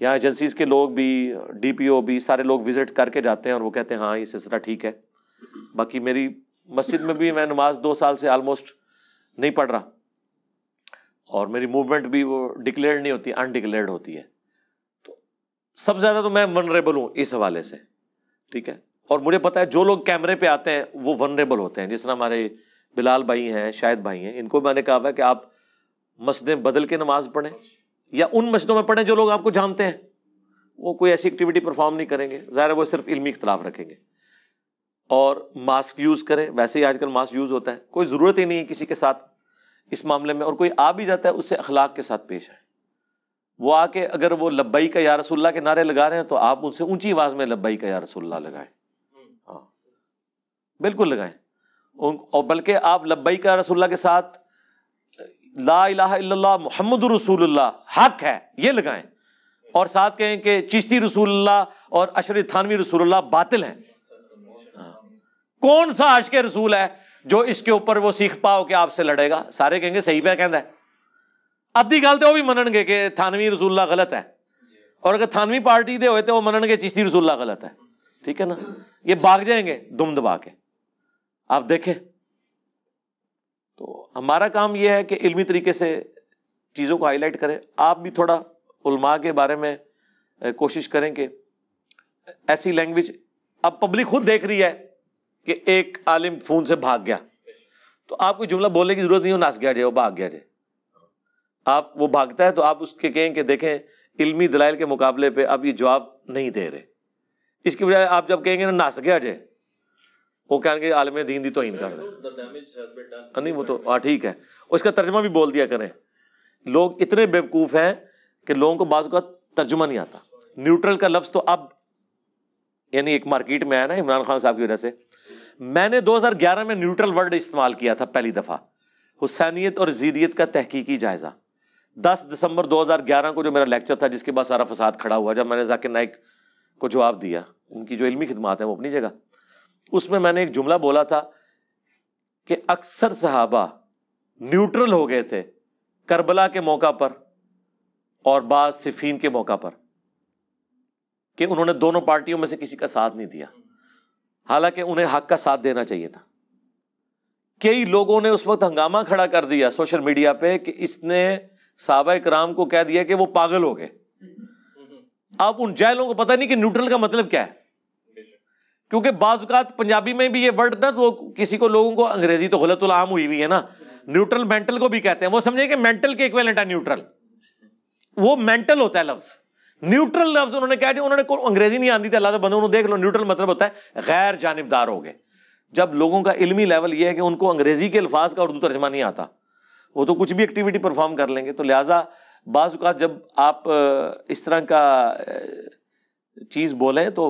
यहाँ एजेंसीज के लोग भी डीपीओ भी सारे लोग विजिट करके जाते हैं और वो कहते हैं हाँ ये सिलसिला ठीक है बाकी मेरी मस्जिद में भी मैं नमाज दो साल से आलमोस्ट नहीं पढ़ रहा और मेरी मूवमेंट भी वो डिक्लेयर्ड नहीं होती अनडिक्लेयर्ड होती है तो सबसे ज़्यादा तो मैं वनरेबल हूँ इस हवाले से ठीक है और मुझे पता है जो लोग कैमरे पे आते हैं वो वनरेबल होते हैं जिस तरह हमारे बिलाल भाई हैं शायद भाई हैं इनको मैंने कहा है कि आप मस्जिदें बदल के नमाज पढ़ें या उन मस्जिदों में पढ़ें जो लोग आपको जानते हैं वो कोई ऐसी एक्टिविटी परफॉर्म नहीं करेंगे ज़ाहिर है वो सिर्फ इलमी इख्तलाफ रखेंगे और मास्क यूज़ करें वैसे ही आजकल मास्क यूज़ होता है कोई ज़रूरत ही नहीं है किसी के साथ इस मामले में और कोई आ भी जाता है उससे अखलाक के साथ पेश आए वो आके अगर वो लब्बई का या रसुल्ला के नारे लगा रहे हैं तो आप उनसे ऊंची आवाज में लब्बई का या रसुल्ला लगाएं हाँ बिल्कुल लगाएं उन और बल्कि आप लब्बई का रसुल्ला के साथ ला इला मोहम्मद रसूल्ला हक है ये लगाएं और साथ कहें कि चिश्ती रसूल्ला और अशर थानवी रसूल्ला बातिल हैं हाँ। कौन सा आज के रसूल है जो इसके ऊपर वो सीख पाओ कि आपसे लड़ेगा सारे कहेंगे सही पे ਕਹਿੰਦਾ ਅੱਧੀ ਗੱਲ ਤੇ ਉਹ भी ਮੰਨਣਗੇ ਕਿ थानवी ਰਸੂਲਾ गलत है और अगर थानवी पार्टी के हो तो वह मनन के चिश्ती रसुल्ला गलत है ठीक है ना ये भाग जाएंगे दुम दबा के आप देखें तो हमारा काम यह है कि इलमी तरीके से चीज़ों को हाईलाइट करें आप भी थोड़ा उलमा के बारे में कोशिश करें कि ऐसी लैंग्वेज अब पब्लिक खुद देख रही है कि एक आलिम फ़ोन से भाग गया तो आपको जुमला बोलने की ज़रूरत नहीं हो नाच गया जे वो भाग गया जे आप वो भागता है तो आप उसके कहें कि देखें इल्मी दलाइल के मुकाबले पे आप ये जवाब नहीं दे रहे इसकी बजाय आप जब कहेंगे ना नाच गया जे वो कहेंगे आलम दीन दी तो इन कर
हाँ, नहीं वो
तो हाँ ठीक है उसका तर्जमा भी बोल दिया करें लोग इतने बेवकूफ़ हैं कि लोगों को बाज़ का तर्जुमा नहीं आता न्यूट्रल का लफ्ज़ तो अब यानी एक मार्केट में आया ना इमरान खान साहब की वजह से मैंने 2011 में न्यूट्रल वर्ड इस्तेमाल किया था पहली दफ़ा हुसैनियत और जीदियत का तहकीकी जायज़ा 10 दिसंबर 2011 को जो मेरा लेक्चर था जिसके बाद सारा फसाद खड़ा हुआ जब मैंने जाकिर नाइक को जवाब दिया उनकी जो इलमी खदमात है वो अपनी जगह उसमें मैंने एक जुमला बोला था कि अक्सर सहाबा न्यूट्रल हो गए थे करबला के मौका पर और बाद सिफीन के मौका पर कि उन्होंने दोनों पार्टियों में से किसी का साथ नहीं दिया हालांकि उन्हें हक का साथ देना चाहिए था कई लोगों ने उस वक्त हंगामा खड़ा कर दिया सोशल मीडिया पे कि इसने साहबा कराम को कह दिया कि वो पागल हो गए अब उन जैलों को पता नहीं कि न्यूट्रल का मतलब क्या है क्योंकि बाजुकात पंजाबी में भी ये वर्ड ना तो किसी को लोगों को अंग्रेजी तो गलत आम हुई हुई है ना न्यूट्रल मेंटल को भी कहते हैं वो समझे कि मेंटल के इक्वेलेंट है न्यूट्रल वो मेंटल होता है लफ्ज़ न्यूट्रल लफ्ज उन्होंने कह दिया उन्होंने अंग्रेजी नहीं आंदी थी अल्लाह बंदे उन्होंने देख लो न्यूट्रल मतलब होता है गैर जानबदार हो गए जब लोगों का इलमी लेवल यह है कि उनको अंग्रेजी के अल्फाज का उर्दू तर्जमा नहीं आता वो तो कुछ भी एक्टिविटी परफॉर्म कर लेंगे तो लिहाजा बाज़ात जब आप इस तरह का चीज़ बोलें तो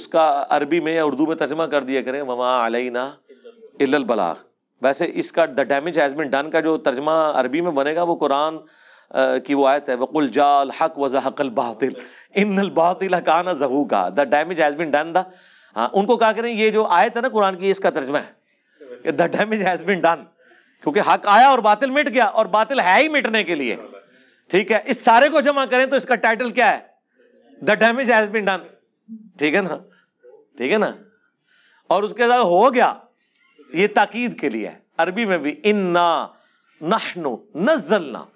उसका अरबी में या उर्दू में तर्जमा कर दिया करें ममा अलना इल्ल वैसे इसका the damage has been done का जो तर्जमा अरबी में बनेगा वो कुरान की वो आयत है वकुल जाल हक व जहकल बातिल इन बातिल हकाना जहू का the damage has been done द हाँ उनको कहा करें ये जो आयत है ना कुरान की इसका तर्जमा है the damage has been done क्योंकि हक आया और बातिल मिट गया और बातिल है ही मिटने के लिए ठीक है इस सारे को जमा करें तो इसका टाइटल क्या है the damage has been done ठीक है ना ठीक है ना और उसके साथ हो गया ये ताकीद के लिए अरबी में भी इन्ना नहनु नजलना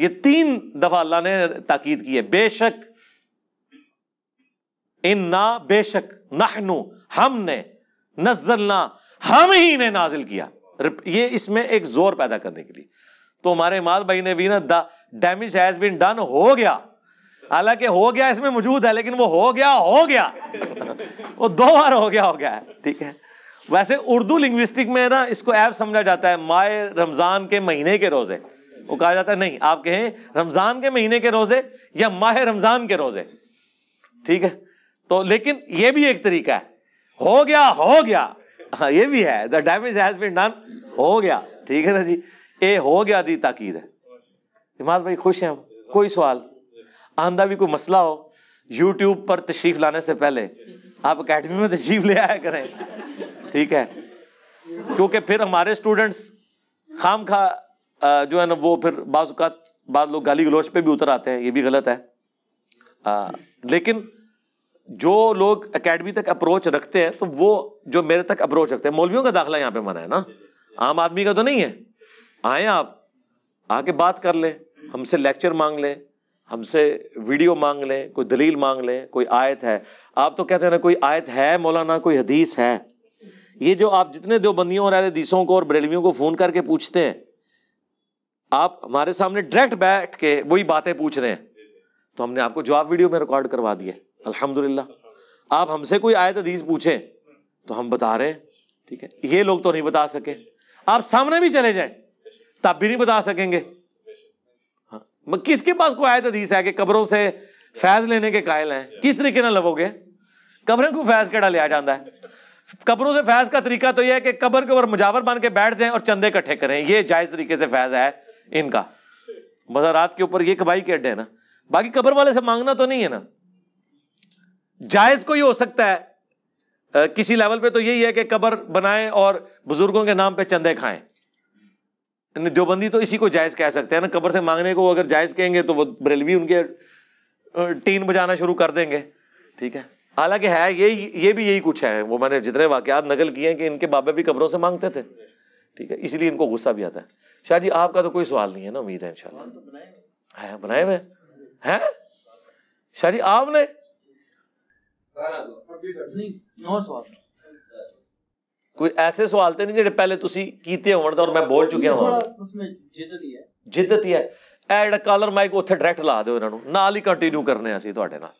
ये तीन दफा अल्लाह ने ताकीद की है बेशक इन ना बेशक नहनु हमने ना हम ही ने नाजिल किया ये इसमें एक जोर पैदा करने के लिए तो हमारे माल भाई ने भी ना डैमेज हैज बीन डन हो गया हालांकि हो गया इसमें मौजूद है लेकिन वो हो गया हो गया [laughs] वो दो बार हो गया हो गया है ठीक है वैसे उर्दू लिंग्विस्टिक में ना इसको ऐप समझा जाता है माए रमजान के महीने के रोजे वो कहा जाता है नहीं आप कहें रमजान के महीने के रोजे या माह रमजान के रोजे ठीक है तो लेकिन ये भी एक तरीका है हो गया हो गया हाँ ये भी है the damage has been done हो गया ठीक है ना जी ए हो गया दी ताकीद है इमाद भाई खुश हैं हम कोई सवाल आंदा भी कोई मसला हो यूट्यूब पर तशरीफ लाने से पहले आप अकेडमी में तशरीफ ले आया करें ठीक है क्योंकि फिर हमारे स्टूडेंट्स खाम खा जो है ना वो फिर बाज़ात बाद लोग गाली गलोच पे भी उतर आते हैं ये भी गलत है आ, लेकिन जो लोग एकेडमी तक अप्रोच रखते हैं तो वो जो मेरे तक अप्रोच रखते हैं मौलवियों का दाखला यहाँ पे मना है ना आम आदमी का तो नहीं है आए आप आके बात कर लें हमसे लेक्चर मांग लें हमसे वीडियो मांग लें कोई दलील मांग लें कोई आयत है आप तो कहते हैं ना कोई आयत है मौलाना कोई हदीस है ये जो आप जितने दो बंदियों और अहदीसों को और बरेलवियों को फ़ोन करके पूछते हैं आप हमारे सामने डायरेक्ट बैठ के वही बातें पूछ रहे हैं तो हमने आपको जवाब वीडियो में रिकॉर्ड करवा दिए अल्हम्दुलिल्लाह आप हमसे कोई आयत हदीस पूछें तो हम बता रहे हैं ठीक है ये लोग तो नहीं बता सके आप सामने भी चले जाएं तब भी नहीं बता सकेंगे हाँ किसके पास कोई आयत हदीस है कि कब्रों से फैज लेने के कायल हैं किस तरीके ना लवोगे कब्रें को फैज केड़ा लिया जाता है कब्रों से फैज का तरीका तो यह है कि कब्र के ऊपर मुजावर बन के बैठ जाए और चंदे इकट्ठे करें यह जायज तरीके से फैज है इनका मजा रात के ऊपर ये कबाई के अड्डे है ना बाकी कब्र वाले से मांगना तो नहीं है ना जायज ही हो सकता है आ, किसी लेवल पे तो यही है कि कब्र बनाए और बुजुर्गों के नाम पे चंदे खाए देवबंदी तो इसी को जायज कह सकते हैं ना कब्र से मांगने को अगर जायज कहेंगे तो वो बरेलवी उनके टीन बजाना शुरू कर देंगे ठीक है हालांकि है ये ये भी यही कुछ है वो मैंने जितने वाकयात नकल किए हैं कि इनके बाबे भी कब्रों से मांगते थे ठीक है इसलिए इनको गुस्सा भी आता है शाह जी आपका तो कोई सवाल नहीं है ना उम्मीद है
इंशाल्लाह
है बनाए हुए हैं शाह जी आपने ਕੋਈ ਐਸੇ ਸਵਾਲ ਤੇ ਨਹੀਂ ਜਿਹੜੇ ਪਹਿਲੇ ਤੁਸੀਂ ਕੀਤੇ ਹੋਣ ਦਾ ਔਰ ਮੈਂ ਬੋਲ ਚੁੱਕਿਆ ਹਾਂ
ਜਿੱਦਤ ਹੀ ਹੈ
ਜਿੱਦਤ ਹੀ ਹੈ ਇਹ ਜਿਹੜਾ ਕਾਲਰ ਮਾਈਕ ਉੱਥੇ ਡਾਇਰੈਕਟ ਲਾ ਦਿਓ ਇਹਨਾਂ ਨੂੰ ਨਾਲ ਹੀ ਕੰਟੀਨਿਊ ਕਰਨੇ ਆ ਅਸੀਂ ਤੁਹਾਡੇ ਨਾਲ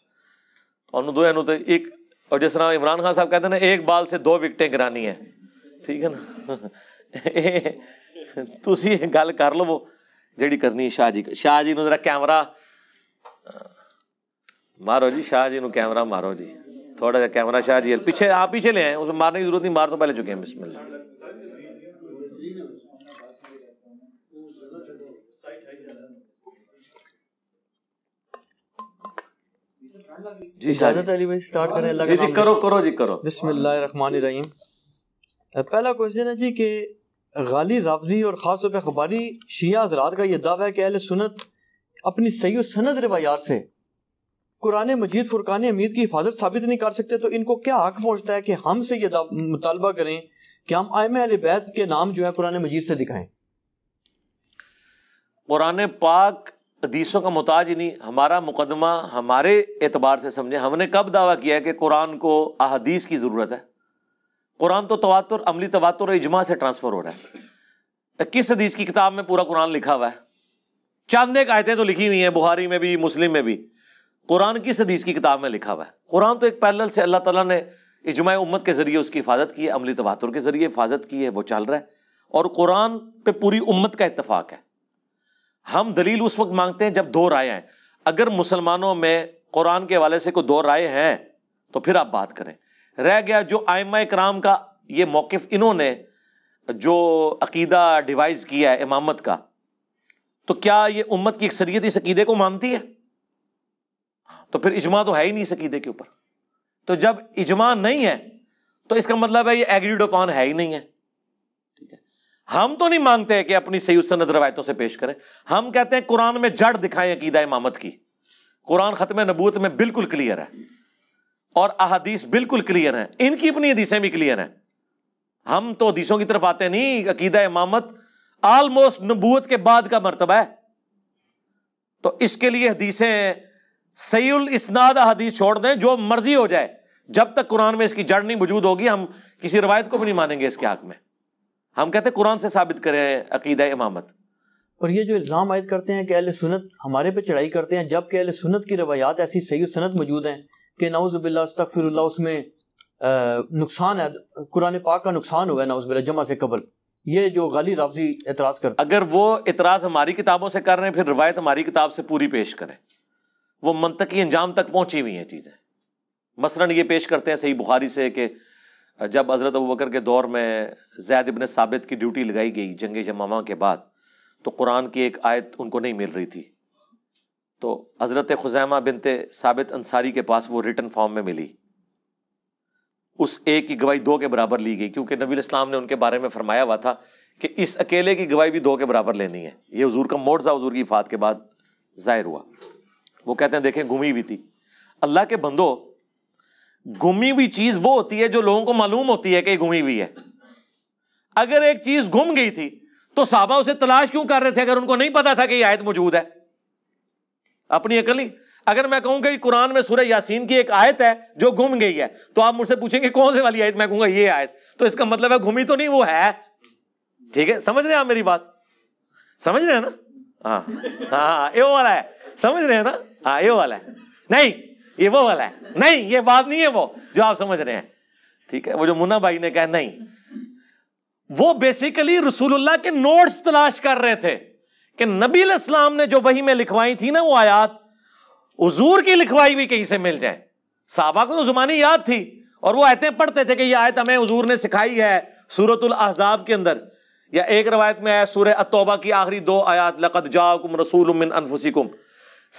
ਉਹਨੂੰ ਦੋਹਾਂ ਨੂੰ ਤੇ ਇੱਕ ਔਰ ਜਿਸ ਤਰ੍ਹਾਂ ਇਮਰਾਨ ਖਾਨ ਸਾਹਿਬ ਕਹਿੰਦੇ ਨੇ ਇੱਕ ਬਾਲ ਸੇ ਦੋ ਵਿਕਟیں ਗਿਰਾਨੀ ਹੈ ਠੀਕ ਹੈ ਨਾ ਤੁਸੀਂ ਗੱਲ ਕਰ ਲਵੋ ਜਿਹੜੀ ਕਰਨੀ ਸ਼ਾਹ ਜੀ ਸ਼ਾਹ ਜੀ ਨੂੰ ਜ਼ਰਾ ਕੈਮਰਾ ਮਾਰੋ ਜੀ ਸ਼ਾਹ जी ਨੂੰ ਕੈਮਰਾ ਮਾਰੋ ਜੀ थोड़ा सा कैमरा शाह जी पीछे आप पीछे ले आए उसमें मारने की जरूरत नहीं मार तो पहले चुके हैं बिस्मिल्लाह
जी इजाजत अली भाई स्टार्ट करें जी जी करो करो जी करो बिस्मिल्लाह रहमान रहीम पहला क्वेश्चन है जी कि गाली रावजी और ख़ास तौर पर अखबारी शिया हजरात का यह दावा है कि अहल सुनत अपनी सही सनद रवायात से कुरान मजीद फुरकान अमीद की हिफाजत साबित नहीं कर सकते तो इनको क्या हक पहुँचता है कि हमसे यह मुतालबा करें कि हम आयम अहल बैत के नाम जो है कुरान मजीद से दिखाएँ
कुरान पाक हदीसों का मोहताज ही नहीं हमारा मुकदमा हमारे एतबार से समझे हमने कब दावा किया है कि कुरान को अहदीस की ज़रूरत है कुरान तो तवातुर अमली तवातुर इजमा से ट्रांसफर हो रहा है तो किस हदीस की किताब में पूरा कुरान लिखा हुआ है चांदे कायतें आयतें तो लिखी हुई हैं बुहारी में भी मुस्लिम में भी कुरान किस हदीस की किताब में लिखा हुआ है कुरान तो एक पैरल से अल्लाह तला ने इजमा उम्मत के ज़रिए उसकी हिफाजत की है अमली तवातुर के ज़रिए हिफाजत की है वो चल रहा है और कुरान पर पूरी उम्मत का इतफाक़ है हम दलील उस वक्त मांगते हैं जब दो राय हैं अगर मुसलमानों में कुरान के हवाले से कोई दो राय हैं तो फिर आप बात करें रह गया जो आयमा कराम का ये मौकफ इन्होंने जो अकीदा डिवाइस किया है इमामत का तो क्या ये उम्मत की अक्सरियत इस अकीदे को मानती है तो फिर इजमा तो है ही नहीं इस अकीदे के ऊपर तो जब इजमा नहीं है तो इसका मतलब है ये एग्रीडोपान है ही नहीं है ठीक है हम तो नहीं मांगते हैं कि अपनी सही सनत रवायतों से पेश करें हम कहते हैं कुरान में जड़ दिखाएं अकीदा इमामत की कुरान खत्म नबूत में बिल्कुल क्लियर है और अहदीस बिल्कुल क्लियर है इनकी अपनी हदीसें भी क्लियर हैं हम तो हदीसों की तरफ आते नहीं अकीदा इमामत आलमोस्ट नबूत के बाद का मरतबा है तो इसके लिए हदीसें सईल इसनाद हदीस छोड़ दें जो मर्जी हो जाए जब तक कुरान में इसकी जड़ नहीं मौजूद होगी हम किसी रवायत को भी नहीं मानेंगे इसके हक में हम कहते हैं कुरान से साबित करें अकीदा इमामत
और ये जो इल्ज़ाम आयद करते हैं कि अहल सुनत हमारे पे चढ़ाई करते हैं जबकि अहल सुनत की रवायात ऐसी सही सनत मौजूद हैं कि नाउजबिल्ला उसमें नुकसान है कुरान पाक का नुकसान हुआ है नाउजबिल्ला जमा से कबल ये जो गाली राफजी एतराज़ कर
अगर वो एतराज़ हमारी किताबों से कर रहे हैं फिर रवायत हमारी किताब से पूरी पेश करें वो मनतकी अंजाम तक पहुंची हुई हैं चीज़ें मसला ये पेश करते हैं सही बुखारी से कि जब हज़रत अबूबकर के दौर में जैद इबन साबित की ड्यूटी लगाई गई जंग जमामा के बाद तो कुरान की एक आयत उनको नहीं मिल रही थी तो हज़रत खुजैमा बिनते साबित अंसारी के पास वो रिटर्न फॉर्म में मिली उस एक की गवाही दो के बराबर ली गई क्योंकि नबी इस्लाम ने उनके बारे में फरमाया हुआ था कि इस अकेले की गवाही भी दो के बराबर लेनी है ये हजूर का मोड़ हजूर की इफात के बाद जाहिर हुआ वो कहते हैं देखें घुमी हुई थी अल्लाह के बंदो घुमी हुई चीज़ वो होती है जो लोगों को मालूम होती है कि घुमी हुई है अगर एक चीज़ घुम गई थी तो साहबा उसे तलाश क्यों कर रहे थे अगर उनको नहीं पता था कि आयत मौजूद है अपनी अकल नहीं अगर मैं कहूं कि कुरान में सूर्य यासीन की एक आयत है जो घूम गई है तो आप मुझसे पूछेंगे कौन से वाली आयत मैं कहूंगा ये आयत तो इसका मतलब है घूमी तो नहीं वो है ठीक है समझ रहे हैं आप मेरी बात समझ रहे हैं ना हाँ हाँ ये वाला है समझ रहे हैं ना हाँ ये वाला है नहीं ये वो वाला है नहीं ये बात नहीं है वो जो आप समझ रहे हैं ठीक है वो जो मुन्ना भाई ने कहा नहीं वो बेसिकली रसूलुल्लाह के नोट्स तलाश कर रहे थे कि नबी इस्लाम ने जो वही में लिखवाई थी ना वो आयात हजूर की लिखवाई भी कहीं से मिल जाए साहबा को तो जुबानी याद थी और वो आयतें पढ़ते थे कि ये आयत हमें हजूर ने सिखाई है सूरतुल अहजाब के अंदर या एक रवायत में आया सूर्य अतोबा की आखिरी दो आयात लकत जाकुम रसूल मिन अनफुसिकुम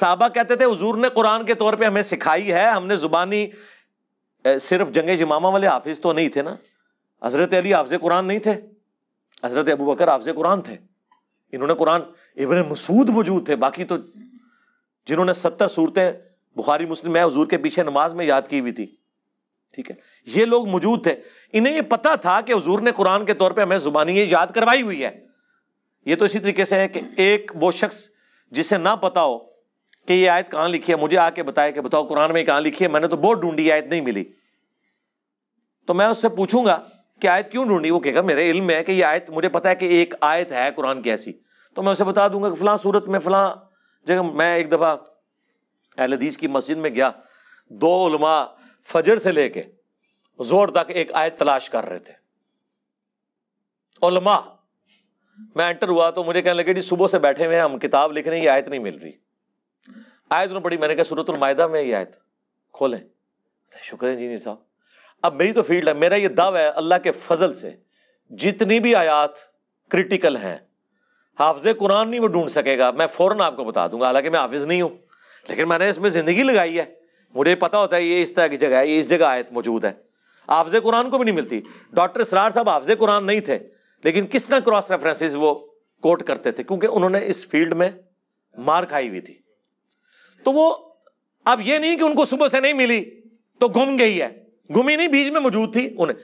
साहबा कहते थे हजूर ने कुरान के तौर पे हमें सिखाई है हमने जुबानी सिर्फ जंग जमामा वाले हाफिज तो नहीं थे ना हज़रत अली हाफज कुरान नहीं थे हज़रत अबू बकर हाफज कुरान थे इन्होंने कुरान इबन मसूद मौजूद थे बाकी तो जिन्होंने सत्तर सूरतें बुखारी मुस्लिम है हजूर के पीछे नमाज में याद की हुई थी ठीक है ये लोग मौजूद थे इन्हें ये पता था कि हजूर ने कुरान के तौर पे हमें जुबानी ये याद करवाई हुई है ये तो इसी तरीके से है कि एक वो शख्स जिसे ना पता हो कि ये आयत कहाँ लिखी है मुझे आके बताया कि बताओ कुरान में कहाँ लिखी है मैंने तो बहुत ढूंढी आयत नहीं मिली तो मैं उससे पूछूंगा कि आयत क्यों ढूंढी वो कहेगा मेरे इल्म में है कि ये आयत मुझे पता है कि एक आयत है कुरान की ऐसी तो मैं उसे बता दूंगा कि फलां सूरत में फलां जगह मैं एक दफ़ा हदीस की मस्जिद में गया दो उलमा फजर से लेके जोर तक एक आयत तलाश कर रहे थे उलमा मैं एंटर हुआ तो मुझे कहने लगे जी सुबह से बैठे हुए हैं हम किताब लिख रहे हैं ये आयत नहीं मिल रही आयत उन्होंने पढ़ी मैंने कहा सूरत मायदा में ये आयत खोलें तो शुक्र है जी नहीं साहब अब मेरी तो फील्ड है मेरा ये दावा है अल्लाह के फजल से जितनी भी आयात क्रिटिकल हैं हाफज कुरान नहीं वो ढूंढ सकेगा मैं फ़ौरन आपको बता दूंगा हालांकि मैं हाफिज़ नहीं हूँ लेकिन मैंने इसमें ज़िंदगी लगाई है मुझे पता होता है ये इस तरह की जगह है ये इस जगह आयत मौजूद है हाफज कुरान को भी नहीं मिलती डॉक्टर सरार साहब हाफज कुरान नहीं थे लेकिन किस ना क्रॉस रेफरेंसेज वो कोट करते थे क्योंकि उन्होंने इस फील्ड में मार खाई हुई थी तो वो अब ये नहीं कि उनको सुबह से नहीं मिली तो गुम गई है गुमी नहीं बीच में मौजूद थी उन्हें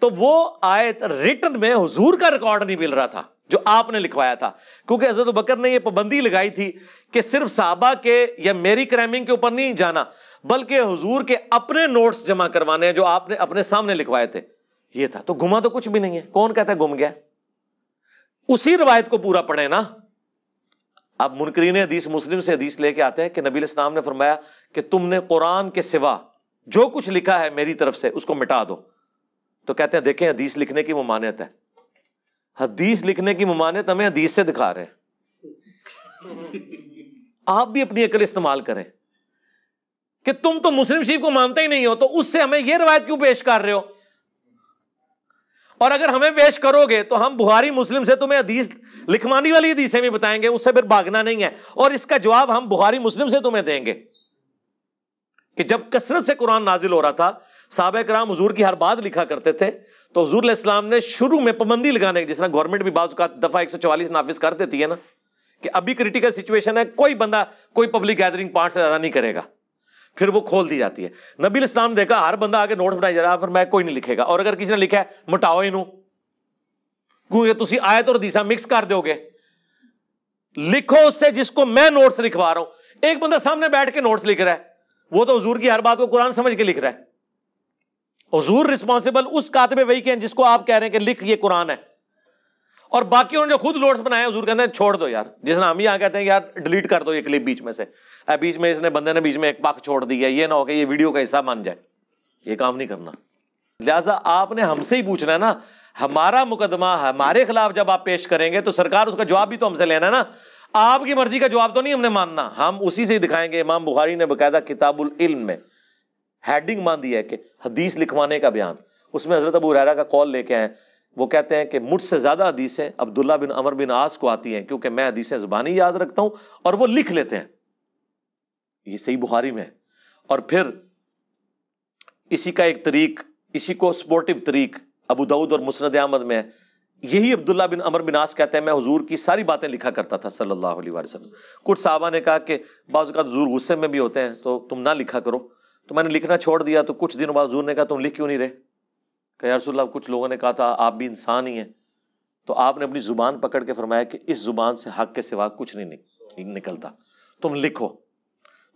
तो वो आयत रिटर्न में हुजूर का रिकॉर्ड नहीं मिल रहा था जो आपने लिखवाया था क्योंकि हजरत बकर ने यह पाबंदी लगाई थी कि सिर्फ साहबा के या मेरी क्रैमिंग के ऊपर नहीं जाना बल्कि हजूर के अपने नोट्स जमा करवाने हैं जो आपने अपने सामने लिखवाए थे ये था तो घुमा तो कुछ भी नहीं है कौन कहता है घुम गया उसी रवायत को पूरा पढ़े ना अब मुनकरीन हदीस मुस्लिम से हदीस लेके आते हैं कि नबी इस्लाम ने फरमाया कि तुमने कुरान के सिवा जो कुछ लिखा है मेरी तरफ से उसको मिटा दो तो कहते हैं देखें हदीस लिखने की वो मान्यता है हदीस लिखने की ममानत हमें हदीस से दिखा रहे हैं आप भी अपनी अकल इस्तेमाल करें कि तुम तो मुस्लिम शरीफ को मानते ही नहीं हो तो उससे हमें यह रवायत क्यों पेश कर रहे हो और अगर हमें पेश करोगे तो हम बुहारी मुस्लिम से तुम्हें अधीस लिखवानी वाली हदीसें भी बताएंगे उससे फिर भागना नहीं है और इसका जवाब हम बुहारी मुस्लिम से तुम्हें देंगे कि जब कसरत से कुरान नाजिल हो रहा था सबक राम हजूर की हर बात लिखा करते थे तो हजूर इस्लाम ने शुरू में पाबंदी लगाने की जिस गवर्नमेंट भी बाजू का दफ़ा एक सौ चवालीस नाफिज कर देती है ना कि अभी क्रिटिकल सिचुएशन है कोई बंदा कोई पब्लिक गैदरिंग पार्ट से ज़्यादा नहीं करेगा फिर वो खोल दी जाती है नबी इस्लाम देखा हर बंदा आगे नोट बनाई जा रहा है फिर मैं कोई नहीं लिखेगा और अगर किसी ने लिखा है मटाओ इन क्योंकि तुम आयत और दिशा मिक्स कर दोगे लिखो उससे जिसको मैं नोट्स लिखवा रहा हूं एक बंदा सामने बैठ के नोट्स लिख रहा है वो तो हजूर की हर बात को कुरान समझ के लिख रहा है हजूर रिस्पॉन्सिबल उस कातबे वही के हैं जिसको आप कह रहे हैं कि लिख ये कुरान है और बाकी उन्होंने खुद नोट्स बनाए हजूर कहते हैं छोड़ दो यार जिसने हम ही कहते हैं यार डिलीट कर दो ये क्लिप बीच में से बीच में इसने बंदे ने बीच में एक पाक छोड़ दी है ये ना हो कि ये वीडियो का हिस्सा मान जाए ये काम नहीं करना लिहाजा आपने हमसे ही पूछना है ना हमारा मुकदमा हमारे खिलाफ जब आप पेश करेंगे तो सरकार उसका जवाब भी तो हमसे लेना है ना आपकी मर्जी का जवाब तो नहीं हमने मानना हम उसी से ही दिखाएंगे इमाम बुखारी ने बकायदा किताबुल इल्म में हेडिंग मान दी है कि हदीस लिखवाने का बयान उसमें हजरत अबू रहरा का कॉल लेके आए वो कहते हैं कि मुझसे ज़्यादा हदीसें अब्दुल्ला बिन अमर बिन आस को आती हैं क्योंकि मैं हदीसें ज़ुबानी याद रखता हूं और वो लिख लेते हैं ये सही बुखारी में और फिर इसी का एक तरीक इसी को स्पोर्टिव तरीक अबू दाऊद और मुसनद अहमद में है यही अब्दुल्ला बिन अमर बिन आस कहते हैं मैं हुजूर की सारी बातें लिखा करता था सल्लल्लाहु अलैहि वसल्लम कुछ साहबा ने कहा कि बाज़ का हजूर गुस्से में भी होते हैं तो तुम ना लिखा करो तो मैंने लिखना छोड़ दिया तो कुछ दिनों बाद हजूर ने कहा तुम लिख क्यों नहीं रहे कह रसुल्ला कुछ लोगों ने कहा था आप भी इंसान ही हैं तो आपने अपनी ज़ुबान पकड़ के फरमाया कि इस ज़ुबान से हक के सिवा कुछ नहीं निकलता तुम लिखो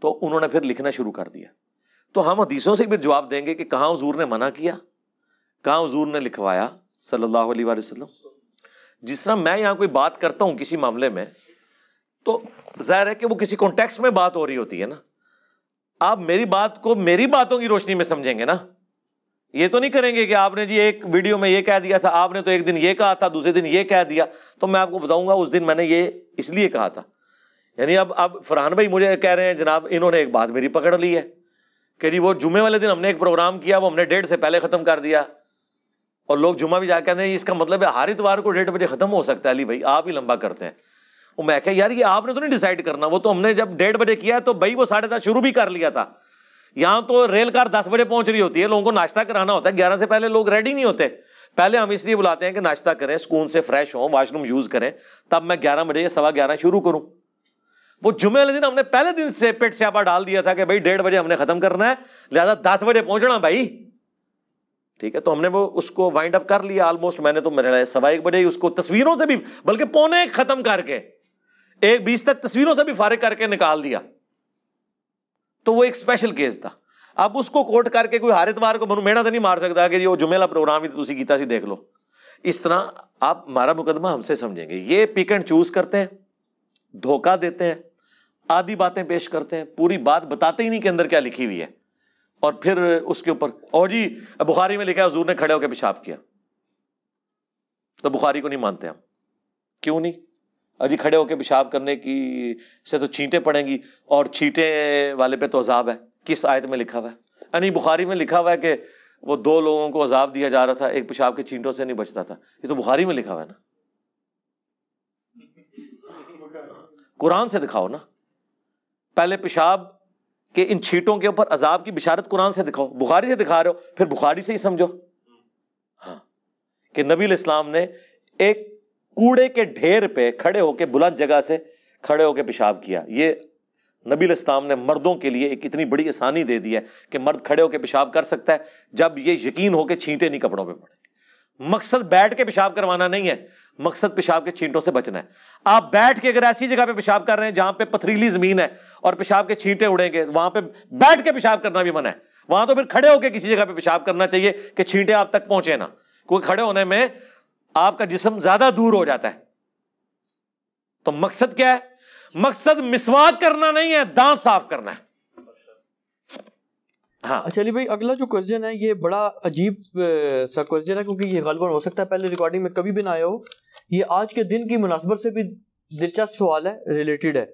तो उन्होंने फिर लिखना शुरू कर दिया तो हम हदीसों से फिर जवाब देंगे कि कहाँ हजूर ने मना किया कहाँ हजूर ने लिखवाया सल्लल्लाहु अलैहि वसल्लम जिस तरह मैं यहाँ कोई बात करता हूँ किसी मामले में तो जाहिर है कि वो किसी कॉन्टेक्स्ट में बात हो रही होती है ना आप मेरी बात को मेरी बातों की रोशनी में समझेंगे ना ये तो नहीं करेंगे कि आपने जी एक वीडियो में ये कह दिया था आपने तो एक दिन ये कहा था दूसरे दिन ये कह दिया तो मैं आपको बताऊंगा उस दिन मैंने ये इसलिए कहा था यानी अब अब फरहान भाई मुझे कह रहे हैं जनाब इन्होंने एक बात मेरी पकड़ ली है कि जी वो जुमे वाले दिन हमने एक प्रोग्राम किया वो हमने डेढ़ से पहले ख़त्म कर दिया और लोग जुमा भी जाकर कहते हैं इसका मतलब है हर इतवार को डेढ़ बजे ख़त्म हो सकता है अली भाई आप ही लंबा करते हैं वो मैं कह यार ये आपने तो नहीं डिसाइड करना वो तो हमने जब डेढ़ बजे किया तो भाई वो साढ़े दस शुरू भी कर लिया था यहाँ तो रेल कार दस बजे पहुँच रही होती है लोगों को नाश्ता कराना होता है ग्यारह से पहले लोग रेडी नहीं होते पहले हम इसलिए बुलाते हैं कि नाश्ता करें सुकून से फ्रेश हों वाशरूम यूज़ करें तब मैं ग्यारह बजे या सवा ग्यारह शुरू करूँ वो जुमे वाले दिन हमने पहले दिन से पेट स्यापा डाल दिया था कि भाई डेढ़ बजे हमने ख़त्म करना है लिहाजा दस बजे पहुँचना भाई ठीक है तो हमने वो उसको वाइंड अप कर लिया ऑलमोस्ट मैंने तो मेरे सवा एक बजे उसको तस्वीरों से भी बल्कि पौने खत्म करके एक बीस तक तस्वीरों से भी फारिग करके निकाल दिया तो वो एक स्पेशल केस था अब उसको कोर्ट करके कोई हर इतवार को मेहना तो नहीं मार सकता कि वो जुमेला प्रोग्राम ही तो तुम गीता सी देख लो इस तरह आप हमारा मुकदमा हमसे समझेंगे ये पिक एंड चूज करते हैं धोखा देते हैं आधी बातें पेश करते हैं पूरी बात बताते ही नहीं कि अंदर क्या लिखी हुई है और फिर उसके ऊपर और जी बुखारी में लिखा है हजूर ने खड़े होकर पेशाब किया तो बुखारी को नहीं मानते हम क्यों नहीं अजी खड़े होकर पेशाब करने की से तो छींटे पड़ेंगी और छींटे वाले पे तो अजाब है किस आयत में लिखा हुआ है यानी बुखारी में लिखा हुआ है कि वो दो लोगों को अजाब दिया जा रहा था एक पेशाब के छींटों से नहीं बचता था ये तो बुखारी में लिखा हुआ है ना कुरान से दिखाओ ना पहले पेशाब कि इन छीटों के ऊपर अजाब की बिशारत कुरान से दिखाओ बुखारी से दिखा रहे हो फिर बुखारी से ही समझो हाँ कि नबी इस्लाम ने एक कूड़े के ढेर पे खड़े होके बुलंद जगह से खड़े होके पेशाब किया ये नबी इस्लाम ने मर्दों के लिए एक इतनी बड़ी आसानी दे दी है कि मर्द खड़े होकर पेशाब कर सकता है जब ये यकीन हो के छींटे नहीं कपड़ों पर पड़े मकसद बैठ के पेशाब करवाना नहीं है मकसद पेशाब के छींटों से बचना है आप बैठ के अगर ऐसी जगह पे पेशाब कर रहे हैं जहां पे पथरीली जमीन है और पेशाब के छींटे उड़ेंगे वहां पे बैठ के पेशाब करना भी मना है वहां तो फिर खड़े होकर किसी जगह पे पेशाब करना चाहिए कि छींटे आप तक पहुंचे ना क्योंकि खड़े होने में आपका जिसम ज्यादा दूर हो जाता है तो मकसद क्या है मकसद मिसवाक करना नहीं है दांत साफ करना है
हाँ चलिए अच्छा, भाई अगला जो क्वेश्चन है ये बड़ा अजीब सा क्वेश्चन है क्योंकि ये गलबन हो सकता है पहले रिकॉर्डिंग में कभी भी ना आया हो ये आज के दिन की मुनासबत से भी दिलचस्प सवाल है रिलेटेड है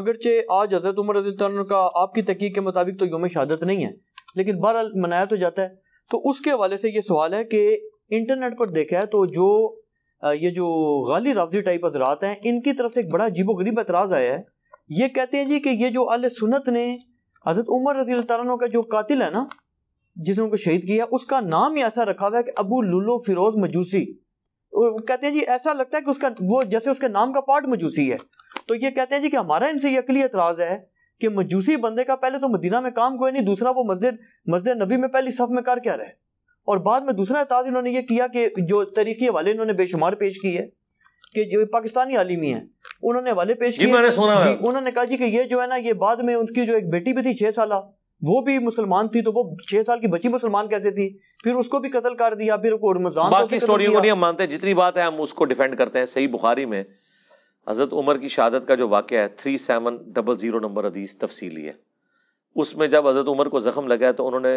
अगरचे आज हजरत उमर रजी का आपकी तहकीक के मुताबिक तो योम शहादत नहीं है लेकिन बहरहाल मनाया तो जाता है तो उसके हवाले से ये सवाल है कि इंटरनेट पर देखा है तो जो ये जो गाली राफजी टाइप अज़रात हैं इनकी तरफ से एक बड़ा अजीब गरीब एतराज़ आया है ये कहते हैं जी कि ये जो अल सुनत ने हजरत उमर रजी तारा का जो कातिल है ना जिसने उनको शहीद किया उसका नाम ही ऐसा रखा हुआ है कि अबू लुलो फिरोज मजूसी कहते हैं जी ऐसा लगता है कि उसका वो जैसे उसके नाम का पार्ट मजूसी है तो ये कहते हैं जी कि हमारा इनसे ये अकली एतराज़ है कि मजूसी बंदे का पहले तो मदीना में काम कोई नहीं दूसरा वो मस्जिद मस्जिद नबी में पहली सफ में कर क्या रहे और बाद में दूसरा एतराज़ इन्होंने ये किया कि जो तरीके वाले इन्होंने बेशुमार पेश की है कि जो पाकिस्तानी आलिमी हैं उन्होंने वाले पेश किए उन्होंने कहा जी कि ये जो है ना ये बाद में उनकी जो एक बेटी भी थी छः साल वो भी मुसलमान थी तो वो छह साल की बच्ची मुसलमान कैसे थी फिर उसको भी कत्ल कर दिया फिर बाकी को नहीं हम
मानते जितनी बात है हम उसको डिफेंड करते हैं सही बुखारी में हज़रत उमर की शहादत का जो वाक़ है three seven double zero number अदीस तफसीली है उसमें जब हज़रत उमर को जख्म लगा है तो उन्होंने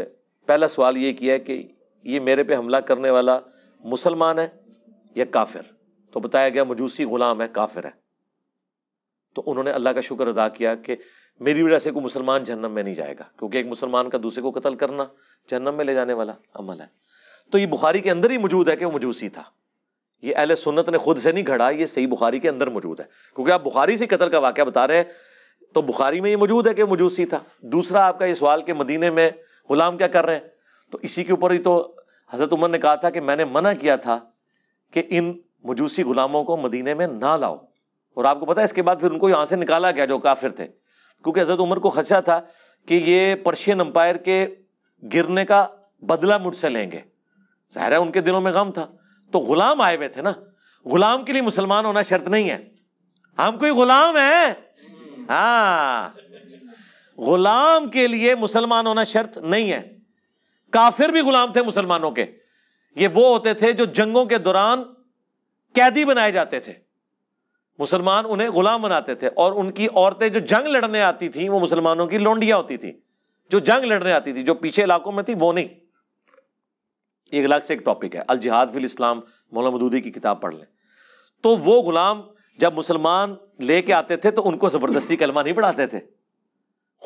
पहला सवाल ये किया कि ये मेरे पे हमला करने वाला मुसलमान है या काफिर तो बताया गया मजूसी गुलाम है काफिर है तो उन्होंने अल्लाह का शुक्र अदा किया कि मेरी वजह से कोई मुसलमान जहन्नम में नहीं जाएगा क्योंकि एक मुसलमान का दूसरे को कत्ल करना जहन्नम में ले जाने वाला अमल है तो ये बुखारी के अंदर ही मौजूद है कि वो मजूसी था ये अहल सुन्नत ने खुद से नहीं घड़ा ये सही बुखारी के अंदर मौजूद है क्योंकि आप बुखारी से कतल का वाक्य बता रहे हैं तो बुखारी में ये मौजूद है कि मजूसी था दूसरा आपका ये सवाल कि मदीने में गुलाम क्या कर रहे हैं तो इसी के ऊपर ही तो हज़रत उमर ने कहा था कि मैंने मना किया था कि इन मजूसी गुलामों को मदीने में ना लाओ और आपको पता है इसके बाद फिर उनको यहाँ से निकाला गया जो काफिर थे क्योंकि हज़रत उमर को खदशा था कि ये पर्शियन अम्पायर के गिरने का बदला मुझसे लेंगे ज़ाहिर है उनके दिलों में गम था तो गुलाम आए हुए थे ना गुलाम के लिए मुसलमान होना शर्त नहीं है हम कोई गुलाम है हाँ गुलाम के लिए मुसलमान होना शर्त नहीं है काफिर भी गुलाम थे मुसलमानों के ये वो होते थे जो जंगों के दौरान कैदी बनाए जाते थे मुसलमान उन्हें गुलाम बनाते थे और उनकी औरतें जो जंग लड़ने आती थी वो मुसलमानों की लोंडियां होती थी जो जंग लड़ने आती थी जो पीछे इलाकों में थी वो नहीं एक अलग से एक टॉपिक है अल जिहाद फिल इस्लाम मौला मदूदी की किताब पढ़ लें तो वो गुलाम जब मुसलमान लेके आते थे तो उनको ज़बरदस्ती कलमा नहीं पढ़ाते थे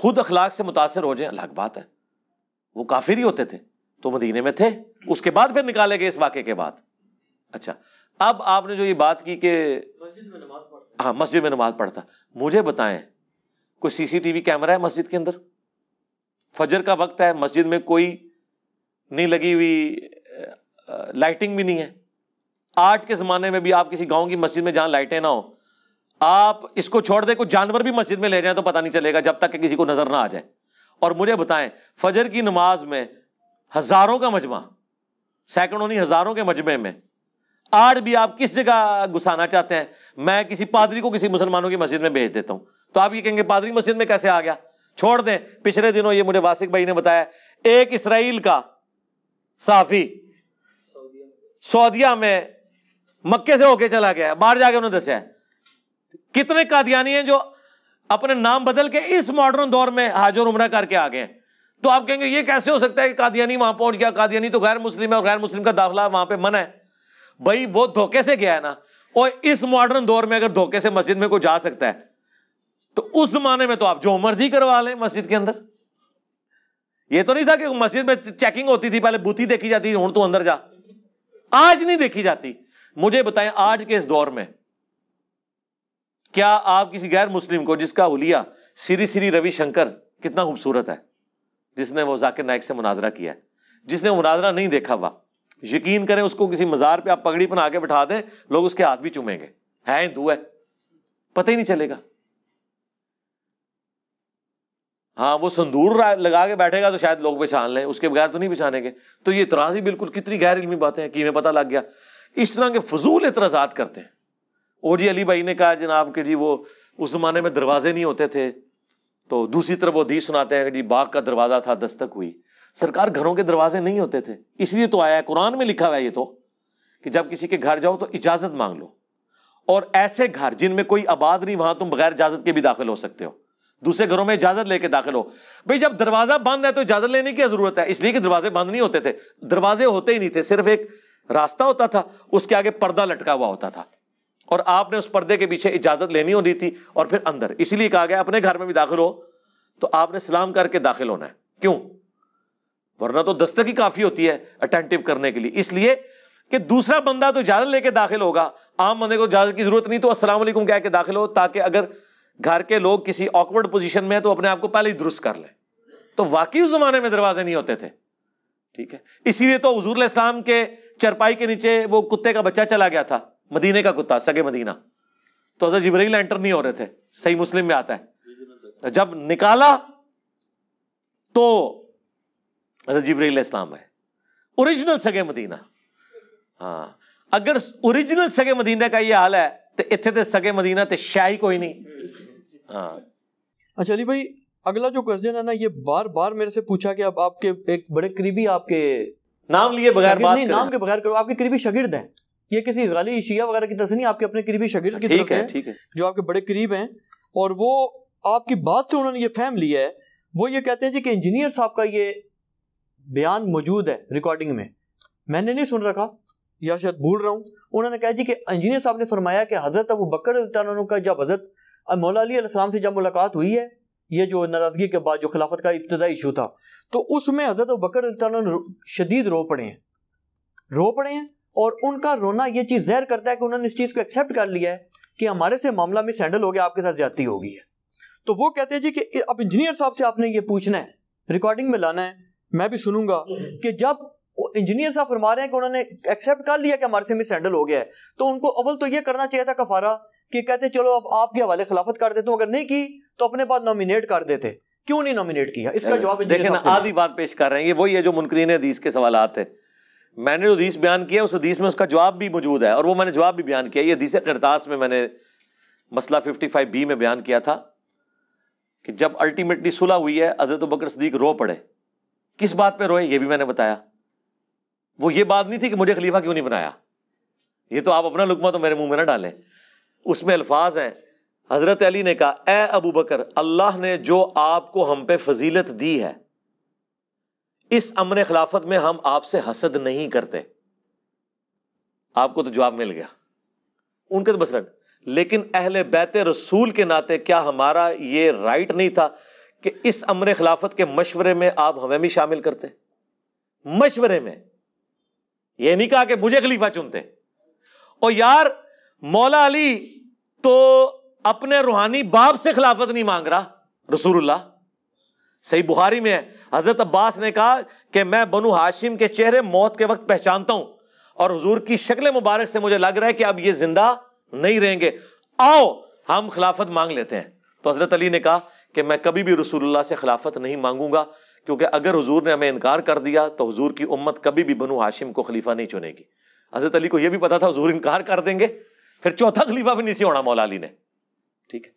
खुद अखलाक से मुतासर हो जाए अलग बात है वो काफिर ही होते थे तो मदीने में थे उसके बाद फिर निकाले गए इस वाक्य के बाद अच्छा अब आपने जो ये बात की कि हाँ मस्जिद में नमाज पढ़ता मुझे बताएं कोई सीसीटीवी कैमरा है मस्जिद के अंदर फजर का वक्त है मस्जिद में कोई नहीं लगी हुई लाइटिंग भी नहीं है आज के ज़माने में भी आप किसी गांव की मस्जिद में जहां लाइटें ना हो आप इसको छोड़ दे कोई जानवर भी मस्जिद में ले जाए तो पता नहीं चलेगा जब तक कि किसी को नज़र ना आ जाए और मुझे बताएं फजर की नमाज में हज़ारों का मजमा सैकड़ों नहीं हज़ारों के मजमे में आड़ भी आप किस जगह घुसाना चाहते हैं मैं किसी पादरी को किसी मुसलमानों की मस्जिद में भेज देता हूं तो आप ये कहेंगे पादरी मस्जिद में कैसे आ गया छोड़ दें पिछले दिनों ये मुझे वासिक भाई ने बताया एक इसराइल का साफी सऊदिया में मक्के से होके चला गया बाहर जाके उन्होंने है कितने कादियानी हैं जो अपने नाम बदल के इस मॉडर्न दौर में हाजर उमरा करके आ गए तो आप कहेंगे ये कैसे हो सकता है कि कादियानी वहां पहुंच गया कादियानी तो गैर मुस्लिम है और गैर मुस्लिम का दाखिला वहां पर मना है भाई वो धोखे से गया है ना और इस मॉडर्न दौर में अगर धोखे से मस्जिद में कोई जा सकता है तो उस जमाने में तो आप जो मर्जी करवा लें मस्जिद के अंदर ये तो नहीं था कि मस्जिद में चेकिंग होती थी पहले बूथी देखी जाती हूं तो अंदर जा आज नहीं देखी जाती मुझे बताएं आज के इस दौर में क्या आप किसी गैर मुस्लिम को जिसका उलिया श्री श्री रविशंकर कितना खूबसूरत है जिसने वो जाकिर नायक से मुनाजरा किया है जिसने मुनाजरा नहीं देखा हुआ यकीन करें उसको किसी मज़ार पे आप पगड़ी बना के बैठा दें लोग उसके हाथ भी चूमेंगे है हिंदू है पता ही नहीं चलेगा हाँ वो संदूर लगा के बैठेगा तो शायद लोग पहचान लें उसके बगैर तो नहीं पहचानेंगे तो ये इतराज़ी बिल्कुल कितनी गैर इलमी बातें हैं कि मैं पता लग गया इस तरह के फजूल इतराजात करते हैं ओ जी अली भाई ने कहा जनाब के जी वो उस ज़माने में दरवाजे नहीं होते थे तो दूसरी तरफ वो दी सुनाते हैं कि जी बाग का दरवाज़ा था दस्तक हुई सरकार घरों के दरवाजे नहीं होते थे इसलिए तो आया है कुरान में लिखा हुआ ये तो कि जब किसी के घर जाओ तो इजाजत मांग लो और ऐसे घर जिनमें कोई आबाद नहीं वहां तुम बगैर इजाजत के भी दाखिल हो सकते हो दूसरे घरों में इजाजत लेके दाखिल हो भाई जब दरवाजा बंद है तो इजाजत लेने की जरूरत है इसलिए कि दरवाजे बंद नहीं होते थे दरवाजे होते ही नहीं थे सिर्फ एक रास्ता होता था उसके आगे पर्दा लटका हुआ होता था और आपने उस पर्दे के पीछे इजाजत लेनी होती थी और फिर अंदर इसलिए कहा गया अपने घर में भी दाखिल हो तो आपने सलाम करके दाखिल होना है क्यों वरना तो दस्तक ही काफी होती है अटेंटिव करने के लिए इसलिए कि दूसरा बंदा तो इजाजत लेके दाखिल होगा आम बंदे को इजाजत की जरूरत नहीं तो असलम कह के दाखिल हो ताकि अगर घर के लोग किसी ऑकवर्ड पोजिशन में है तो अपने आप को पहले ही दुरुस्त कर लें तो वाकई उस जमाने में दरवाजे नहीं होते थे ठीक है इसीलिए तो हजूर इस्लाम के चरपाई के नीचे वो कुत्ते का बच्चा चला गया था मदीने का कुत्ता सगे मदीना तो हजरत जिब्राइल एंटर नहीं हो रहे थे सही मुस्लिम में आता है तो जब निकाला तो अच्छा जिब्रील इस्लाम है ओरिजिनल सगे मदीना हाँ अगर ओरिजिनल सगे मदीना का ये हाल है तो इतने तो सगे मदीना तो शाही
कोई नहीं हाँ अच्छा अली भाई अगला जो क्वेश्चन है ना ये बार बार मेरे से पूछा कि आप आपके एक बड़े करीबी आपके नाम लिए बगैर बात नहीं नाम के बगैर करो आपके करीबी शगिर्द हैं ये किसी गाली शिया वगैरह की तरफ से नहीं आपके अपने करीबी शगिर्द की तरफ है, से है जो आपके बड़े करीब हैं और वो आपकी बात से उन्होंने ये फहम लिया है वो ये कहते हैं जी कि इंजीनियर साहब का ये बयान मौजूद है रिकॉर्डिंग में मैंने नहीं सुन रखा या शायद भूल रहा हूँ उन्होंने कहा जी कि इंजीनियर साहब ने फरमाया कि हज़रत अबू बकर का जब हज़रत मौलाम से जब मुलाकात हुई है ये जो नाराज़गी के बाद जो खिलाफत का इब्तदाई इशू था तो उसमें हज़रत बकर शदीद रो पड़े हैं रो पड़े हैं और उनका रोना ये चीज़ जहर करता है कि उन्होंने इस चीज़ को एक्सेप्ट कर लिया है कि हमारे से मामला मिस हैंडल हो गया आपके साथ ज्यादा होगी है तो वो कहते हैं जी कि अब इंजीनियर साहब से आपने ये पूछना है रिकॉर्डिंग में लाना है मैं भी सुनूंगा कि जब इंजीनियर साहब फरमा रहे हैं कि उन्होंने एक्सेप्ट कर लिया कि हमारे से मिस हैंडल हो गया है तो उनको अव्वल तो यह करना चाहिए था कफारा कि कहते चलो अब आपके हवाले खिलाफत कर देते हूँ अगर नहीं की तो अपने बाद नॉमिनेट कर देते क्यों नहीं नॉमिनेट किया इसका जवाब देखें ना
आधी बात पेश कर रहे हैं ये वही है जो मुनकरीन हदीस के सवाल थे मैंने जो हदीस बयान किया उस हदीस में उसका जवाब भी मौजूद है और वो मैंने जवाब भी बयान किया ये हदीस करतास में मैंने मसला फिफ्टी फाइव बी में बयान किया था कि जब अल्टीमेटली सुलह हुई है हजरत बकर सदीक रो पड़े किस बात पे रोए ये भी मैंने बताया वो ये बात नहीं थी कि मुझे खलीफा क्यों नहीं बनाया ये तो आप अपना लुकमा तो मेरे मुंह में ना डालें उसमें अल्फाज हैं हज़रत अली ने कहा ए अबू बकर अल्लाह ने जो आपको हम पे फजीलत दी है इस अमन खिलाफत में हम आपसे हसद नहीं करते आपको तो जवाब मिल गया उनके तो बस लेकिन अहले बैत रसूल के नाते क्या हमारा ये राइट नहीं था कि इस अमर खिलाफत के मशवरे में आप हमें भी शामिल करते मशवरे में यह नहीं कहा कि मुझे खलीफा चुनते और यार मौला अली तो अपने रूहानी बाप से खिलाफत नहीं मांग रहा रसूल सही बुहारी में हजरत अब्बास ने कहा कि मैं बनु हाशिम के चेहरे मौत के वक्त पहचानता हूं और हजूर की शक्ल मुबारक से मुझे लग रहा है कि अब ये जिंदा नहीं रहेंगे आओ हम खिलाफत मांग लेते हैं तो हजरत अली ने कहा कि मैं कभी भी रसूलुल्लाह से खिलाफत नहीं मांगूंगा क्योंकि अगर हजूर ने हमें इनकार कर दिया तो हजूर की उम्मत कभी भी बनू हाशिम को खलीफा नहीं चुनेगी हजरत अली को यह भी पता था हजूर इनकार कर देंगे फिर चौथा खलीफा भी नहीं सी होना मौला अली ने ठीक है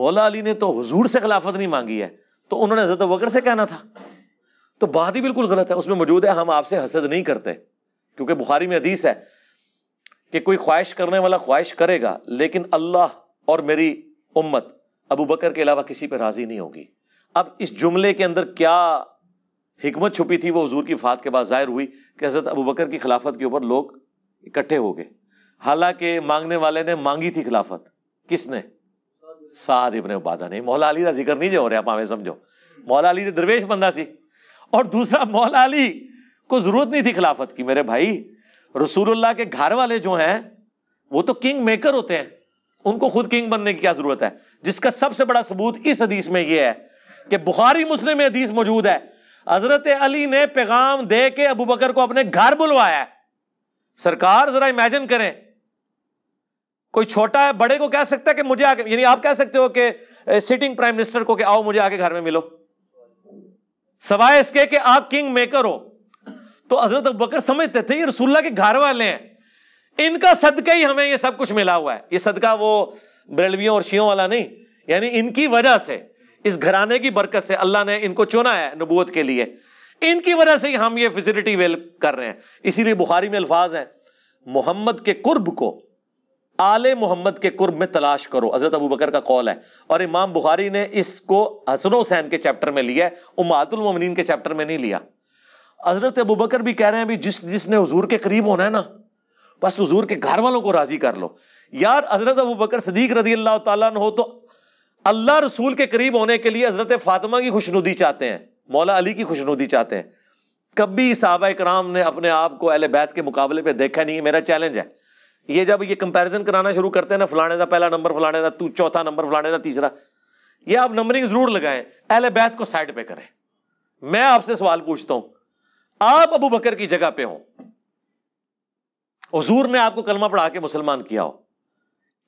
मौला अली ने तो हजूर से खिलाफत नहीं मांगी है तो उन्होंने हजरत वकर से कहना था तो बात ही बिल्कुल गलत है उसमें मौजूद है हम आपसे हसद नहीं करते क्योंकि बुखारी में हदीस है कि कोई ख्वाहिश करने वाला ख्वाहिश करेगा लेकिन अल्लाह और मेरी उम्मत अबू बकर के अलावा किसी पर राज़ी नहीं होगी अब इस जुमले के अंदर क्या हिकमत छुपी थी वो हजूर की फात के बाद ज़ाहिर हुई कि हज़रत अबू बकर की खिलाफत के ऊपर लोग इकट्ठे हो गए हालांकि मांगने वाले ने मांगी थी खिलाफत किसने साद इबन उबादा ने मौला अली का जिक्र नहीं जो हो रहा भावें समझो मौला अली तो दरवेश बंदा सी और दूसरा मौला अली को ज़रूरत नहीं थी खिलाफत की मेरे भाई रसूलुल्लाह के घर वाले जो हैं वो तो किंग मेकर होते हैं उनको खुद किंग बनने की क्या जरूरत है जिसका सबसे बड़ा सबूत इस हदीस में यह है कि बुखारी मुस्लिम में हदीस मौजूद है हजरत अली ने पैगाम दे के अबू बकर को अपने घर बुलवाया सरकार जरा इमेजिन करें कोई छोटा है बड़े को कह सकता है कि मुझे आके यानी आप कह सकते हो कि सिटिंग प्राइम मिनिस्टर को कि आओ मुझे आके घर में मिलो सवाए इसके कि आप किंग मेकर हो तो हजरत अबू बकर समझते थे ये रसुल्ला के घर वाले हैं इनका सदका ही हमें ये सब कुछ मिला हुआ है ये सदका वो ब्रेलवियों और शियों वाला नहीं यानी इनकी वजह से इस घराने की बरकत से अल्लाह ने इनको चुना है नबूत के लिए इनकी वजह से हम ये फैसिलिटी वेल कर रहे हैं इसीलिए बुखारी में अल्फाज हैं मोहम्मद के कुर्ब को आले मोहम्मद के कुर्ब में तलाश करो हजरत अबू बकर का कौल है और इमाम बुखारी ने इसको हसन हुसैन के चैप्टर में लिया है उमातुल ममनिन के चैप्टर में नहीं लिया हजरत अबू बकर भी कह रहे हैं भी जिस जिसने हजूर के करीब होना है ना बस हजूर के घर वालों को राजी कर लो यार हजरत अबू बकर सदीक रजी अल्लाह तहो तो अल्लाह रसूल के करीब होने के लिए हजरत फातिमा की खुशनुदी चाहते हैं मौला अली की खुशनुदी चाहते हैं कभी साहबा कराम ने अपने आप को अहल बैत के मुकाबले पर देखा नहीं मेरा चैलेंज है ये जब ये कंपैरिजन कराना शुरू करते हैं ना फलाने का पहला नंबर फलाने का तू चौथा नंबर फलाने का तीसरा ये आप नंबरिंग जरूर लगाएं अहल बैत को साइड पे करें मैं आपसे सवाल पूछता हूं आप अबू बकर की जगह पे हो हजूर ने आपको कलमा पढ़ा के मुसलमान किया हो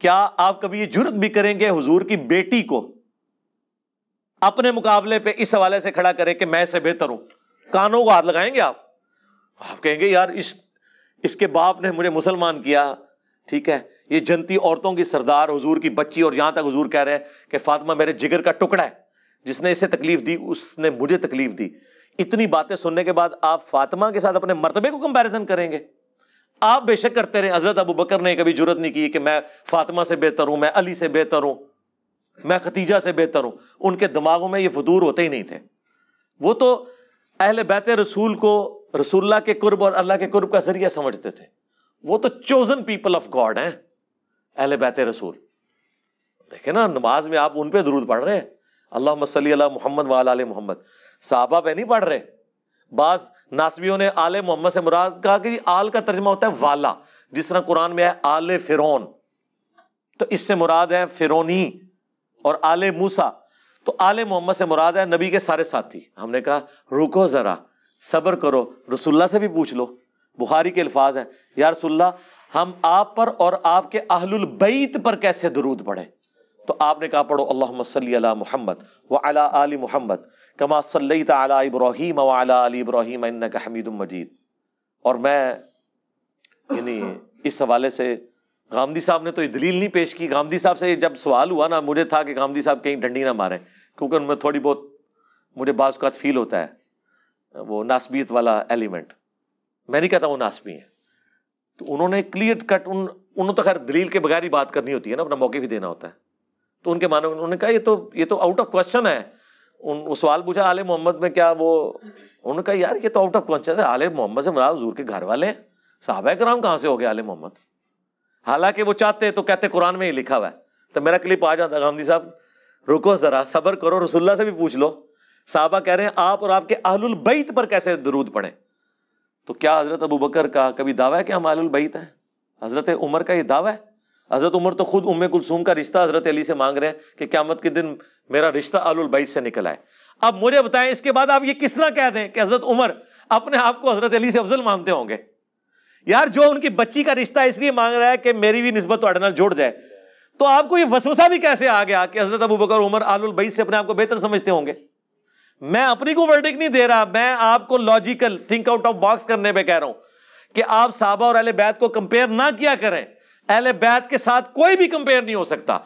क्या आप कभी ये जुर्त भी करेंगे हुजूर की बेटी को अपने मुकाबले पे इस हवाले से खड़ा करें कि मैं इसे बेहतर हूं कानों को हाथ लगाएंगे आप आप कहेंगे यार इस इसके बाप ने मुझे मुसलमान किया ठीक है ये जनती औरतों की सरदार हुजूर की बच्ची और यहां तक हुजूर कह रहे हैं कि फातिमा मेरे जिगर का टुकड़ा है जिसने इसे तकलीफ दी उसने मुझे तकलीफ दी इतनी बातें सुनने के बाद आप फातिमा के साथ अपने मरतबे को कंपैरिजन करेंगे आप बेशक करते रहे हजरत अबू बकर ने कभी जरूरत नहीं की कि मैं फातिमा से बेहतर हूं मैं अली से बेहतर हूं मैं खतीजा से बेहतर हूं उनके दिमागों में ये फदूर होते ही नहीं थे वो तो अहल बैत रसूल को रसुल्ला के कुर्ब और अल्लाह के कुर्ब का जरिया समझते थे वो तो चोजन पीपल ऑफ गॉड हैं अहल बैत रसूल देखे ना नमाज में आप उन पर दरूद पढ़ रहे हैं अल्लाह मसली मोहम्मद वाल मोहम्मद साहबा पे नहीं पढ़ रहे बाज नासवियों ने आल मोहम्मद से मुराद कहा कि आल का तर्जमा होता है वाला जिस तरह कुरान में है आल फिरौन तो इससे मुराद है फिरौनी और आले मूसा तो आल मोहम्मद से मुराद है नबी के सारे साथी हमने कहा रुको ज़रा सब्र करो रसुल्ला से भी पूछ लो बुखारी के अल्फाज हैं या रसुल्ला हम आप पर और आपके अहलुल बैत पर कैसे दरूद पढ़े तो आपने कहा पढ़ो अल्लाह सल मोहम्मद व अला आली मोहम्मद कमा सल्लत इब्राहिम वाला अली इब्राहिम का मजीद और मैं यानी इस हवाले से गांधी साहब ने तो ये दलील नहीं पेश की गांधी साहब से जब सवाल हुआ ना मुझे था कि गांधी साहब कहीं डंडी ना मारें क्योंकि उनमें थोड़ी बहुत मुझे बाज़ का फील होता है वो नासबीत वाला एलिमेंट मैं नहीं कहता वो नासबी हैं तो उन्होंने क्लियर कट उन उन्होंने तो खैर दलील के बगैर ही बात करनी होती है ना अपना मौके भी देना होता है तो उनके मानो उन्होंने कहा ये तो ये तो आउट ऑफ क्वेश्चन है उन सवाल पूछा आले मोहम्मद में क्या वो उन्होंने कहा यार ये तो आउट ऑफ कॉन्शियस है आले मोहम्मद से मुराद हजूर के घर वाले हैं साहबा कराम कहाँ से हो गए आले मोहम्मद हालांकि वो चाहते तो कहते कुरान में ही लिखा हुआ है तो मेरा क्लिप आ जाता गांधी साहब रुको ज़रा सब्र करो रसुल्ला से भी पूछ लो साहबा कह रहे हैं आप और आपके अहलुल बैत पर कैसे दरूद पड़े तो क्या हज़रत अबू बकर का कभी दावा है कि हम आलुल बैत हैं हज़रत उमर का ये दावा है हज़रत उमर तो खुद उम्मे कुलसूम का रिश्ता हज़रत अली से मांग रहे हैं कि क्यामत के दिन मेरा रिश्ता आलुल बैत से निकला है अब मुझे बताएं इसके बाद आप ये किस तरह कह दें कि हजरत उमर अपने आप को हजरत अली से अफजल मानते होंगे यार जो उनकी बच्ची का रिश्ता इसलिए मांग रहा है कि मेरी भी नस्बत तो नाल जोड़ जाए तो आपको ये वसवसा भी कैसे आ गया कि हजरत अबू बकर उमर आलुल बैत से अपने आप को बेहतर समझते होंगे मैं अपनी को वर्डिक नहीं दे रहा मैं आपको logical think out of box करने पे कह रहा हूं कि आप साहबा और अहले बैत को कंपेयर ना किया करें अहले बैत के साथ कोई भी कंपेयर नहीं हो सकता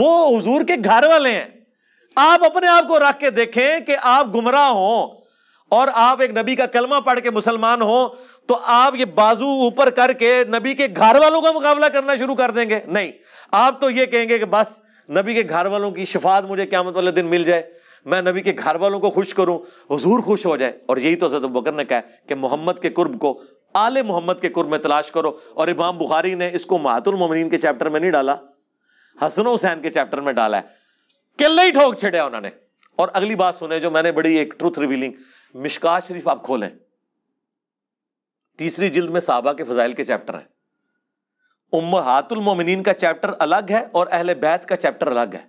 वो हजूर के घर वाले हैं आप अपने आप को रख के देखें कि आप गुमराह हो और आप एक नबी का कलमा पढ़ के मुसलमान हो तो आप ये बाजू ऊपर करके नबी के घर वालों का मुकाबला करना शुरू कर देंगे नहीं आप तो ये कहेंगे कि बस नबी के घर वालों की शिफात मुझे क्यामत वाले दिन मिल जाए मैं नबी के घर वालों को खुश करूं हजूर खुश हो जाए और यही तो बकर ने कहा कि मोहम्मद के कुर्ब को आले मोहम्मद के कुर्ब में तलाश करो और इमाम बुखारी ने इसको महातुल मोमिन के चैप्टर में नहीं डाला हसन हुसैन के चैप्टर में डाला है केले ही ठोक छिड़े उन्होंने और अगली बात सुने जो मैंने बड़ी एक ट्रूथ रिवीलिंग मिशका शरीफ आप खोलें तीसरी जिल्द में साहबा के फजाइल के चैप्टर हैं उम्म हातुल मोमिन का चैप्टर अलग है और अहल बैत का चैप्टर अलग है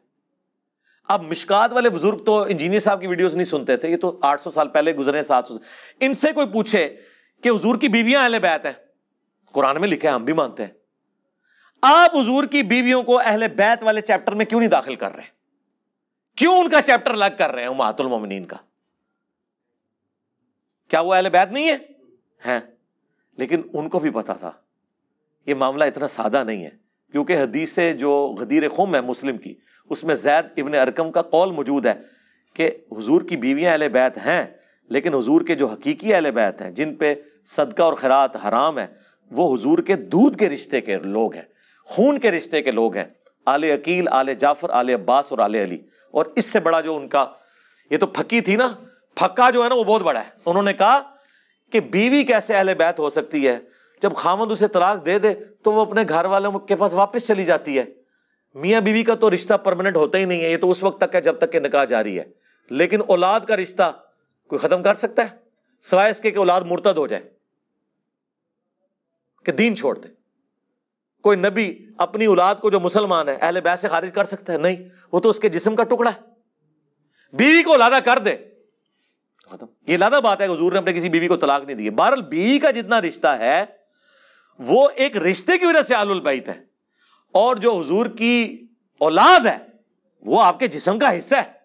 अब मिशकात वाले बुजुर्ग तो इंजीनियर साहब की वीडियोस नहीं सुनते थे ये तो 800 साल पहले गुजरे सौ इनसे कोई पूछे कि हजूर की बीवियां अहल बैत हैं कुरान में लिखे हम भी मानते हैं आप हजूर की बीवियों को अहले बैत वाले चैप्टर में क्यों नहीं दाखिल कर रहे हैं क्यों उनका चैप्टर अलग कर रहे हैं उमातुल मोमिन का क्या वो अहले बैत नहीं है हैं लेकिन उनको भी पता था ये मामला इतना सादा नहीं है क्योंकि हदीस जो गदीर खुम है मुस्लिम की उसमें जैद इबन अरकम का कौल मौजूद है कि हजूर की बीवियां अहले बैत हैं लेकिन हजूर के जो हकीकी अहले बैत हैं जिन पे सदका और खरात हराम है वो हजूर के दूध के रिश्ते के लोग हैं खून के रिश्ते के लोग हैं आले अकील आले जाफ़र आले अब्बास और आले अली और इससे बड़ा जो उनका ये तो फकी थी ना फक्का जो है ना वो बहुत बड़ा है उन्होंने कहा कि बीवी कैसे अहले बैत हो सकती है जब खामद उसे तलाक दे दे तो वो अपने घर वालों के पास वापस चली जाती है मियाँ बीवी का तो रिश्ता परमानेंट होता ही नहीं है ये तो उस वक्त तक है जब तक के निकाह जारी है लेकिन औलाद का रिश्ता कोई ख़त्म कर सकता है सवाए इसके कि औलाद मुर्तद हो जाए कि दीन छोड़ दे कोई नबी अपनी औलाद को जो मुसलमान है अहले बैस से खारिज कर सकता है नहीं वो तो उसके जिसम का टुकड़ा है बीवी को लादा कर दे खत्म ये लादा बात है हजूर ने अपने किसी बीवी को तलाक नहीं दी बहरल बीवी का जितना रिश्ता है वो एक रिश्ते की वजह से आलुलबैत है और जो हजूर की औलाद है वो आपके जिसम का हिस्सा है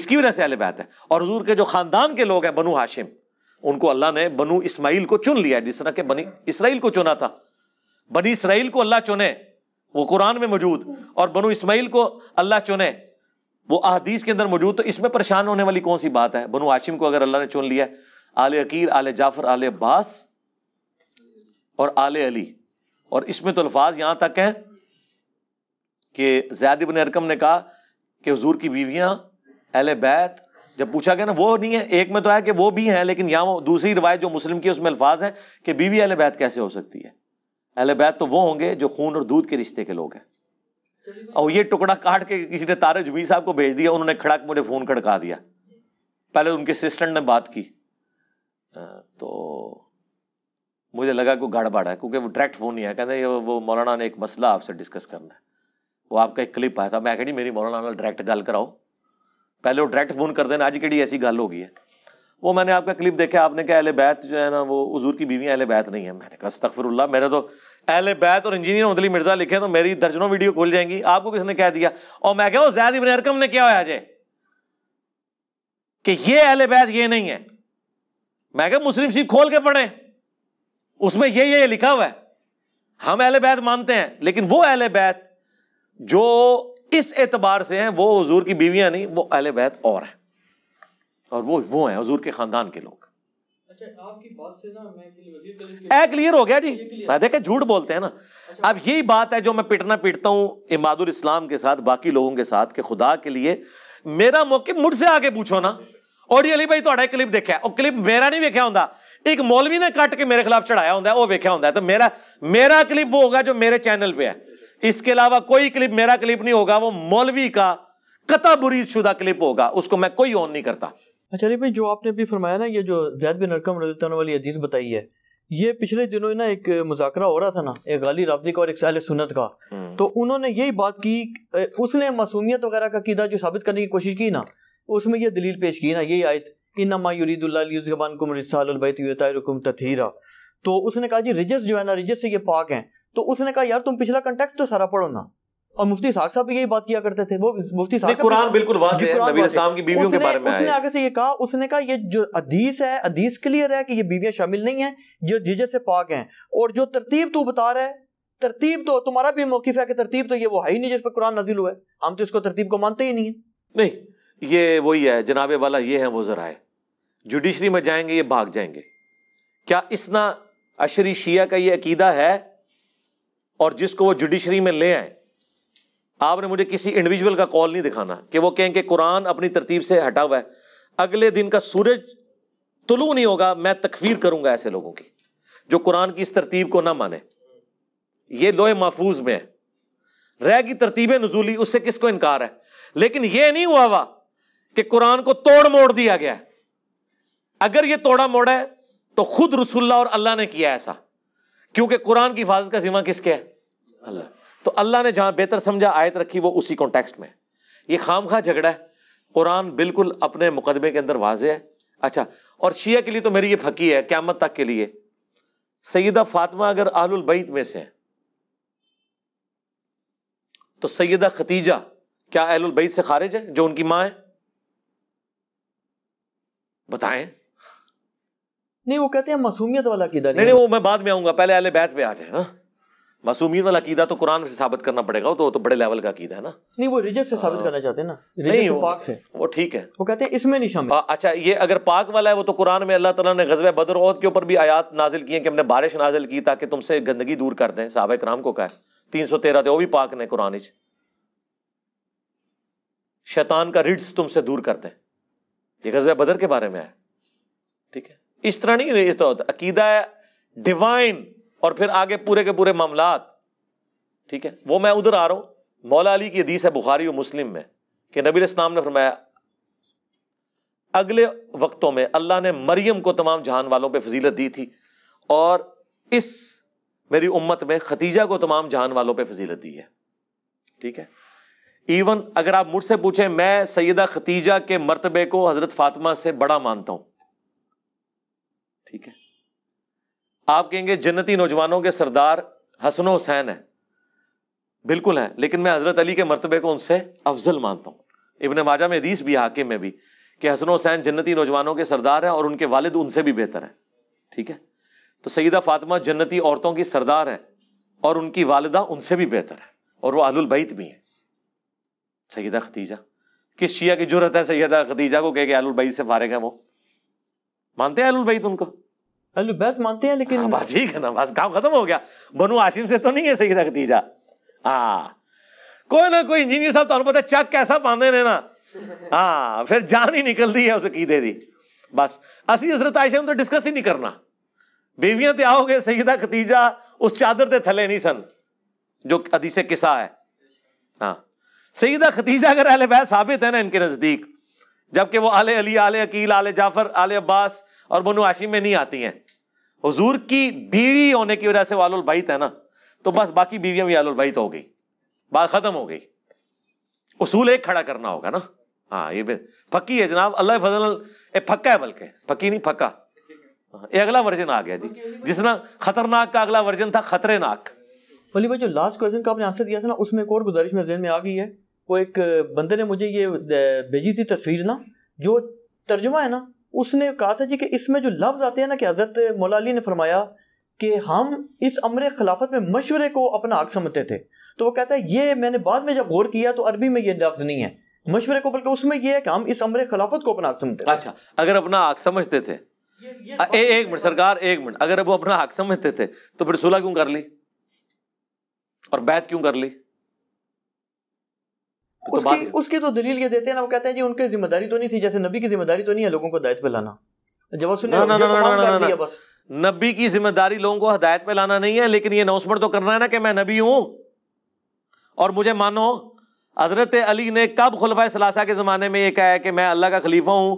इसकी वजह से अहले बैत है और हजूर के जो खानदान के लोग हैं बनु हाशिम उनको अल्लाह ने बनु इस्माइल को चुन लिया जिस तरह के बनी इसराइल को चुना था बनी इसराइल को अल्लाह चुने वो कुरान में मौजूद और बनु इसमाइल को अल्लाह चुने वो अहदीस के अंदर मौजूद तो इसमें परेशान होने वाली कौन सी बात है बनु आशिम को अगर अल्लाह ने चुन लिया आल अकीर आल जाफर आल अब्बास और आले अली और इसमें तो अल्फाज यहाँ तक हैं कि जैद इबन अरकम ने कहा कि हजूर की बीवियाँ अहल बैत जब पूछा गया ना वो नहीं है एक में तो है कि वो भी हैं लेकिन यहाँ वो दूसरी रिवायत जो मुस्लिम की उसमें अल्फाज हैं कि बीवी अहल बैत कैसे हो सकती है अहल बैत तो वो होंगे जो खून और दूध के रिश्ते के लोग हैं और ये टुकड़ा काट के किसी ने तारे जुबी साहब को भेज दिया उन्होंने खड़ाक मुझे फ़ोन खड़का दिया पहले उनके असिस्टेंट ने बात की तो मुझे लगा कोई गड़बड़ है क्योंकि वो डायरेक्ट फ़ोन नहीं आया कहते वो मौलाना ने एक मसला आपसे डिस्कस करना है वो आपका एक क्लिप आया था मैं कह मेरी मौलाना डायरेक्ट गल कराओ पहले वो डायरेक्ट फ़ोन कर देना आज कि ऐसी गल होगी है वो मैंने आपका क्लिप देखा आपने कहा अहल बैत जो है ना वो हजूर की बीवी अहल बैत नहीं है मैंने कहा तकफरल्ला मेरे तो अहल बैत और इंजीनियर मुदली मिर्जा लिखे तो मेरी दर्जनों वीडियो खुल जाएंगी आपको किसने कह दिया और मैं कह जैद इबन अरकम ने क्या होया जे कि ये अहल बैत ये नहीं है मैं कहा मुस्लिम शरीफ खोल के पढ़े उसमें ये ये लिखा हुआ है हम अहल बैत मानते हैं लेकिन वो अहल बैत जो इस एतबार से हैं वो हजूर की बीवियां नहीं वो अहल बैत और हैं और वो वो हैं हजूर के खानदान के लोग अच्छा, क्लियर हो गया जी हाँ, देखे झूठ बोलते हैं ना अच्छा, अब यही बात है जो मैं पिटना पिटता हूँ इमादुल इस्लाम के साथ बाकी लोगों के साथ के खुदा के लिए मेरा मौके मुझसे आगे पूछो ना और ये अली भाई थोड़ा क्लिप देखा और क्लिप मेरा नहीं वेख्या होंगे एक मौलवी ने कट के मेरे खिलाफ चढ़ाया होंगे वो वेख्या होंगे तो मेरा मेरा क्लिप वो होगा जो मेरे चैनल पे है इसके अलावा कोई क्लिप मेरा क्लिप नहीं होगा वो मौलवी का कता बुरी शुदा क्लिप होगा उसको मैं कोई ऑन नहीं करता
अच्छा भाई जो आपने अभी फरमाया ना ये जो जैद बिन अरकम रजतन वाली हदीस बताई है ये पिछले दिनों ना एक मुजाकरा हो रहा था ना एक गाली राफजी का और एक सहल सुनत का हम्म। तो उन्होंने यही बात की उसने मासूमियत वगैरह का किदा जो साबित करने की कोशिश की ना उसमें यह दलील पेश की ना यही आयत इनमा युरीदुल्लाबान कुम तथीरा तो उसने कहा जी रिजस जो है ना रिजस से ये पाक हैं तो उसने कहा यार तुम पिछला कंटेक्ट तो सारा पढ़ो ना और मुफ्ती साहब साहब यही बात किया करते थे वो मुफ्ती साहब कुरान बिल्कुल वाज है नबी इस्लाम की बीवियों के बारे में उसने आगे से ये कहा उसने कहा ये जो अदीस है अदीस क्लियर है कि ये बीवियां शामिल नहीं है जो जीजे से पाक हैं और जो तरतीब तू बता रहा है तरतीब तो तुम्हारा भी मौकफ है कि तरतीब तो ये वो है ही नहीं जिस पर कुरान नजील हुआ है हम तो इसको तरतीब को मानते ही नहीं है नहीं
ये वही है जनाबे वाला ये है वो जरा है जुडिशरी में जाएंगे ये भाग जाएंगे क्या इसना अशरी शिया का ये अकीदा है और जिसको वो जुडिशरी में ले आए आपने मुझे किसी इंडिविजुअल का कॉल नहीं दिखाना कि वो कहें कि कुरान अपनी तरतीब से हटा हुआ है अगले दिन का सूरज तुलू नहीं होगा मैं तकफीर करूंगा ऐसे लोगों की जो कुरान की इस तरतीब को ना माने ये लोहे महफूज में है रह गई तरतीब नजूली उससे किसको इनकार है लेकिन यह नहीं हुआ हुआ कि कुरान को तोड़ मोड़ दिया गया है अगर यह तोड़ा मोड़ा है तो खुद रसुल्ला और अल्लाह ने किया ऐसा क्योंकि कुरान की हिफाजत का जिम्मा किसके है अल्लाह तो अल्लाह ने जहां बेहतर समझा आयत रखी वो उसी कॉन्टेक्स्ट में ये खाम खा झगड़ा है कुरान बिल्कुल अपने मुकदमे के अंदर वाजे है अच्छा और शिया के लिए तो मेरी ये फकी है क्यामत तक के लिए सैदा फातिमा अगर आहलुल बैत में से है तो सैदा खतीजा क्या अहलुल बैत से खारिज है जो उनकी माँ है बताएं
नहीं वो कहते हैं मासूमियत वाला किदा नहीं, नहीं वो
मैं बाद में आऊंगा पहले अहल बैत पे आ जाए ना हाँ। मासूमीन वाला अकीदा तो कुरान से साबित करना पड़ेगा तो तो बड़े लेवल का अकीदा है ना
नहीं वो रिजस से साबित करना चाहते हैं ना नहीं वो, पाक से वो ठीक है वो कहते हैं इसमें नहीं शामिल
अच्छा ये अगर पाक वाला है वो तो कुरान में अल्लाह ताला ने गजब बदर औद के ऊपर भी आयात नाजिल की है कि हमने बारिश नाजिल की ताकि तुमसे गंदगी दूर कर दें साहब कराम को कहा तीन सौ तेरह थे वो भी पाक ने कुरान शैतान का रिड्स तुमसे दूर कर दें ये गजब बदर के बारे में है ठीक है इस तरह नहीं तो अकीदा है डिवाइन और फिर आगे पूरे के पूरे मामला ठीक है वो मैं उधर आ रहा हूं मौला अली की हदीस है बुखारी और मुस्लिम में कि नबी इस्लाम ने फरमाया अगले वक्तों में अल्लाह ने मरियम को तमाम जहान वालों पे फजीलत दी थी और इस मेरी उम्मत में खतीजा को तमाम जहान वालों पे फजीलत दी है ठीक है इवन अगर आप मुझसे पूछें मैं सैदा खतीजा के मरतबे को हजरत फातिमा से बड़ा मानता हूं ठीक है आप कहेंगे जन्नती नौजवानों के सरदार हसन हुसैन है बिल्कुल है लेकिन मैं हज़रत अली के मरतबे को उनसे अफजल मानता हूँ इबन माजा में हदीस भी हाकिम में भी कि हसन हुसैन जन्नती नौजवानों के सरदार हैं और उनके वालिद उनसे भी बेहतर हैं ठीक है तो सईदा फातिमा जन्नती औरतों की सरदार हैं और उनकी वालदा उनसे भी बेहतर है और वह आलुलबैत भी हैं सईदा खतीजा किस शिया की जरूरत है सैदा खतीजा को कह के आलुलबैत से फारग है वो मानते हैं आलुलबैत उनको बैत मानते हैं लेकिन हाँ, बस ठीक है ना बस काम खत्म हो गया बनु आसिम से तो नहीं है सही नतीजा हाँ कोई ना कोई इंजीनियर साहब तुम पता चक कैसा पाते ने ना हाँ फिर जान ही निकलती है उस अकीदे की बस असी हजरत आयशा तो डिस्कस ही नहीं करना बीवियां तो आओगे सही का खतीजा उस चादर के थले नहीं सन जो से किसा है हाँ सही का खतीजा अगर अहले बैत साबित है ना इनके नज़दीक जबकि वो आले अली आले अकील आले जाफर आले अब्बास और बनु आशिम में नहीं आती हैं हजूर की बीवी होने की वजह से वालुल बैत है ना तो बस बाकी बीवियां भी वालुल बैत हो गई बात खत्म हो गई उसूल एक खड़ा करना होगा ना हाँ ये फकी है जनाब अल्लाह फजल फक्का है बल्कि फकी नहीं फक्का हाँ, ये अगला वर्जन आ गया जी जिसना खतरनाक का अगला वर्जन था
खतरेनाक वली भाई जो लास्ट क्वेश्चन का आपने आंसर दिया था ना उसमें एक और गुजारिश में जहन में आ गई है वो एक बंदे ने मुझे ये भेजी थी तस्वीर ना जो तर्जुमा है ना उसने कहा था जी कि इसमें जो लफ्ज़ आते हैं ना कि हज़रत मौला ने फरमाया कि हम इस अमर खिलाफत में मशवरे को अपना हक समझते थे तो वो कहता है ये मैंने बाद में जब गौर किया तो अरबी में ये लफ्ज़ नहीं है मशवरे को बल्कि उसमें यह है कि हम इस अमर खिलाफत को अपना हक समझते अच्छा
अगर अपना हक समझते थे ये, ये ए, एक मिनट सरकार एक मिनट अगर वो अपना हक समझते थे तो फिर सुलह क्यों कर ली और बैत क्यों कर ली
तो उसकी उसकी तो दलील ये देते हैं ना वो कहते हैं जी उनकी जिम्मेदारी तो नहीं थी जैसे नबी की जिम्मेदारी तो नहीं है लोगों को दायत पे लाना जब सुन नबी की जिम्मेदारी लोगों को हदायत पे लाना नहीं है
लेकिन ये अनाउंसमेंट तो करना है ना कि मैं नबी हूं और मुझे मानो हजरत अली ने कब खुलफा सलासा के ज़माने में ये कहा है कि मैं अल्लाह का खलीफा हूं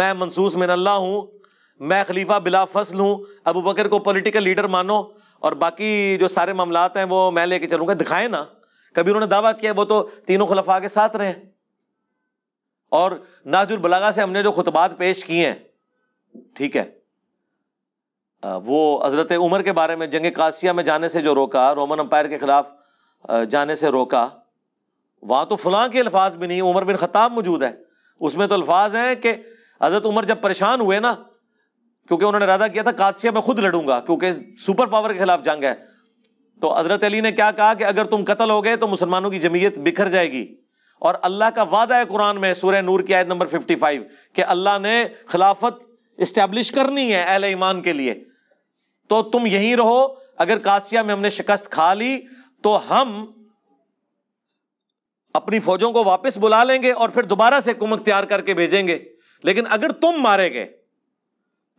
मैं मनसूस मिन अल्लाह हूं मैं खलीफा बिला फसल हूं अबू बकर को पॉलिटिकल लीडर मानो और बाकी जो सारे मामला हैं वो मैं लेके चलूंगा दिखाएं ना कभी उन्होंने दावा किया वो तो तीनों खलफा के साथ रहे और नाजुल बलागा से हमने जो खुतबात पेश किए हैं ठीक है वो हज़रत उमर के बारे में जंग कासिया में जाने से जो रोका रोमन अम्पायर के ख़िलाफ़ जाने से रोका वहां तो फलां के अल्फाज भी नहीं उमर बिन ख़ताब मौजूद है उसमें तो अल्फाज हैं कि हज़रत उमर जब परेशान हुए ना क्योंकि उन्होंने इरादा किया था कादसिया में खुद लड़ूंगा क्योंकि सुपर पावर के खिलाफ जंग है तो हज़रत अली ने क्या कहा कि अगर तुम कत्ल हो गए तो मुसलमानों की जमीयत बिखर जाएगी और अल्लाह का वादा है कुरान में सूर्य नूर की आयत नंबर 55 कि अल्लाह ने खिलाफत इस्टेब्लिश करनी है अहल ईमान के लिए तो तुम यहीं रहो अगर कासिया में हमने शिकस्त खा ली तो हम अपनी फौजों को वापस बुला लेंगे और फिर दोबारा से कुमक तैयार करके भेजेंगे लेकिन अगर तुम मारे गए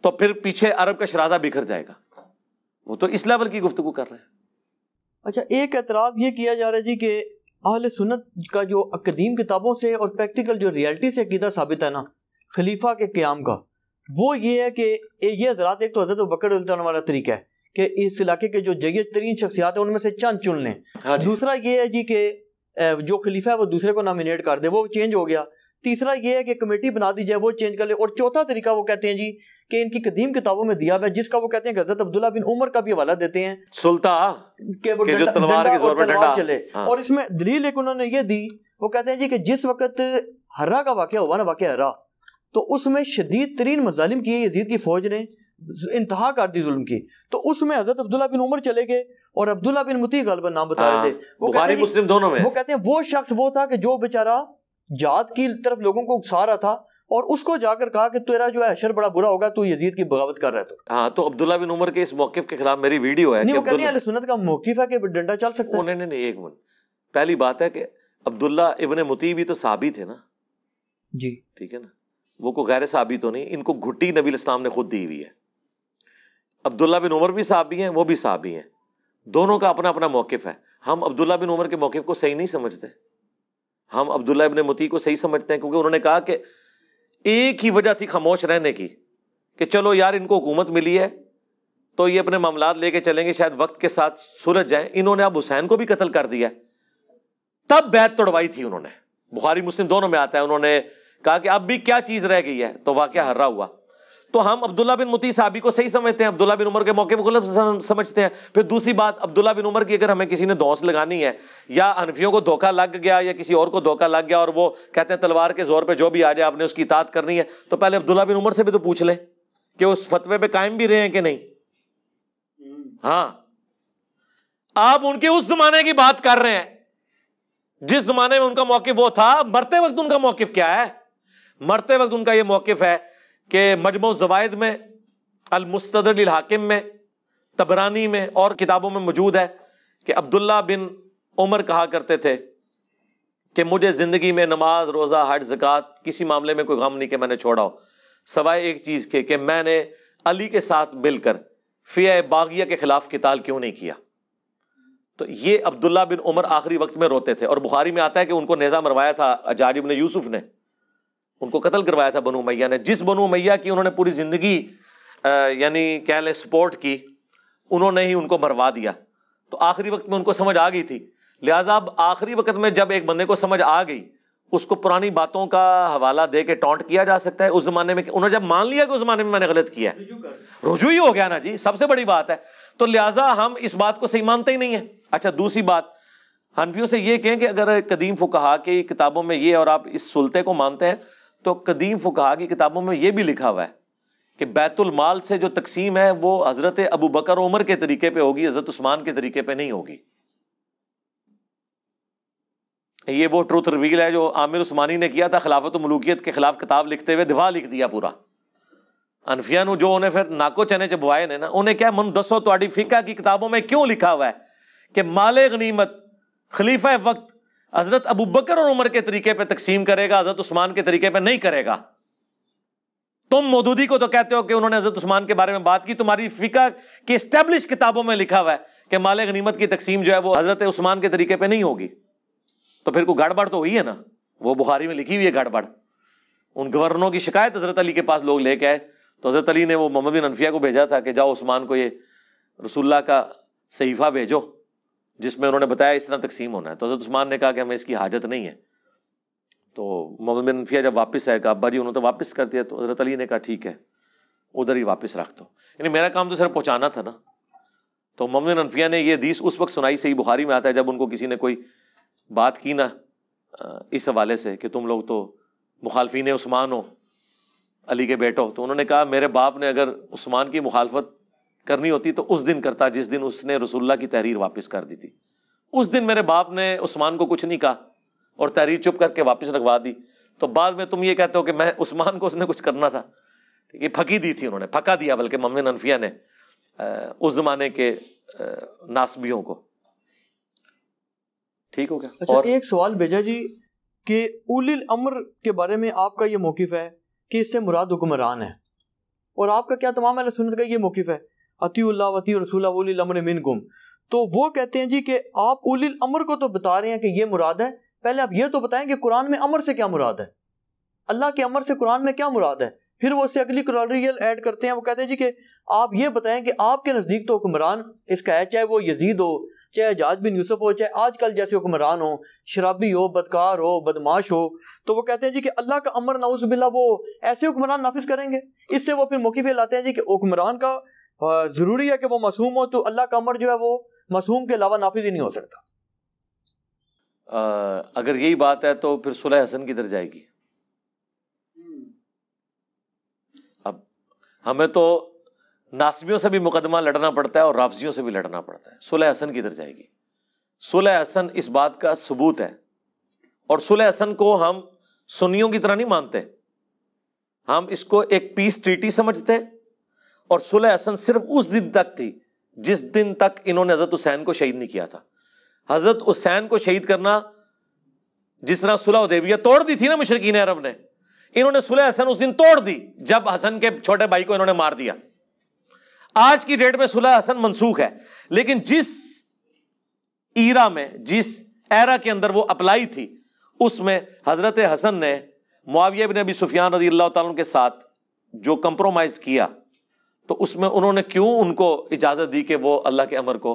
तो फिर पीछे अरब का शराजा बिखर जाएगा वो तो इस लेवल की गुफ्तगु कर
रहे हैं अच्छा एक एतराज़ ये किया जा रहा है जी कि अहल सुन्नत का जो कदीम किताबों से और प्रैक्टिकल जो रियलिटी से अकीदा साबित है ना खलीफा के क्याम का वो ये है कि ये हजरात एक तो हजरत बकर वाला तरीका है कि इस इलाके के जो जय तरीन शख्सियात हैं उनमें से चंद चुन लें हाँ दूसरा ये है जी कि जो खलीफा है वो दूसरे को नामिनेट कर दे वो चेंज हो गया तीसरा ये है कि कमेटी बना दी जाए वो चेंज कर ले और चौथा तरीका वो कहते हैं जी कि इनकी कदीम किताबों में दिया हुआ है जिसका वो कहते हैं हजरत अब्दुल्ला बिन उमर का भी हवाला देते हैं सुल्ता के वो के जो तलवार के जोर पर डंडा चले हाँ। और इसमें दलील एक उन्होंने ये दी वो कहते हैं जी कि जिस वक्त हर्रा का वाक्य हुआ ना वाक्य हर्रा तो उसमें शदीद तरीन मजालिम किए यजीद की फौज ने इंतहा कर दी जुल्म की तो उसमें हजरत अब्दुल्ला बिन उमर चले गए और अब्दुल्ला बिन मुती गलबन नाम बता रहे हाँ। थे वो बुखारी मुस्लिम दोनों में वो कहते हैं वो शख्स वो था कि जो बेचारा जात की तरफ लोगों को उकसा रहा था और उसको जाकर कहा कि तेरा जो है अशर बड़ा बुरा होगा तू यजीद की बगावत कर रहा है तो।
हाँ तो अब्दुल्ला बिन उमर के इस मौकफ के खिलाफ मेरी वीडियो है नहीं, वो है
सुनत का मौकफ है कि डंडा चल
सकता है नहीं नहीं एक मिनट पहली बात है कि अब्दुल्ला इबन मुती भी तो साबित थे ना जी ठीक है ना वो को गैर साबित तो नहीं इनको घुट्टी नबी इस्लाम ने खुद दी हुई है अब्दुल्ला बिन उमर भी साबी हैं वो भी साबी हैं दोनों का अपना अपना मौकफ है हम अब्दुल्ला बिन उमर के मौकफ को सही नहीं समझते हम अब्दुल्ला इबन मुती को सही समझते हैं क्योंकि उन्होंने कहा कि एक ही वजह थी खामोश रहने की कि चलो यार इनको हुकूमत मिली है तो ये अपने मामला लेके चलेंगे शायद वक्त के साथ सुलझ जाए इन्होंने अब हुसैन को भी कत्ल कर दिया तब बैत तोड़वाई थी उन्होंने बुखारी मुस्लिम दोनों में आता है उन्होंने कहा कि अब भी क्या चीज रह गई है तो वाक्य हर्रा हुआ तो हम अब्दुल्ला बिन मुती साहबी को सही समझते हैं अब्दुल्ला बिन उमर के मौके को समझते हैं फिर दूसरी बात अब्दुल्ला बिन उमर की अगर हमें किसी ने दौस लगानी है या अनफियों को धोखा लग गया या किसी और को धोखा लग गया और वो कहते हैं तलवार के जोर पर जो भी आ जाए आपने उसकी इतात करनी है तो पहले अब्दुल्ला बिन उमर से भी तो पूछ लें कि उस फतवे पर कायम भी रहे हैं कि नहीं हाँ आप उनके उस जमाने की बात कर रहे हैं जिस जमाने में उनका मौकफ वो था मरते वक्त उनका मौकफ क्या है मरते वक्त उनका ये मौकफ है कि मजमो जवायद में अलमुस्तदिल हाकिम में तबरानी में और किताबों में मौजूद है कि अब्दुल्ला बिन उमर कहा करते थे कि मुझे ज़िंदगी में नमाज रोज़ा हट ज़क़़त किसी मामले में कोई गम नहीं कि मैंने छोड़ा हो सवाए एक चीज़ के कि मैंने अली के साथ मिलकर फ़िया बागिया के ख़िलाफ़ किताल क्यों नहीं किया तो ये अब्दुल्ला बिन उमर आखिरी वक्त में रोते थे और बुखारी में आता है कि उनको नेज़ा मरवाया था जाजिब ने यूसुफ ने उनको कत्ल करवाया था बनु मैया ने जिस बनु मैया की उन्होंने पूरी ज़िंदगी यानी कह लें सपोर्ट की उन्होंने ही उनको मरवा दिया तो आखिरी वक्त में उनको समझ आ गई थी लिहाजा अब आखिरी वक्त में जब एक बंदे को समझ आ गई उसको पुरानी बातों का हवाला दे के टॉन्ट किया जा सकता है उस जमाने में उन्होंने जब मान लिया कि उस जमाने में मैंने गलत किया है रुझू ही हो गया ना जी सबसे बड़ी बात है तो लिहाजा हम इस बात को सही मानते ही नहीं है अच्छा दूसरी बात हनफियों से ये कहें कि अगर कदीम फुकहा की किताबों में ये और आप इस सुलते को मानते हैं तो कदीम फ़ुकहा की किताबों में यह भी लिखा हुआ है कि बैतुलमाल से जो तकसीम है वो हज़रत अबू बकर उमर के तरीके पे होगी हज़रत उस्मान के तरीके पे नहीं होगी ये वो ट्रूथ रिवील है जो आमिर उस्मानी ने किया था खिलाफत मलूकियत के खिलाफ किताब लिखते हुए दिवा लिख दिया पूरा अनफिया जो उन्हें फिर नाको चने चबवाए ने ना उन्हें क्या मन दसो तो फिका की किताबों में क्यों लिखा हुआ है कि माले गनीमत खलीफा वक्त हजरत अबू बकर और उमर के तरीके पे तकसीम करेगा हजरत उस्मान के तरीके पे नहीं करेगा तुम मोदूदी को तो कहते हो कि उन्होंने हजरत उस्मान के बारे में बात की तुम्हारी फिका की स्टैब्लिश किताबों में लिखा हुआ है कि माले गनीमत की तकसीम जो है वो हजरत उस्मान के तरीके पर नहीं होगी तो फिर कोई गड़बड़ तो हुई है ना वो बुखारी में लिखी हुई है गड़बड़ उन गवर्नरों की शिकायत हजरत अली के पास लोग लेके आए तो हजरत अली ने वो मोहम्मद बिन अनफिया को भेजा था कि जाओ उस्मान को ये रसुल्ला का सहीफा भेजो जिसमें उन्होंने बताया इस तरह तकसीम होना है तो हजरत उस्मान ने कहा कि हमें इसकी हाजत नहीं है तो मोहम्मद जब वापस आए कहा अब्बा जी उन्होंने तो वापस कर दिया तो हजरत अली ने कहा ठीक है उधर ही वापस रख दो यानी मेरा काम तो सिर्फ पहुँचाना था ना तो मोहम्मद रफिया ने यह हदीस उस वक्त सुनाई सही बुखारी में आता है जब उनको किसी ने कोई बात की ना इस हवाले से कि तुम लोग तो मुखालफी उस्मान हो अली के बेटो तो उन्होंने कहा मेरे बाप ने अगर उस्मान की मुखालफत करनी होती तो उस दिन करता जिस दिन उसने रसुल्ला की तहरीर वापस कर दी थी उस दिन मेरे बाप ने उस्मान को कुछ नहीं कहा और तहरीर चुप करके वापस रखवा दी तो बाद में तुम ये कहते हो कि मैं उस्मान को उसने कुछ करना था ठीक है फकी दी थी उन्होंने फका दिया बल्कि ममन ननफिया ने उस जमाने के
नासबियों को ठीक हो गया अच्छा, और एक सवाल भेजा जी कि उलिल अमर के बारे में आपका ये मौकफ है कि इससे मुराद हुक्मरान है और आपका क्या तमाम सुनत का ये मौकफ है अतील्ला रसूल उमर मिनकुम तो वो कहते हैं जी कि आप उल अमर को तो बता रहे हैं कि ये मुराद है पहले आप ये तो बताएं कि कुरान में अमर से क्या मुराद है अल्लाह के अमर से कुरान में क्या मुराद है फिर वो उससे अगली क्रोरियल ऐड करते हैं वो कहते हैं जी कि आप ये बताएं कि आपके नज़दीक तो हुक्मरान इसका है चाहे वो यजीद हो चाहे एजाज बिन यूसुफ हो चाहे आजकल जैसे हुक्मरान हो शराबी हो बदकार हो बदमाश हो तो वो कहते हैं जी कि अल्लाह का अमर बिल्ला वो ऐसे हुक्मरान नाफिज करेंगे इससे वो फिर मौके लाते हैं जी कि हुक्मरान का ज़रूरी है कि वो मासूम हो तो अल्लाह का अमर जो है वो मासूम के अलावा नाफिज ही नहीं हो सकता
आ, अगर यही बात है तो फिर सुलह हसन किधर जाएगी अब हमें तो नासमियों से भी मुकदमा लड़ना पड़ता है और राफजियों से भी लड़ना पड़ता है सुलह हसन किधर जाएगी सुलह हसन इस बात का सबूत है और सुलह हसन को हम सुनियों की तरह नहीं मानते हम इसको एक पीस ट्रीटी समझते हैं और सुलह हसन सिर्फ उस दिन तक थी जिस दिन तक इन्होंने हजरत हुसैन को शहीद नहीं किया था हजरत हुसैन को शहीद करना जिस तरह सुलह उदेबिया तोड़ दी थी ना मुशरकिन अरब ने इन्होंने सुलह हसन उस दिन तोड़ दी जब हसन के छोटे भाई को इन्होंने मार दिया आज की डेट में सुलह हसन मनसूख है लेकिन जिस ईरा में जिस एरा के अंदर वो अप्लाई थी उसमें हजरत हसन ने मुआविया बिन अबी सुफियान रजी अल्लाह के साथ जो कंप्रोमाइज किया तो उसमें उन्होंने क्यों उनको इजाज़त दी कि वो अल्लाह के अमर को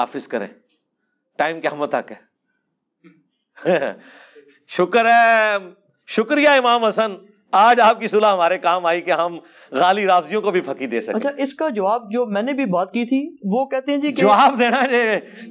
नाफिज करें टाइम क्या हम तक है शुक्र है शुक्रिया इमाम हसन आज आपकी सुलह हमारे काम आई कि हम गाली राफजियों को भी फकी दे सकते
अच्छा इसका जवाब जो मैंने भी बात की थी वो कहते हैं जी जवाब देना जे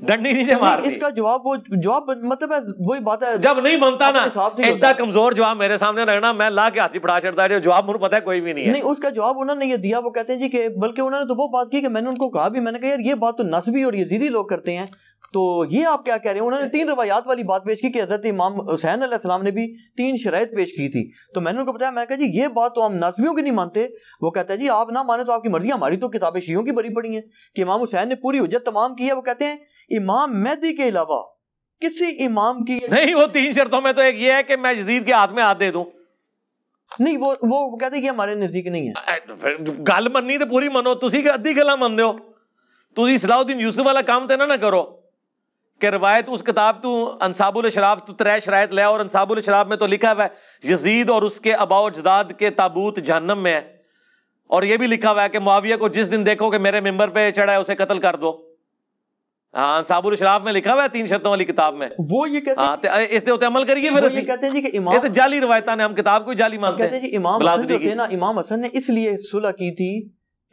डंडी नहीं मार इसका जवाब वो जवाब मतलब वही बात है जब नहीं बनता ना इतना
कमजोर जवाब मेरे सामने रखना मैं ला के हाथी पढ़ा चढ़ता है जवाब मुझे पता है कोई भी नहीं है नहीं
उसका जवाब उन्होंने ये दिया वो कहते हैं जी बल्कि उन्होंने तो वो बात की कि मैंने उनको कहा भी मैंने कहा यार ये बात तो भी और जीदी लोग करते हैं तो ये आप क्या कह रहे हैं उन्होंने तीन रवायात वाली बात पेश की कि हजरत इमाम हुसैन अलैहिस्सलाम ने भी तीन शराय पेश की थी तो मैंने उनको बताया मैं कहा जी ये बात तो हम नाजमियों की नहीं मानते वो कहता है जी आप ना माने तो आपकी मर्जी हमारी तो किताबें शीयों की बड़ी पड़ी हैं कि इमाम हुसैन ने पूरी उजत तमाम की है वो कहते हैं इमाम मेहदी के अलावा किसी इमाम की
[laughs] नहीं वो तीन शर्तों में तो एक ये है कि मैं जदीद के हाथ में हाथ दे दूं ਨਹੀਂ वो ਉਹ ਕਹਿੰਦੇ कि हमारे नजदीक नहीं है गल मननी तो पूरी मनो ਤੁਸੀਂ ਕਿ ਅੱਧੀ ਗੱਲਾਂ ਮੰਨਦੇ ਹੋ ਤੁਸੀਂ ਸਲਾਉਦੀਨ ਯੂਸਫ ਵਾਲਾ ਕੰਮ ਤੇ ना ਨਾ ਕਰੋ कि रवायत उस किताब तू अनसाबुल शराफ तू त्रै शरायत लिया और अनसाबुल शराफ में तो लिखा हुआ है यजीद और उसके अबाव जदाद के ताबूत जहनम में है और यह भी लिखा हुआ है कि मुआविया को जिस दिन देखो कि मेरे मेंबर पे चढ़ा है उसे कत्ल कर दो हाँ साबुल शराब में लिखा हुआ है तीन शर्तों वाली किताब में वो ये कहते हैं हाँ, तो इस दे अमल करिए फिर ये कहते
हैं जी कि इमाम ये तो
जाली रवायता ने हम किताब को जाली मानते हैं जी इमाम हसन ना
इमाम हसन ने इसलिए सुलह की थी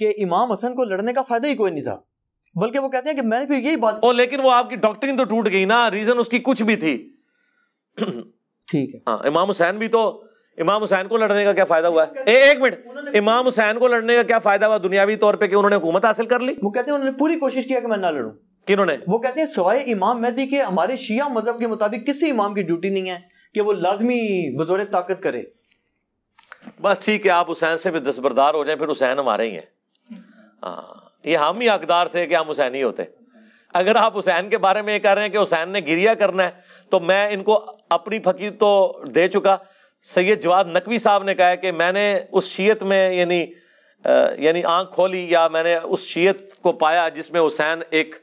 कि इमाम हसन को लड़ने का फायदा ही कोई नहीं था बल्कि वो कहते हैं कि मैंने फिर यही बात ओ लेकिन वो आपकी डॉक्टरिन तो टूट गई ना रीजन उसकी कुछ भी थी ठीक
है हाँ इमाम हुसैन भी तो इमाम हुसैन को लड़ने का क्या फायदा हुआ है ए, एक मिनट इमाम हुसैन को
लड़ने का क्या फायदा हुआ दुनियावी तौर पे कि उन्होंने हुकूमत हासिल कर ली वो कहते हैं उन्होंने पूरी कोशिश किया कि मैं ना लड़ूं किन्होंने वो कहते हैं सवाए इमाम मेहदी के हमारे शिया मजहब के मुताबिक किसी इमाम की ड्यूटी नहीं है कि वो लाजमी बजोरे ताकत करे
बस ठीक है आप हुसैन से भी दस्तबरदार हो जाए फिर हुसैन हमारे ही है हाँ ये हम ही हकदार थे कि हम हुसैन ही होते अगर आप हुसैन के बारे में ये कह रहे हैं कि हुसैन ने गिरिया करना है तो मैं इनको अपनी फकीर तो दे चुका सैयद जवाद नकवी साहब ने कहा कि मैंने उस शीयत में यानी यानी आंख खोली या मैंने उस शीयत को पाया जिसमें हुसैन एक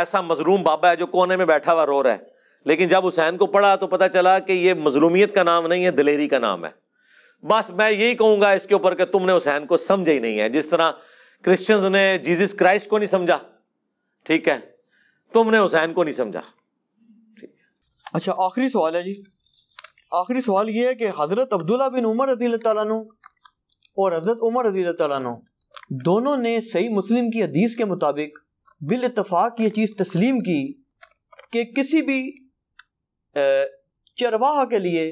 ऐसा मजलूम बाबा है जो कोने में बैठा हुआ रो रहा है लेकिन जब हुसैन को पढ़ा तो पता चला कि ये मजलूमियत का नाम नहीं है दिलेरी का नाम है बस मैं यही कहूँगा इसके ऊपर कि तुमने हुसैन को समझा ही नहीं है जिस तरह क्रिश्चियंस ने जीसस क्राइस्ट को नहीं समझा ठीक है तुमने
हुसैन को नहीं समझा ठीक अच्छा आखिरी सवाल है जी आखिरी सवाल ये है कि हजरत अब्दुल्ला बिन उमर रजील तु और हजरत उमर रजी तु दोनों ने सही मुस्लिम की हदीस के मुताबिक बिल इतफाक ये चीज़ तस्लीम की कि किसी भी चरवाह के लिए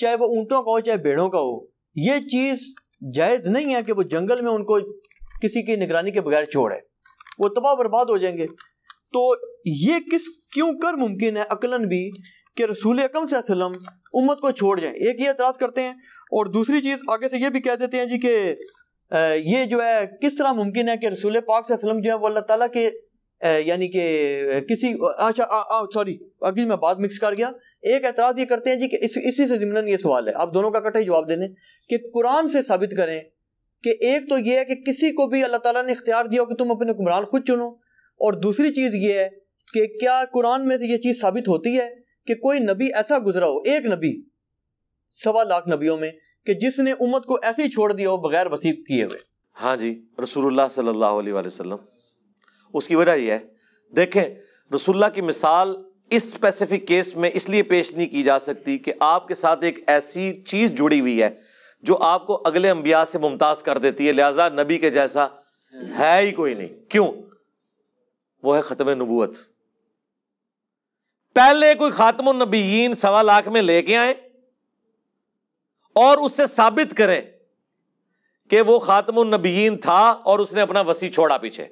चाहे वो ऊँटों का हो चाहे भेड़ों का हो ये चीज़ जायज़ नहीं है कि वो जंगल में उनको किसी की निगरानी के बगैर छोड़ है वो तबाह बर्बाद हो जाएंगे तो ये किस क्यों कर मुमकिन है अकलन भी कि रसूल अकम सल्लम उम्मत को छोड़ जाएं एक ये एतराज़ करते हैं और दूसरी चीज़ आगे से ये भी कह देते हैं जी कि ये जो है किस तरह मुमकिन है कि रसूल पाक असलम जो है वो अल्लाह तला के यानी कि किसी अच्छा सॉरी अगली मैं बात मिक्स कर गया एक एतराज़ ये करते हैं जी कि इस, इसी से ज़िमनन ये सवाल है आप दोनों का इकट्ठा ही जवाब देने कि कुरान से साबित करें कि एक तो यह है कि किसी को भी अल्लाह ताला ने इख्तियार दिया कि तुम अपने हुक्मरान खुद चुनो और दूसरी चीज़ यह है कि क्या कुरान में से यह चीज़ साबित होती है कि कोई नबी ऐसा गुजरा हो एक नबी सवा लाख नबियों में कि जिसने उम्मत को ऐसे ही छोड़ दिया हो बगैर वसीब किए हुए हाँ जी रसूलुल्लाह सल्लल्लाहु अलैहि वसल्लम उसकी वजह यह
है देखें रसुल्ला की मिसाल इस स्पेसिफिक केस में इसलिए पेश नहीं की जा सकती कि आपके साथ एक ऐसी चीज़ जुड़ी हुई है जो आपको अगले अंबिया से मुमताज कर देती है लिहाजा नबी के जैसा है ही कोई नहीं क्यों वो है खत्म नबूत पहले कोई खात्म नबीन सवा लाख में लेके आए और उससे साबित करें कि वो खात्म नबीन था और उसने अपना वसी छोड़ा पीछे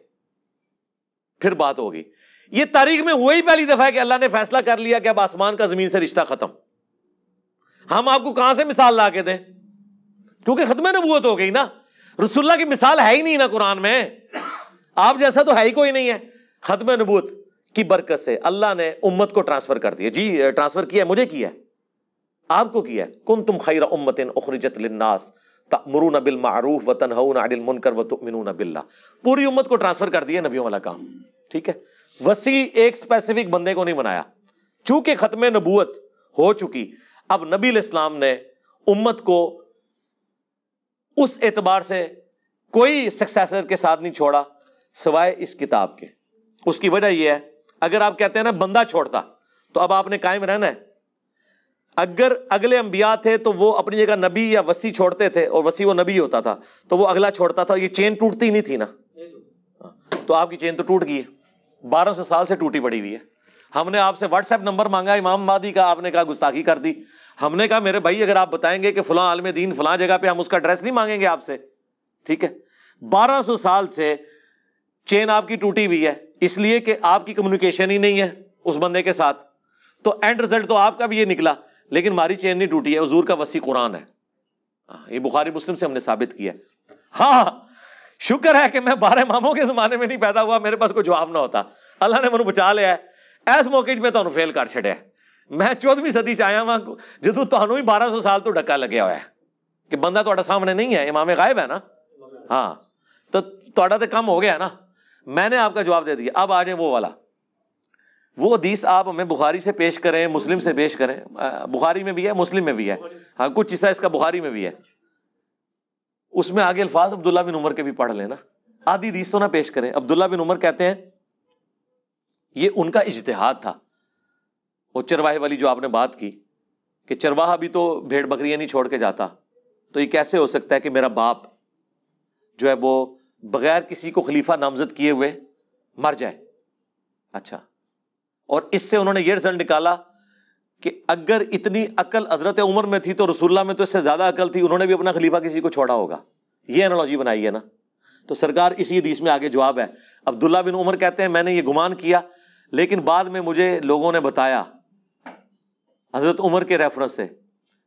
फिर बात होगी ये तारीख में हुआ ही पहली दफा है कि अल्लाह ने फैसला कर लिया कि अब आसमान का जमीन से रिश्ता खत्म हम आपको कहां से मिसाल ला के दें क्योंकि खत्म नबूत हो गई ना रसुल्ला की मिसाल है ही नहीं ना कुरान में आप जैसा तो है ही कोई नहीं है खत्म नबूत की बरकत से अल्लाह ने उम्मत को ट्रांसफर कर दिया जी ट्रांसफर किया मुझे किया आपको किया कुन तुम खैर उम्मतिन उखरजत लिन्नास तमरून बिल मारूफ व तनहून अनिल मुनकर व तुमिनून बिल्ला पूरी उम्मत को ट्रांसफर कर दिया नबियों वाला काम ठीक है वसी एक स्पेसिफिक बंदे को नहीं बनाया चूंकि खत्म नबूत हो चुकी अब नबी इस्लाम ने उम्मत को उस एतबार से कोई सक्सेसर के साथ नहीं छोड़ा सिवाय इस किताब के उसकी वजह यह है अगर आप कहते हैं ना बंदा छोड़ता तो अब आपने कायम रहना है अगर अगले अंबिया थे तो वो अपनी जगह नबी या वसी छोड़ते थे और वसी वो नबी होता था तो वो अगला छोड़ता था ये चेन टूटती नहीं थी ना तो आपकी चेन तो टूट गई है बारह सौ साल से टूटी पड़ी हुई है हमने आपसे व्हाट्सएप नंबर मांगा इमाम मादी का आपने कहा गुस्ताखी कर दी हमने कहा मेरे भाई अगर आप बताएंगे कि फलां आलम दीन फलां जगह पे हम उसका एड्रेस नहीं मांगेंगे आपसे ठीक है 1200 साल से चेन आपकी टूटी हुई है इसलिए कि आपकी कम्युनिकेशन ही नहीं है उस बंदे के साथ तो एंड रिजल्ट तो आपका भी ये निकला लेकिन हमारी चेन नहीं टूटी है हजूर का वसी कुरान है हाँ, ये बुखारी मुस्लिम से हमने साबित किया हाँ शुक्र है कि मैं बारह मामों के जमाने में नहीं पैदा हुआ मेरे पास कोई जवाब ना होता अल्लाह ने मैं बचा लिया है इस मौके में तो फेल कर छड़े है सदी च आया वहां जो तो ਜਦੋਂ बारह सौ साल तो डका ਡੱਕਾ ਲੱਗਿਆ है कि बंदा तो सामने नहीं है इमामे गायब है ना हाँ तो थोड़ा तो कम हो गया ना मैंने आपका जवाब दे दिया अब आ जाए वो वाला वो हदीस आप हमें बुखारी से पेश करें मुस्लिम से पेश करें बुखारी में भी है मुस्लिम में भी है हाँ कुछ हिस्सा इसका बुखारी में भी है उसमें आगे अल्फाज अब्दुल्ला बिन उमर के भी पढ़ लेना आधी हदीस तो ना पेश करें अब्दुल्ला बिन उमर कहते हैं ये उनका इजतहाद था वो चरवाहे वाली जो आपने बात की कि चरवाहा भी तो भेड़ बकरियां नहीं छोड़ के जाता तो ये कैसे हो सकता है कि मेरा बाप जो है वो बगैर किसी को खलीफा नामजद किए हुए मर जाए अच्छा और इससे उन्होंने ये रिजल्ट निकाला कि अगर इतनी अकल हजरत उम्र में थी तो रसुल्ला में तो इससे ज़्यादा अकल थी उन्होंने भी अपना खलीफा किसी को छोड़ा होगा ये एनोलॉजी बनाई है ना तो सरकार इसी हदीस में आगे जवाब है अब्दुल्ला बिन उमर कहते हैं मैंने ये गुमान किया लेकिन बाद में मुझे लोगों ने बताया हज़रत उमर के रेफरेंस से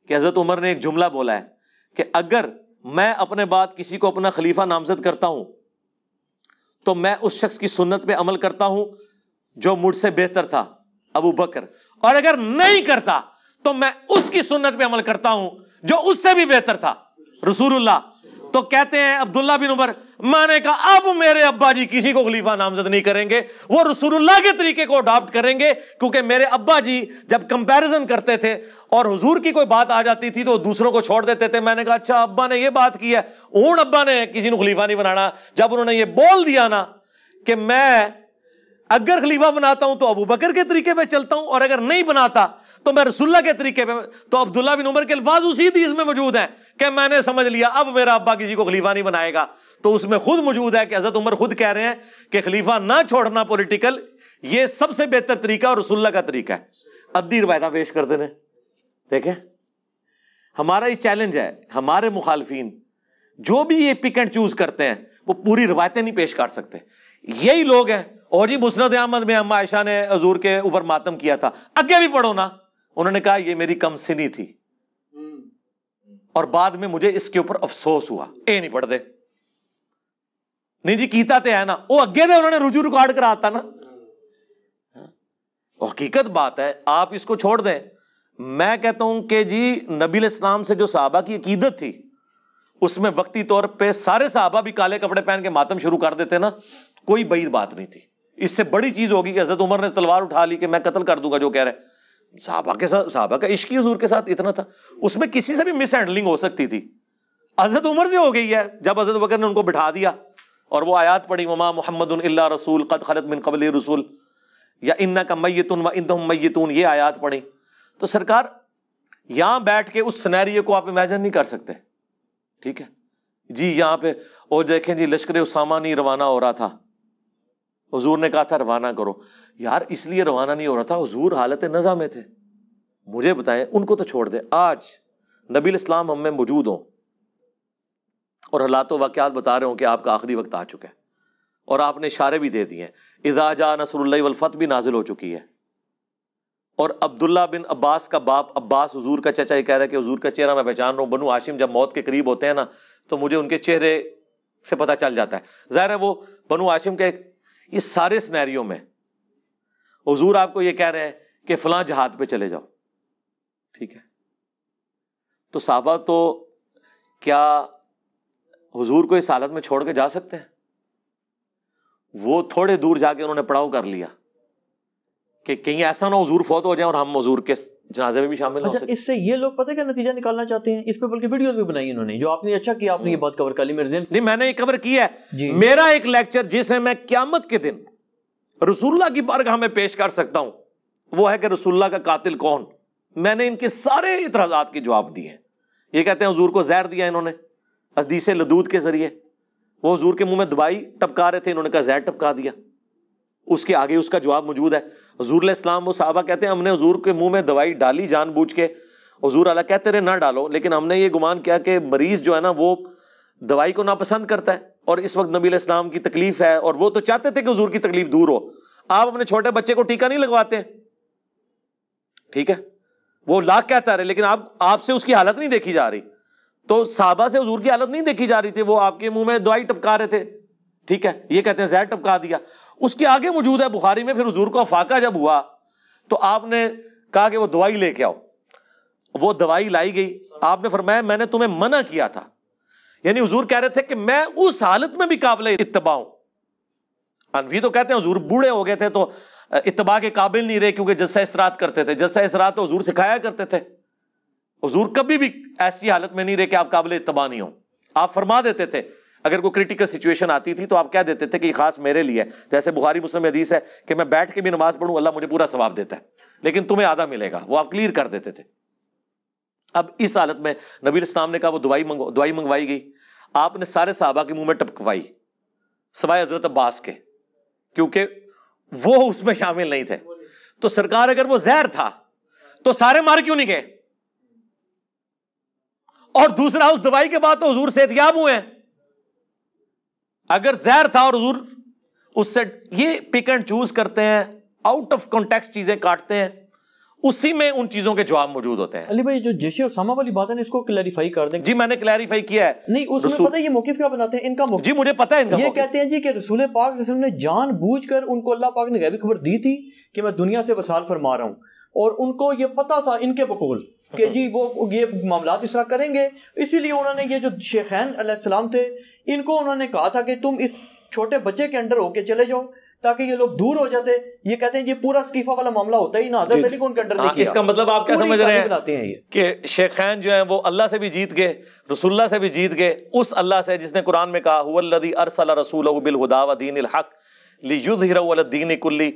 कि हज़रत उमर ने एक जुमला बोला है कि अगर मैं अपने बाद किसी को अपना खलीफा नामजद करता हूं तो मैं उस शख्स की सुन्नत पे अमल करता हूं जो मुझसे बेहतर था अबू बकर और अगर नहीं करता तो मैं उसकी सुन्नत पे अमल करता हूं जो उससे भी बेहतर था रसूलुल्लाह तो कहते हैं अब्दुल्ला बिन उमर मैंने कहा अब मेरे अब्बा जी किसी को खलीफा नामजद नहीं करेंगे वो रसूलुल्लाह के तरीके को अडॉप्ट करेंगे क्योंकि मेरे अब्बा जी जब कंपैरिजन करते थे और हुजूर की कोई बात आ जाती थी तो दूसरों को छोड़ देते थे मैंने कहा अच्छा अब्बा ने ये बात की है ऊन अब्बा ने किसी को खलीफा नहीं बनाना जब उन्होंने ये बोल दिया ना कि मैं अगर खलीफा बनाता हूं तो अबू बकर के तरीके पर चलता हूं और अगर नहीं बनाता तो मैं रसुल्ला के तरीके पे तो अब्दुल्ला बिन उमर के अल्फाज उसी चीज में मौजूद हैं कि मैंने समझ लिया अब मेरा अब्बा किसी को खलीफा नहीं बनाएगा तो उसमें खुद मौजूद है कि हजरत उमर खुद कह रहे हैं कि खलीफा ना छोड़ना पॉलिटिकल ये सबसे बेहतर तरीका और रसुल्ला का तरीका है अद्दी रवायत पेश कर देने देखें हमारा ये चैलेंज है हमारे मुखालफी जो भी ये पिक एंड चूज करते हैं वो पूरी रवायतें नहीं पेश कर सकते यही लोग हैं और जी मुसरत अहमद में हम आयशा ने हजूर के ऊपर मातम किया था आगे भी पढ़ो ना उन्होंने कहा ये मेरी कम सिनी थी और बाद में मुझे इसके ऊपर अफसोस हुआ ए नहीं पढ़ते नहीं जी कीता तो है ना वो अगे तो उन्होंने रुजू रिकॉर्ड कराता ना हाँ। हकीकत बात है आप इसको छोड़ दें मैं कहता हूं कि जी नबील इस्लाम से जो साहबा की अकीदत थी उसमें वक्ती तौर पे सारे साहबा भी काले कपड़े पहन के मातम शुरू कर देते ना कोई बईद बात नहीं थी इससे बड़ी चीज होगी कि हजरत उमर ने तलवार उठा ली कि मैं कत्ल कर दूंगा जो कह रहे हैं साहबा के साथ साहबा का इश्क हजूर के साथ इतना था उसमें किसी से भी मिस हैंडलिंग हो सकती थी हजरत उमर से हो गई है जब हजरत बकर ने उनको बिठा दिया और वो आयात पड़ी ममा मोहम्मद रसूल कद खलत बिन कबल रसूल या इन्ना का मैतून व इंदम मैतून ये आयात पड़ी तो सरकार यहां बैठ के उस सनैरियो को आप इमेजन नहीं कर सकते ठीक है जी यहां पे और देखें जी लश्कर उसामा नहीं रवाना हो रहा था हजूर ने कहा था रवाना करो यार इसलिए रवाना नहीं हो रहा था हजूर हालत नज़ा में थे मुझे बताएं उनको तो छोड़ दें आज नबी इस्लाम हम में मौजूद हों और हालात वाक़ात बता रहे हो कि आपका आखिरी वक्त आ चुका है और आपने इशारे भी दे दिए हैं इजाजा नसरल्लाफ़त भी नाजिल हो चुकी है और अब्दुल्ला बिन अब्बास का बाप अब्बास हजूर का चचा ये कह रहा है कि हजूर का चेहरा मैं पहचान रहा हूँ बनू आशिम जब मौत के करीब होते हैं ना तो मुझे उनके चेहरे से पता चल जाता है ज़ाहिर है वो बनू आशिम के ये सारे स्नैरियों में हजूर आपको ये कह रहे हैं कि फलां जहाज पे चले जाओ ठीक है तो साहबा तो क्या हुजूर को इस हालत में छोड़ के जा सकते हैं वो थोड़े दूर जाके उन्होंने पड़ाव कर लिया कि कहीं ऐसा ना हजूर फौत हो जाए और हम हजूर के जनाजे में भी शामिल अच्छा,
इससे ये लोग पता क्या नतीजा निकालना चाहते हैं इस पर बल्कि वीडियोस भी बनाई इन्होंने जो आपने अच्छा किया आपने ये बात कवर कर ली मेरे नहीं मैंने ये कवर किया है मेरा एक लेक्चर जिसे मैं क्यामत के दिन रसुल्ला की
बारगाह में पेश कर सकता हूं वो है कि रसुल्ला का कातिल कौन मैंने इनके सारे इतराजात के जवाब दिए हैं ये कहते हैं हजूर को जहर दिया इन्होंने अजदीस लदूद के जरिए वो हजूर के मुंह में दवाई टपका रहे थे इन्होंने कहा जहर टपका दिया उसके आगे उसका जवाब मौजूद है हजूर इस्लाम वो साहबा कहते हैं हमने हजूर के मुंह में दवाई डाली जानबूझ के हजूर अला कहते रहे ना डालो लेकिन हमने ये गुमान किया कि मरीज जो है ना वो दवाई को नापसंद करता है और इस वक्त नबी इस्लाम की तकलीफ है और वो तो चाहते थे कि हजूर की तकलीफ दूर हो आप अपने छोटे बच्चे को टीका नहीं लगवाते ठीक है वो लाख कहता रहे लेकिन आप आपसे उसकी हालत नहीं देखी जा रही तो साहबा से हजूर की हालत नहीं देखी जा रही थी वो आपके मुंह में दवाई टपका रहे थे ठीक है ये कहते हैं जहर टपका दिया उसके आगे मौजूद है बुखारी में फिर हजूर को फाका जब हुआ तो आपने कहा कि वो दवाई लेके आओ वो दवाई लाई गई आपने फरमाया मैंने तुम्हें मना किया था यानी हजूर कह रहे थे कि मैं उस हालत में भी काबिल इतबाऊ अनवी तो कहते हैं हजूर बूढ़े हो गए थे तो इतबा के काबिल नहीं रहे क्योंकि जलसा इसरात करते थे जलसा इसरात तो हजूर सिखाया करते थे हजूर कभी भी ऐसी हालत में नहीं रहे कि आप काबिल इतबा नहीं हो आप फरमा देते थे अगर कोई क्रिटिकल सिचुएशन आती थी तो आप क्या देते थे कि खास मेरे लिए जैसे बुहारी मुस्लिम हदीस है कि मैं बैठ के भी नमाज पढ़ूं अल्लाह मुझे पूरा सवाब देता है लेकिन तुम्हें आधा मिलेगा वो आप क्लियर कर देते थे अब इस हालत में नबी इस्लाम ने कहा वो दवाई दवाई मंगवाई गई आपने सारे साहबा के मुंह में टपकवाई सवाए हजरत अब्बास के क्योंकि वो उसमें शामिल नहीं थे तो सरकार अगर वो जहर था तो सारे मार क्यों नहीं गए और दूसरा उस दवाई के बाद तो हजूर सेहतियाब हुए हैं अगर जहर था और हजूर उससे ये पिक एंड चूज करते हैं आउट ऑफ कॉन्टेक्स्ट चीजें काटते हैं उसी में उन चीजों के जवाब मौजूद होते हैं अली भाई जो
जैशी और सामा वाली बात है ना इसको क्लैरिफाई कर दें जी मैंने क्लैरिफाई किया है नहीं उसमें पता है ये मौके क्या बनाते हैं इनका मौकफ जी मुझे पता है इनका ये कहते हैं जी कि रसूल पाक ने जान बूझ कर उनको अल्लाह पाक ने गैबी खबर दी थी कि मैं दुनिया से वसाल फरमा रहा हूँ और उनको ये पता था इनके बकोल कि जी वो ये मामला इस तरह करेंगे इसीलिए उन्होंने ये जो शेखैन सलाम थे इनको उन्होंने कहा था कि तुम इस छोटे बच्चे के अंडर होके चले जाओ ताकि ये लोग दूर हो जाते ये कहते हैं ये पूरा स्कीफा वाला मामला होता ही ना अदर अली को अंडर देखिए हाँ, इसका मतलब आप क्या समझ रहे हैं बनाते
हैं ये कि शेखैन जो है वो अल्लाह से भी जीत गए रसुल्ला से भी जीत गए उस अल्लाह से जिसने कुरान में कहा हुदी अरसल रसूल बिलहुदावदीन हक लीन कुल्ली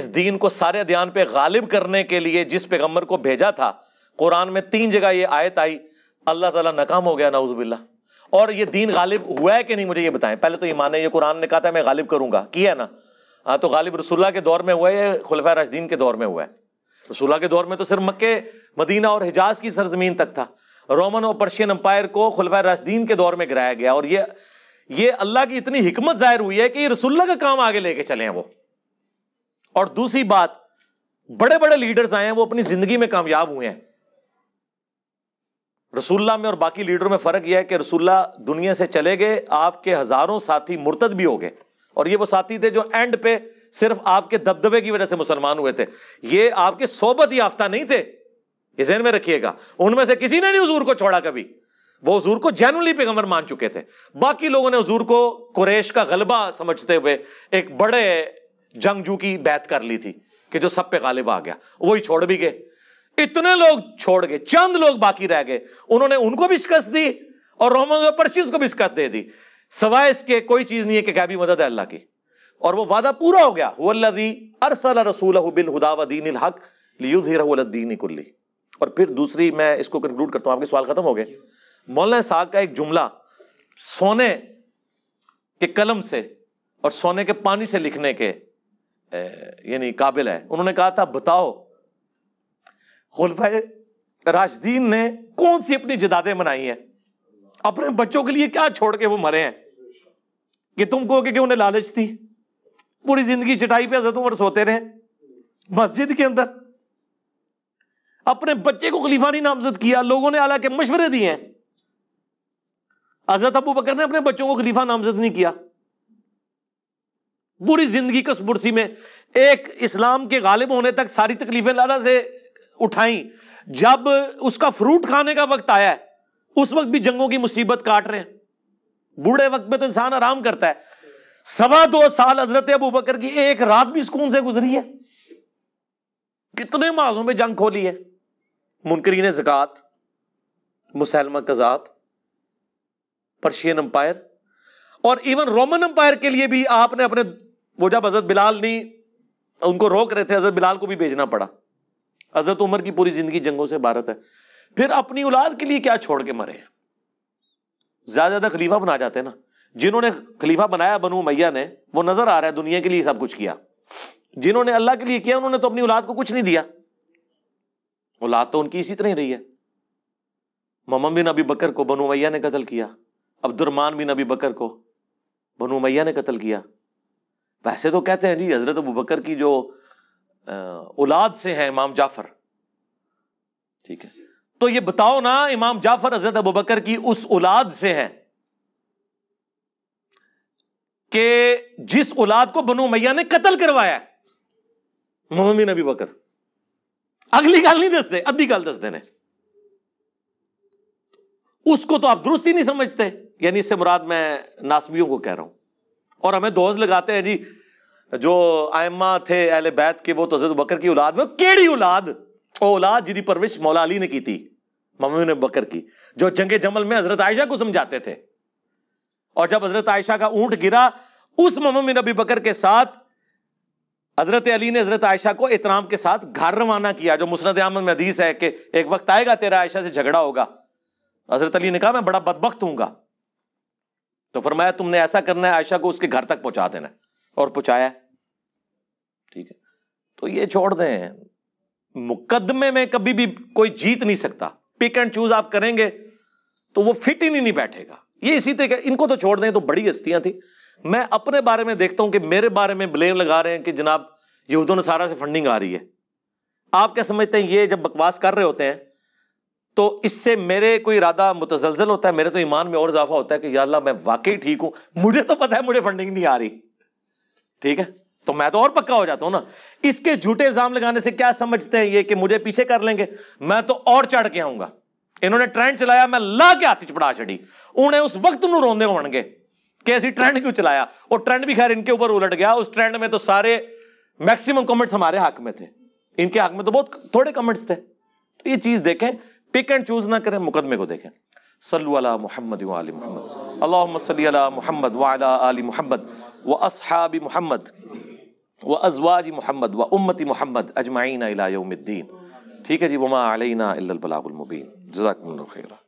इस दीन को सारे अध्यान पे गालिब करने के लिए जिस पैगम्बर को भेजा था कुरान में तीन जगह ये आयत आई अल्लाह ताला नाकाम हो गया नाउजबिल्ला और ये दीन गालिब हुआ है कि नहीं मुझे ये बताएं पहले तो ये माने ये कुरान ने कहा था मैं गालिब करूंगा किया ना हाँ तो गालिब रसुल्ला के दौर में हुआ है खुलफा राशदीन के दौर में हुआ है रसुल्ला के दौर में तो सिर्फ मक्के मदीना और हिजाज की सरजमीन तक था रोमन और पर्शियन अम्पायर को खुलफा राशदीन के दौर में गिराया गया और ये ये अल्लाह की इतनी हिकमत जाहिर हुई है कि रसुल्ला का काम आगे लेके चले हैं वो और दूसरी बात बड़े बड़े लीडर्स आए हैं वो अपनी जिंदगी में कामयाब हुए हैं रसुल्ला में और बाकी लीडरों में फर्क यह है कि रसुल्ला दुनिया से चले गए आपके हजारों साथी मुर्तद भी हो गए और ये वो साथी थे जो एंड पे सिर्फ आपके दबदबे की वजह से मुसलमान हुए थे ये आपके सोबत याफ्ता नहीं थे ये जहन में रखिएगा उनमें से किसी ने नहीं हजूर को छोड़ा कभी वो हजूर को जैनुअली पैगंबर मान चुके थे बाकी लोगों ने हजूर को कुरेश का गलबा समझते हुए एक बड़े जंगजू की बैत कर ली थी कि जो सब पे गालिब आ गया वो ही छोड़ भी गए इतने लोग छोड़ गए चंद लोग बाकी रह गए उन्होंने उनको भी शिकस्त दी और रोमन पर्शियंस को भी शिकस्त दे दी सवाए इसके कोई चीज नहीं है कि गैबी मदद है अल्लाह की और वो वादा पूरा हो गया वल्लदी रसूल बिल हुदावदीन हक लियुदीन कुल्ली और फिर दूसरी मैं इसको कंक्लूड करता हूं आपके सवाल खत्म हो गए मौलाना साहब का एक जुमला सोने के कलम से और सोने के पानी से लिखने के यानी काबिल है उन्होंने कहा था बताओ खुलफा राशदीन ने कौन सी अपनी जदादें मनाई हैं अपने बच्चों के लिए क्या छोड़ के वो मरे हैं कि तुम कहो कि उन्हें लालच थी पूरी जिंदगी चटाई पे हजरत उम्र सोते रहे मस्जिद के अंदर अपने बच्चे को खलीफा नहीं नामजद किया लोगों ने के मशवरे दिए हैं हजरत अबू बकर ने अपने बच्चों को खलीफा नामजद नहीं किया पूरी जिंदगी कस बुरसी में एक इस्लाम के गालिब होने तक सारी तकलीफें लादा से उठाई जब उसका फ्रूट खाने का वक्त आया है उस वक्त भी जंगों की मुसीबत काट रहे हैं बूढ़े वक्त में तो इंसान आराम करता है सवा दो साल हजरत अबू बकर की एक रात भी सुकून से गुजरी है कितने माजों में जंग खोली है मुनकरी ने जक़ात मुसलमा कजाब पर्शियन अंपायर और इवन रोमन अंपायर के लिए भी आपने अपने वो जब हजरत बिलाल नहीं उनको रोक रहे थे हजरत बिलाल को भी भेजना पड़ा हजरत उमर की पूरी जिंदगी जंगों से भारत है फिर अपनी औलाद के लिए क्या छोड़ के मरे ज्यादा ज्यादा खलीफा बना जाते हैं ना जिन्होंने खलीफा बनाया बनू मैया ने वो नजर आ रहा है दुनिया के लिए सब कुछ किया जिन्होंने अल्लाह के लिए किया उन्होंने तो अपनी औलाद को कुछ नहीं दिया औलाद तो उनकी इसी तरह ही रही है ममम बिन अबी बकर को बनू मैया ने कत्ल किया अब्दुलरमान बिन अबी बकर को बनु मैया ने कत्ल किया वैसे तो कहते हैं जी हज़रत अबू बकर की जो औलाद से हैं इमाम जाफर ठीक है तो ये बताओ ना इमाम जाफर हजरत अबू बकर की उस औलाद से है कि जिस औलाद को बनु मैया ने कत्ल करवाया मोहम्मद नबी बकर अगली गाल नहीं दसते अद्धी गल दस देने उसको तो आप दुरुस्त ही नहीं समझते यानी इससे मुराद मैं नासमियों को कह रहा हूं और हमें दोज लगाते हैं जी जो आयमा थे अहल बैत के वो तो हजरत बकर की औलाद में केड़ी औलाद औलाद जिदी परविश मौला अली ने की थी मम्मी ने बकर की जो जंगे जमल में हजरत आयशा को समझाते थे और जब हजरत आयशा का ऊंट गिरा उस मम्मी नबी बकर के साथ हजरत अली ने हजरत आयशा को इतराम के साथ घर रवाना किया जो मुसरत अहमद में हदीस है कि एक वक्त आएगा तेरा आयशा से झगड़ा होगा हजरत अली ने कहा मैं बड़ा बदबख्त हूंगा तो फरमाया तुमने ऐसा करना है आयशा को उसके घर तक पहुंचा देना और पहुंचाया ठीक है तो ये छोड़ दें मुकदमे में कभी भी कोई जीत नहीं सकता पिक एंड चूज आप करेंगे तो वो फिट ही नहीं, नहीं बैठेगा ये इसी तरीके इनको तो छोड़ दें तो बड़ी हस्तियां थी मैं अपने बारे में देखता हूं कि मेरे बारे में ब्लेम लगा रहे हैं कि जनाब यहूदों ने सारा से फंडिंग आ रही है आप क्या समझते हैं ये जब बकवास कर रहे होते हैं तो इससे मेरे कोई इरादा मुतजलजल होता है मेरे तो ईमान में और इजाफा होता है कि यार मैं वाकई ठीक हूं मुझे तो पता है मुझे फंडिंग नहीं आ रही ठीक है तो मैं तो और पक्का हो जाता हूं ना इसके झूठे इल्जाम लगाने से क्या समझते हैं ये कि मुझे पीछे कर लेंगे मैं तो और चढ़ के आऊंगा इन्होंने ट्रेंड चलाया मैं ला के हाथी चढ़ा छड़ी उन्हें उस वक्त रोंदे हो ਹੋਣਗੇ ਕਿ ਅਸੀਂ ट्रेंड क्यों चलाया और ट्रेंड भी खैर इनके ऊपर उलट गया उस ट्रेंड में तो सारे मैक्सिमम कमेंट्स हमारे हक में थे इनके हक में तो बहुत थोड़े कमेंट्स थे तो ये चीज देखें पिक एंड चूज ना करें मुकदमे को देखें सल्लु अला मुहम्मद वाली मुहम्मद अल्लाह सल्ली अला मुहम्मद वाला आली मुहम्मद व असहाबी मुहम्मद وأزواج محمد وأمة محمد أجمعين إلى يوم الدين ہے جی وما علينا الا البلاغ المبين جزاكم الله خيرا